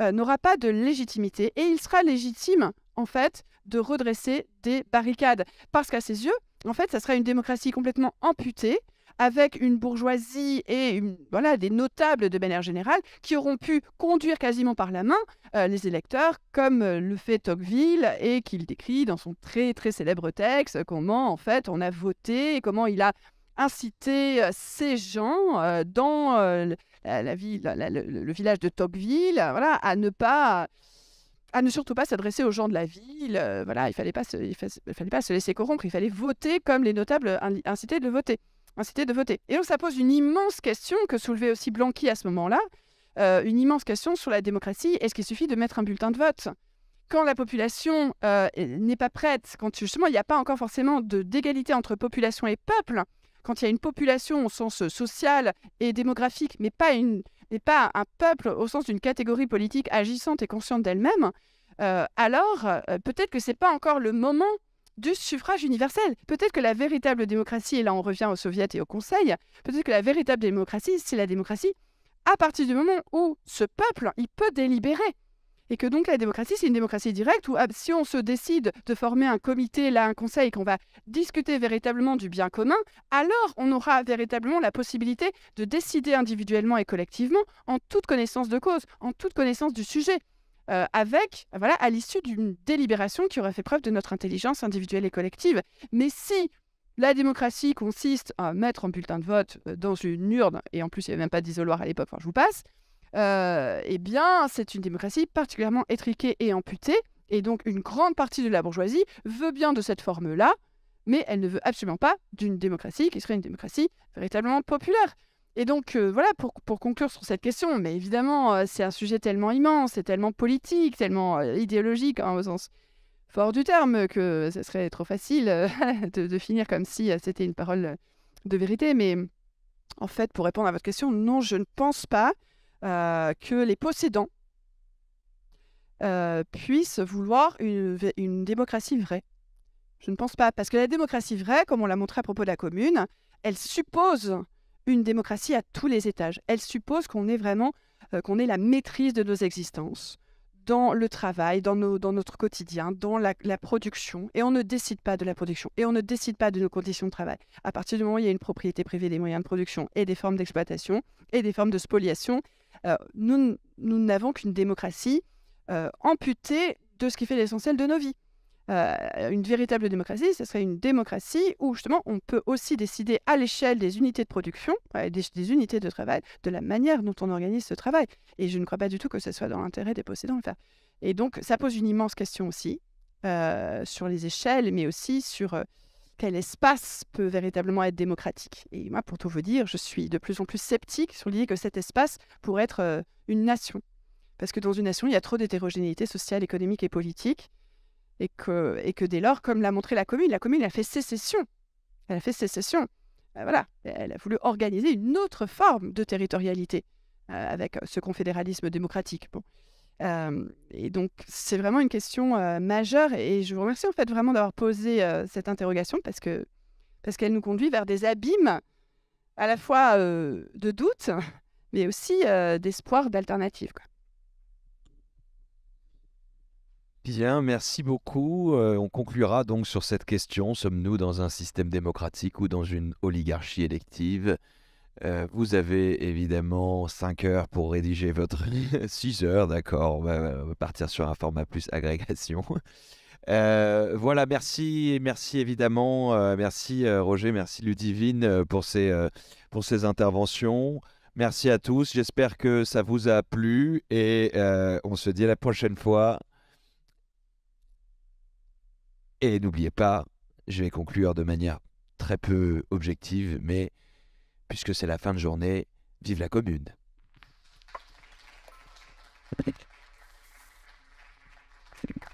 euh, n'aura pas de légitimité et il sera légitime, en fait, de redresser des barricades. Parce qu'à ses yeux, en fait, ça sera une démocratie complètement amputée, avec une bourgeoisie et voilà, des notables de manière générale qui auront pu conduire quasiment par la main euh, les électeurs, comme euh, le fait Tocqueville et qu'il décrit dans son très très célèbre texte comment en fait on a voté et comment il a incité ces gens dans la, ville, le, village de Tocqueville, euh, voilà, à ne pas à ne surtout pas s'adresser aux gens de la ville. Euh, voilà, il fallait pas il fallait pas se laisser corrompre. Il fallait voter comme les notables incitaient de voter, incitaient de voter. Et donc ça pose une immense question que soulevait aussi Blanqui à ce moment-là, euh, une immense question sur la démocratie. Est-ce qu'il suffit de mettre un bulletin de vote quand la population n'est pas prête, quand justement il n'y a pas encore forcément d'égalité entre population et peuple quand il y a une population au sens euh, social et démographique, mais pas, un peuple au sens d'une catégorie politique agissante et consciente d'elle-même, euh, alors euh, peut-être que ce n'est pas encore le moment du suffrage universel. Peut-être que la véritable démocratie, et là on revient aux soviets et au Conseil, peut-être que la véritable démocratie, c'est la démocratie à partir du moment où ce peuple, il peut délibérer. Et que donc la démocratie, c'est une démocratie directe où ah, si on se décide de former un comité, là un conseil, qu'on va discuter véritablement du bien commun, alors on aura véritablement la possibilité de décider individuellement et collectivement en toute connaissance de cause, en toute connaissance du sujet. Euh, avec, voilà, à l'issue d'une délibération qui aurait fait preuve de notre intelligence individuelle et collective. Mais si la démocratie consiste à mettre un bulletin de vote euh, dans une urne, et en plus il n'y avait même pas d'isoloir à l'époque, je vous passe, euh, eh bien, c'est une démocratie particulièrement étriquée et amputée. Et donc, une grande partie de la bourgeoisie veut bien de cette forme-là, mais elle ne veut absolument pas d'une démocratie qui serait une démocratie véritablement populaire. Et donc, euh, voilà, pour, conclure sur cette question, mais évidemment, euh, c'est un sujet tellement immense, c'est tellement politique, tellement idéologique, hein, au sens fort du terme, que ce serait trop facile *laughs* de, finir comme si c'était une parole de vérité. Mais en fait, pour répondre à votre question, non, je ne pense pas euh, que les possédants euh, puissent vouloir une, démocratie vraie. Je ne pense pas, parce que la démocratie vraie, comme on l'a montré à propos de la commune, elle suppose une démocratie à tous les étages. Elle suppose qu'on ait vraiment, euh, qu'on ait la maîtrise de nos existences dans le travail, dans, nos, dans notre quotidien, dans la, la, production. Et on ne décide pas de la production, et on ne décide pas de nos conditions de travail. À partir du moment où il y a une propriété privée des moyens de production et des formes d'exploitation et des formes de spoliation, euh, nous n'avons qu'une démocratie euh, amputée de ce qui fait l'essentiel de nos vies. Euh, une véritable démocratie, ce serait une démocratie où justement on peut aussi décider à l'échelle des unités de production, des, unités de travail, de la manière dont on organise ce travail. Et je ne crois pas du tout que ce soit dans l'intérêt des possédants de le faire. Et donc ça pose une immense question aussi sur les échelles, mais aussi sur quel espace peut véritablement être démocratique. Et moi, pour tout vous dire, je suis de plus en plus sceptique sur l'idée que cet espace pourrait être euh, une nation. Parce que dans une nation, il y a trop d'hétérogénéité sociale, économique et politique. Et que, dès lors, comme l'a montré la commune, la commune a fait sécession. Elle a fait sécession. Ben voilà, elle a voulu organiser une autre forme de territorialité euh, avec euh, ce confédéralisme démocratique. Bon et donc, c'est vraiment une question majeure. Et je vous remercie en fait vraiment d'avoir posé cette interrogation parce que parce qu'elle nous conduit vers des abîmes à la fois de doute, mais aussi d'espoir, d'alternative. Bien, merci beaucoup. on conclura donc sur cette question. Sommes-nous dans un système démocratique ou dans une oligarchie élective euh, vous avez évidemment 5 heures pour rédiger votre 6 *laughs* heures, d'accord, on, va, partir sur un format plus agrégation. *laughs* Euh, voilà, merci, merci évidemment, euh, merci Roger, merci Ludivine pour ces, pour ces interventions. Merci à tous, j'espère que ça vous a plu et on se dit la prochaine fois. Et n'oubliez pas, je vais conclure de manière très peu objective, mais puisque c'est la fin de journée. Vive la commune. *laughs*